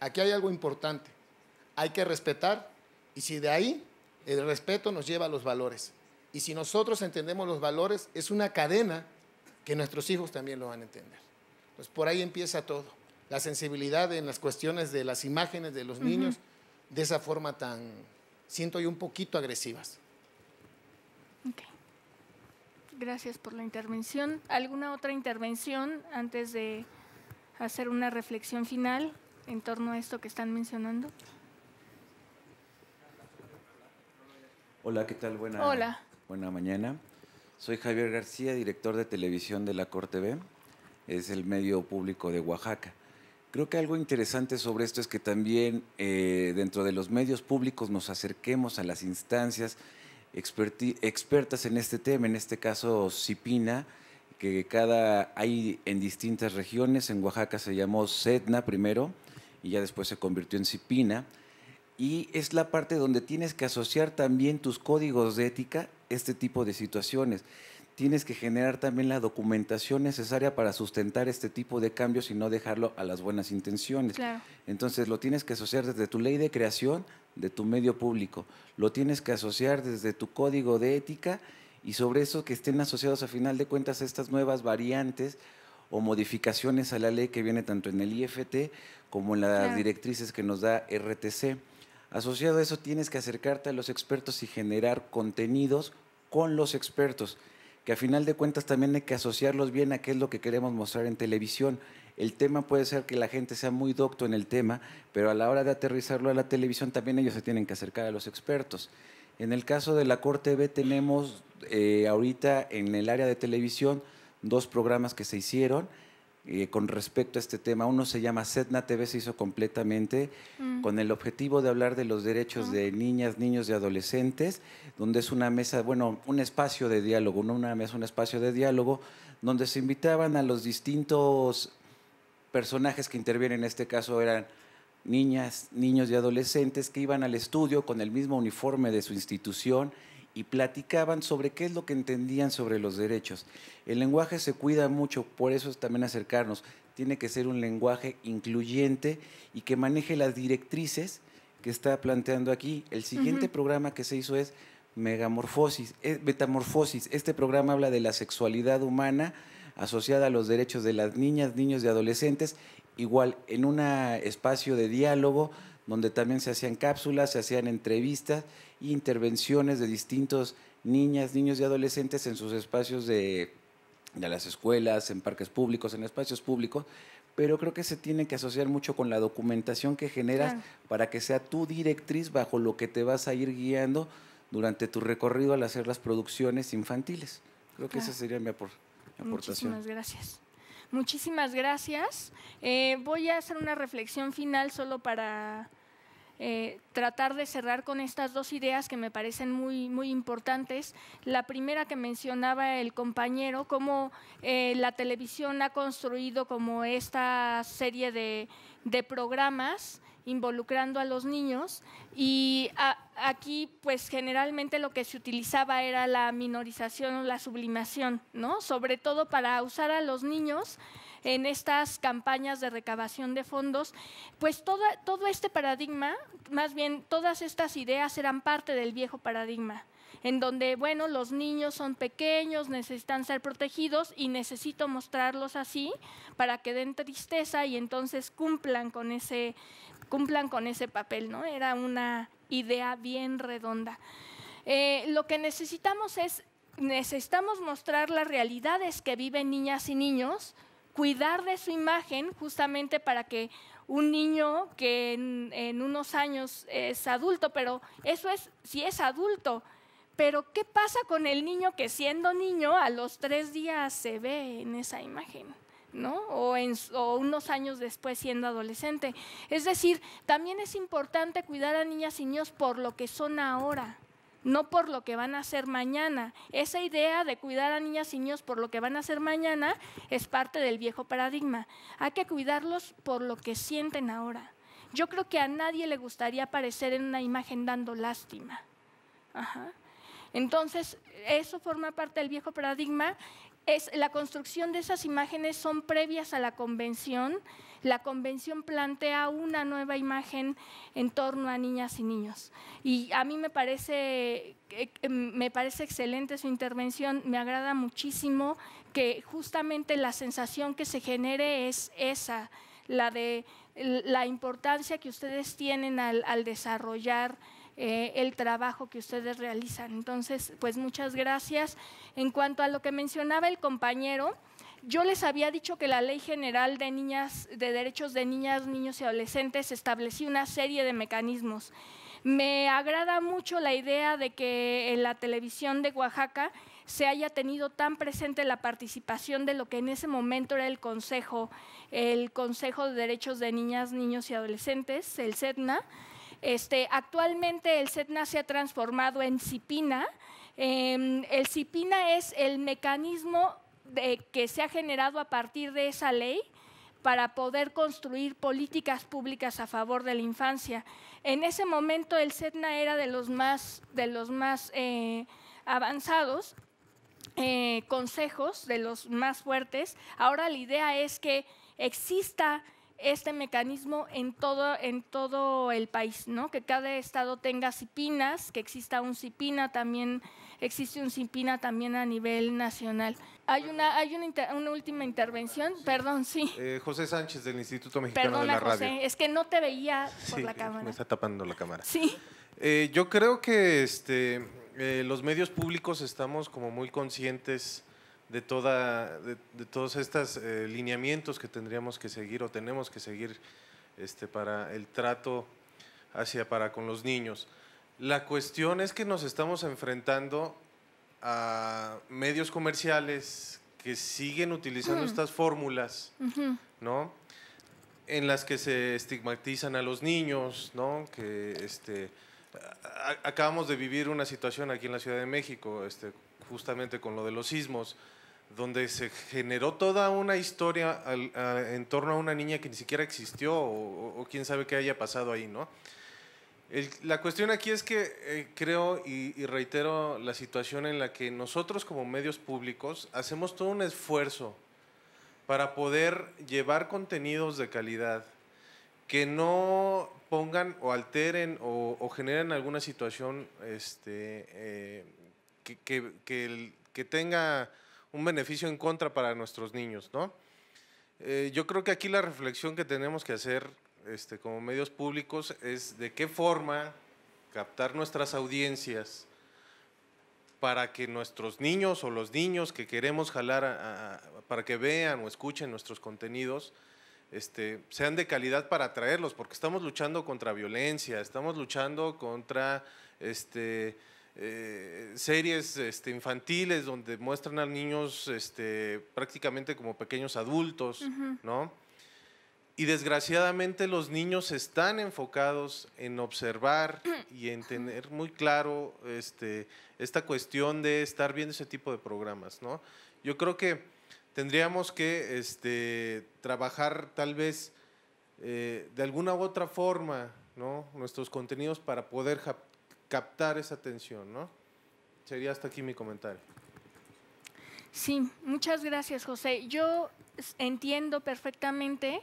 Aquí hay algo importante. Hay que respetar y si de ahí el respeto nos lleva a los valores. Y si nosotros entendemos los valores, es una cadena que nuestros hijos también lo van a entender. Entonces, por ahí empieza todo. La sensibilidad en las cuestiones de las imágenes de los niños, de esa forma tan, siento yo, un poquito agresivas. Gracias por la intervención. ¿Alguna otra intervención antes de hacer una reflexión final en torno a esto que están mencionando? Hola, ¿qué tal? Buena, Hola. Buena mañana. Soy Javier García, director de televisión de la Corte B. Es el medio público de Oaxaca. Creo que algo interesante sobre esto es que también eh, dentro de los medios públicos nos acerquemos a las instancias expertas en este tema, en este caso CIPINA, que cada hay en distintas regiones. En Oaxaca se llamó SEDNA primero y ya después se convirtió en CIPINA y es la parte donde tienes que asociar también tus códigos de ética este tipo de situaciones. Tienes que generar también la documentación necesaria para sustentar este tipo de cambios y no dejarlo a las buenas intenciones. Entonces lo tienes que asociar desde tu ley de creación de tu medio público, lo tienes que asociar desde tu código de ética y sobre eso que estén asociados a final de cuentas estas nuevas variantes o modificaciones a la ley que viene tanto en el IFT como en las directrices que nos da RTC. Asociado a eso tienes que acercarte a los expertos y generar contenidos con los expertos, que a final de cuentas también hay que asociarlos bien a qué es lo que queremos mostrar en televisión. El tema puede ser que la gente sea muy docto en el tema, pero a la hora de aterrizarlo a la televisión también ellos se tienen que acercar a los expertos. En el caso de la Corte B tenemos eh, ahorita en el área de televisión dos programas que se hicieron eh, con respecto a este tema. Uno se llama Setna TV, se hizo completamente mm. con el objetivo de hablar de los derechos ah. de niñas, niños y adolescentes, donde es una mesa, bueno, un espacio de diálogo, no una mesa, un espacio de diálogo, donde se invitaban a los distintos personajes que intervienen, en este caso eran niñas, niños y adolescentes que iban al estudio con el mismo uniforme de su institución y platicaban sobre qué es lo que entendían sobre los derechos. El lenguaje se cuida mucho, por eso es también acercarnos. Tiene que ser un lenguaje incluyente y que maneje las directrices que está planteando aquí. El siguiente programa que se hizo es Megamorfosis, es eh, Metamorfosis. Este programa habla de la sexualidad humana asociada a los derechos de las niñas, niños y adolescentes, igual en un espacio de diálogo donde también se hacían cápsulas, se hacían entrevistas intervenciones de distintos niñas, niños y adolescentes en sus espacios de, las escuelas, en parques públicos, en espacios públicos, pero creo que se tiene que asociar mucho con la documentación que generas para que sea tu directriz bajo lo que te vas a ir guiando durante tu recorrido al hacer las producciones infantiles. Creo que esa sería mi, aportación. Muchísimas gracias. Muchísimas gracias. Eh, voy a hacer una reflexión final solo para eh, tratar de cerrar con estas dos ideas que me parecen muy, muy importantes. La primera que mencionaba el compañero, cómo eh, la televisión ha construido como esta serie de, programas involucrando a los niños y aquí pues generalmente lo que se utilizaba era la minorización o la sublimación, ¿no? Sobre todo para usar a los niños en estas campañas de recabación de fondos, pues todo este paradigma, más bien todas estas ideas eran parte del viejo paradigma en donde, bueno, los niños son pequeños, necesitan ser protegidos y necesito mostrarlos así para que den tristeza y entonces cumplan con ese, cumplan con ese papel, ¿no? Era una idea bien redonda. Eh, lo que necesitamos es, necesitamos mostrar las realidades que viven niñas y niños, cuidar de su imagen justamente para que un niño que en, unos años es adulto, pero eso es si es adulto. Pero ¿qué pasa con el niño que siendo niño a los tres días se ve en esa imagen? ¿no? O, en, o unos años después siendo adolescente. Es decir, también es importante cuidar a niñas y niños por lo que son ahora, no por lo que van a hacer mañana. Esa idea de cuidar a niñas y niños por lo que van a hacer mañana es parte del viejo paradigma. Hay que cuidarlos por lo que sienten ahora. Yo creo que a nadie le gustaría aparecer en una imagen dando lástima. Entonces, eso forma parte del viejo paradigma es, la construcción de esas imágenes son previas a la convención. La convención plantea una nueva imagen en torno a niñas y niños. Y a mí me parece, eh, eh, me parece excelente su intervención, me agrada muchísimo que justamente la sensación que se genere es esa, la de la importancia que ustedes tienen al, al desarrollar eh, el trabajo que ustedes realizan. Entonces, pues muchas gracias. En cuanto a lo que mencionaba el compañero, yo les había dicho que la Ley General de Niñas de Derechos de Niñas, Niños y Adolescentes establecía una serie de mecanismos. Me agrada mucho la idea de que en la televisión de Oaxaca se haya tenido tan presente la participación de lo que en ese momento era el Consejo, el Consejo de Derechos de Niñas, Niños y Adolescentes, el sedna, este, actualmente el CETNA se ha transformado en CIPINA. Em, el CIPINA es el mecanismo que se ha generado a partir de esa ley para poder construir políticas públicas a favor de la infancia. En ese momento el CETNA era de los más, eh, avanzados, eh, consejos, de los más fuertes. Ahora la idea es que exista este mecanismo en todo, en todo el país, ¿no? que cada estado tenga CIPINAS, que exista un CIPINA también, existe un CIPINA también a nivel nacional. Hay una, hay una, última intervención, perdón, sí. Eh, José Sánchez del Instituto Mexicano de la Radio. es que no te veía por la cámara. Me está tapando la cámara. Sí. Eh, yo creo que este, eh, los medios públicos estamos como muy conscientes de, toda, de, todos estos eh, lineamientos que tendríamos que seguir o tenemos que seguir este, para el trato hacia para con los niños. La cuestión es que nos estamos enfrentando a medios comerciales que siguen utilizando estas fórmulas, ¿no? En las que se estigmatizan a los niños, ¿no? Que este, acabamos de vivir una situación aquí en la Ciudad de México, este, justamente con lo de los sismos, donde se generó toda una historia en torno a una niña que ni siquiera existió o, quién sabe qué haya pasado ahí, ¿no? la cuestión aquí es que eh, creo y, reitero la situación en la que nosotros como medios públicos hacemos todo un esfuerzo para poder llevar contenidos de calidad que no pongan o alteren o, generen alguna situación este, eh, que, que, que tenga un beneficio en contra para nuestros niños, ¿no? Eh, yo creo que aquí la reflexión que tenemos que hacer este, como medios públicos es de qué forma captar nuestras audiencias para que nuestros niños o los niños que queremos jalar para que vean o escuchen nuestros contenidos este, sean de calidad para atraerlos, porque estamos luchando contra violencia, estamos luchando contra este, eh, series este, infantiles donde muestran a niños este, prácticamente como pequeños adultos, ¿no? Y desgraciadamente los niños están enfocados en observar y en tener muy claro este, esta cuestión de estar viendo ese tipo de programas, ¿no? Yo creo que tendríamos que trabajar tal vez eh, de alguna u otra forma, Nuestros contenidos para poder captar esa atención, ¿no? Sería hasta aquí mi comentario. Sí, muchas gracias, José. Yo entiendo perfectamente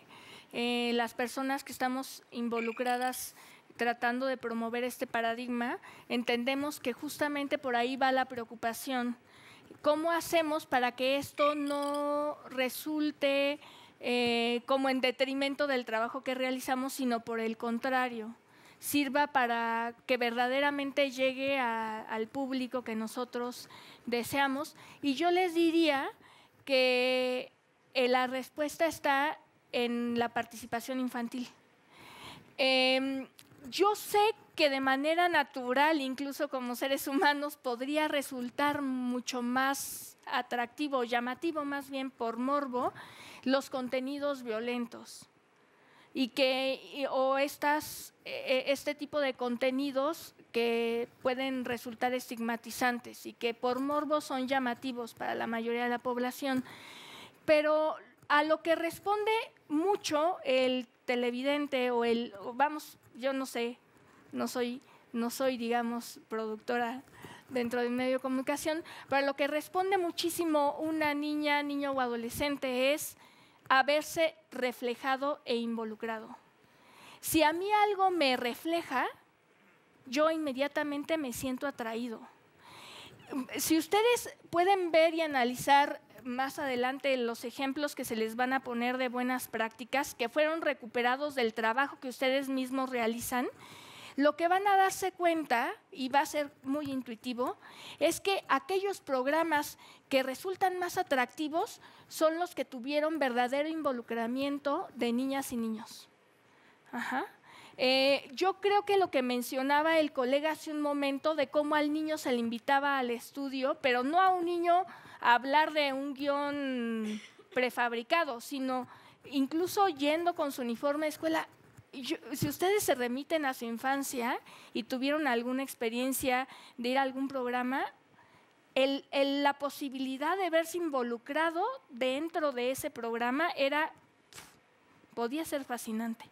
eh, las personas que estamos involucradas tratando de promover este paradigma, entendemos que justamente por ahí va la preocupación. ¿Cómo hacemos para que esto no resulte eh, como en detrimento del trabajo que realizamos, sino por el contrario? sirva para que verdaderamente llegue al público que nosotros deseamos. Y yo les diría que eh, la respuesta está en la participación infantil. Em, yo sé que de manera natural, incluso como seres humanos, podría resultar mucho más atractivo, llamativo más bien por morbo, los contenidos violentos y que o estas, e, e, este tipo de contenidos que pueden resultar estigmatizantes y que por morbo son llamativos para la mayoría de la población. Pero a lo que responde mucho el televidente o el, vamos, yo no sé, no soy, no soy digamos, productora dentro del medio comunicación, pero a lo que responde muchísimo una niña, niño o adolescente es a verse reflejado e involucrado. Si a mí algo me refleja, yo inmediatamente me siento atraído. Si ustedes pueden ver y analizar más adelante los ejemplos que se les van a poner de buenas prácticas que fueron recuperados del trabajo que ustedes mismos realizan, lo que van a darse cuenta, y va a ser muy intuitivo, es que aquellos programas que resultan más atractivos son los que tuvieron verdadero involucramiento de niñas y niños. Ajá. Eh, yo creo que lo que mencionaba el colega hace un momento de cómo al niño se le invitaba al estudio, pero no a un niño a hablar de un guión prefabricado, sino incluso yendo con su uniforme de escuela, si ustedes se remiten a su infancia y tuvieron alguna experiencia de ir a algún programa, la posibilidad de verse involucrado dentro de ese programa era, podía ser fascinante.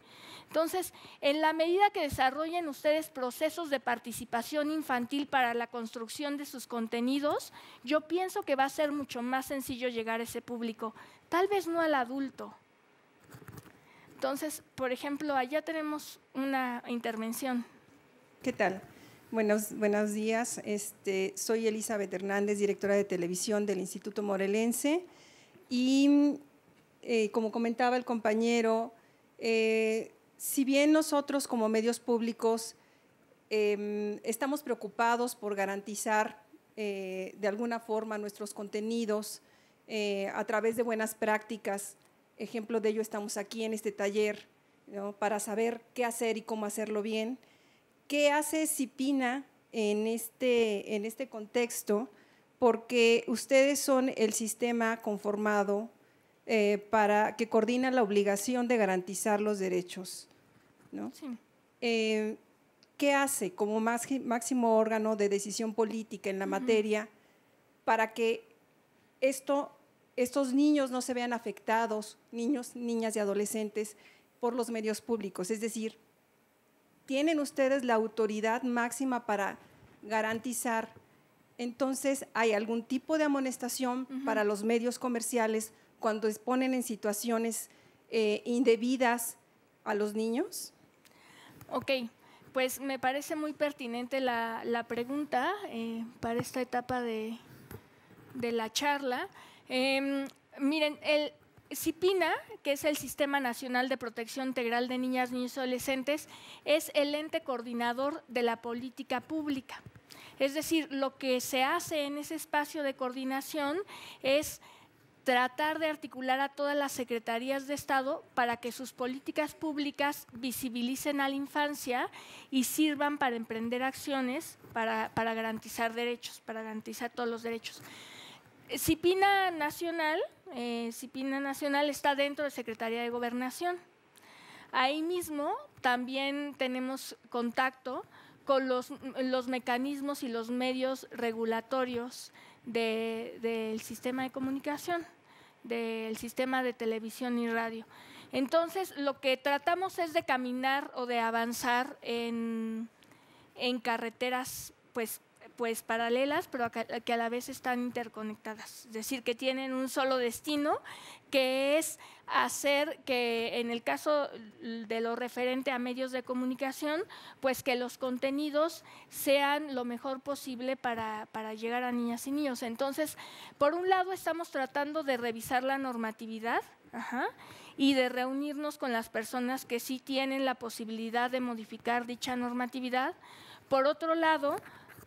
Entonces, en la medida que desarrollen ustedes procesos de participación infantil para la construcción de sus contenidos, yo pienso que va a ser mucho más sencillo llegar a ese público, tal vez no al adulto, entonces, por ejemplo, allá tenemos una intervención. ¿Qué tal? Buenos, días. Este, soy Elizabeth Hernández, directora de televisión del Instituto Morelense. Y eh, como comentaba el compañero, eh, si bien nosotros como medios públicos em, estamos preocupados por garantizar eh, de alguna forma nuestros contenidos a través de buenas prácticas, Ejemplo de ello estamos aquí en este taller para saber qué hacer y cómo hacerlo bien. ¿Qué hace Cipina en este, en este contexto? Porque ustedes son el sistema conformado eh, para que coordina la obligación de garantizar los derechos. ¿no? Eh, ¿Qué hace como máximo órgano de decisión política en la materia para que esto estos niños no se vean afectados, niños, niñas y adolescentes, por los medios públicos. Es decir, tienen ustedes la autoridad máxima para garantizar. Entonces, ¿hay algún tipo de amonestación para los medios comerciales cuando exponen en situaciones eh, indebidas a los niños? Ok, pues me parece muy pertinente la, pregunta eh, para esta etapa de la charla. Em, miren, el CIPINA, que es el Sistema Nacional de Protección Integral de Niñas, Niños y Adolescentes, es el ente coordinador de la política pública. Es decir, lo que se hace en ese espacio de coordinación es tratar de articular a todas las secretarías de Estado para que sus políticas públicas visibilicen a la infancia y sirvan para emprender acciones, para garantizar derechos, para garantizar todos los derechos. Cipina Nacional, eh, Nacional está dentro de Secretaría de Gobernación. Ahí mismo también tenemos contacto con los, mecanismos y los medios regulatorios del sistema de comunicación, del sistema de televisión y radio. Entonces, lo que tratamos es de caminar o de avanzar en, en carreteras pues pues paralelas, pero que a la vez están interconectadas. Es decir, que tienen un solo destino, que es hacer que, en el caso de lo referente a medios de comunicación, pues que los contenidos sean lo mejor posible para, para llegar a niñas y niños. Entonces, por un lado, estamos tratando de revisar la normatividad. y de reunirnos con las personas que sí tienen la posibilidad de modificar dicha normatividad. Por otro lado,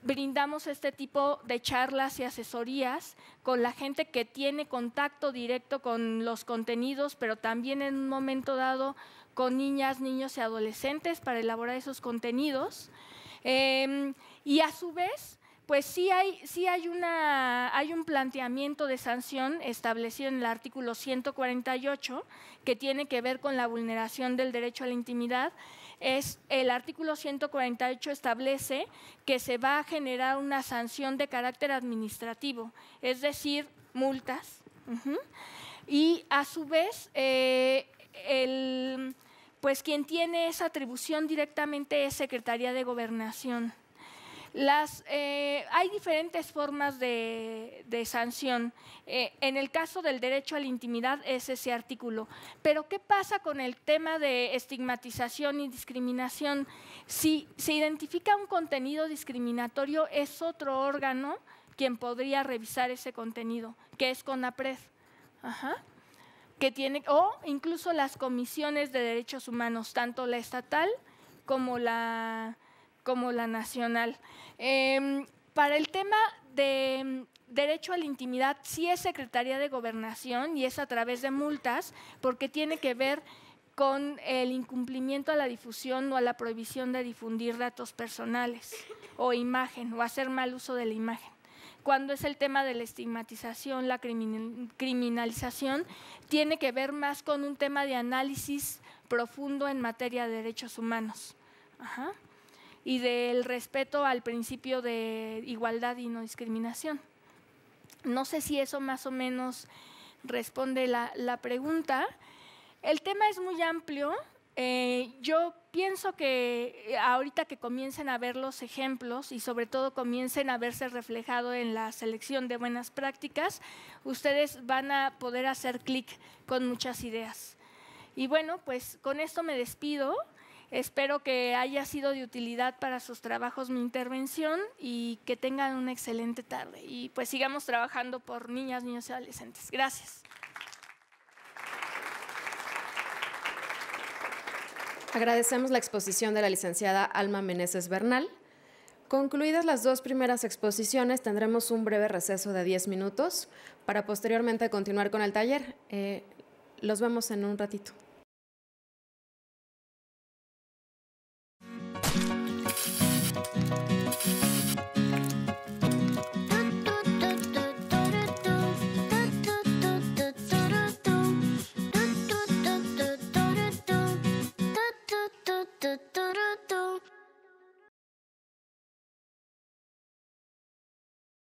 brindamos este tipo de charlas y asesorías con la gente que tiene contacto directo con los contenidos, pero también en un momento dado con niñas, niños y adolescentes para elaborar esos contenidos. Em, y a su vez, pues sí hay, sí hay, una, hay un planteamiento de sanción establecido en el artículo 148 que tiene que ver con la vulneración del derecho a la intimidad es el artículo 148 establece que se va a generar una sanción de carácter administrativo, es decir, multas. Y a su vez, eh, el, pues quien tiene esa atribución directamente es Secretaría de Gobernación. Las, eh, hay diferentes formas de, sanción. Eh, en el caso del derecho a la intimidad es ese artículo. Pero ¿qué pasa con el tema de estigmatización y discriminación? Si se identifica un contenido discriminatorio, es otro órgano quien podría revisar ese contenido, que es CONAPRED. Ajá. Que tiene, o incluso las comisiones de derechos humanos, tanto la estatal como la como la nacional. Em, para el tema de derecho a la intimidad, sí es Secretaría de Gobernación y es a través de multas, porque tiene que ver con el incumplimiento a la difusión o a la prohibición de difundir datos personales o imagen o hacer mal uso de la imagen. Cuando es el tema de la estigmatización, la criminalización, tiene que ver más con un tema de análisis profundo en materia de derechos humanos. Ajá y del respeto al principio de igualdad y no discriminación. No sé si eso más o menos responde la, la pregunta. El tema es muy amplio. Eh, yo pienso que eh, ahorita que comiencen a ver los ejemplos y sobre todo comiencen a verse reflejado en la selección de buenas prácticas, ustedes van a poder hacer clic con muchas ideas. Y bueno, pues con esto me despido. Espero que haya sido de utilidad para sus trabajos mi intervención y que tengan una excelente tarde. Y pues sigamos trabajando por niñas, niños y adolescentes. Gracias. Agradecemos la exposición de la licenciada Alma Meneses Bernal. Concluidas las dos primeras exposiciones, tendremos un breve receso de 10 minutos para posteriormente continuar con el taller. Eh, los vemos en un ratito. do do do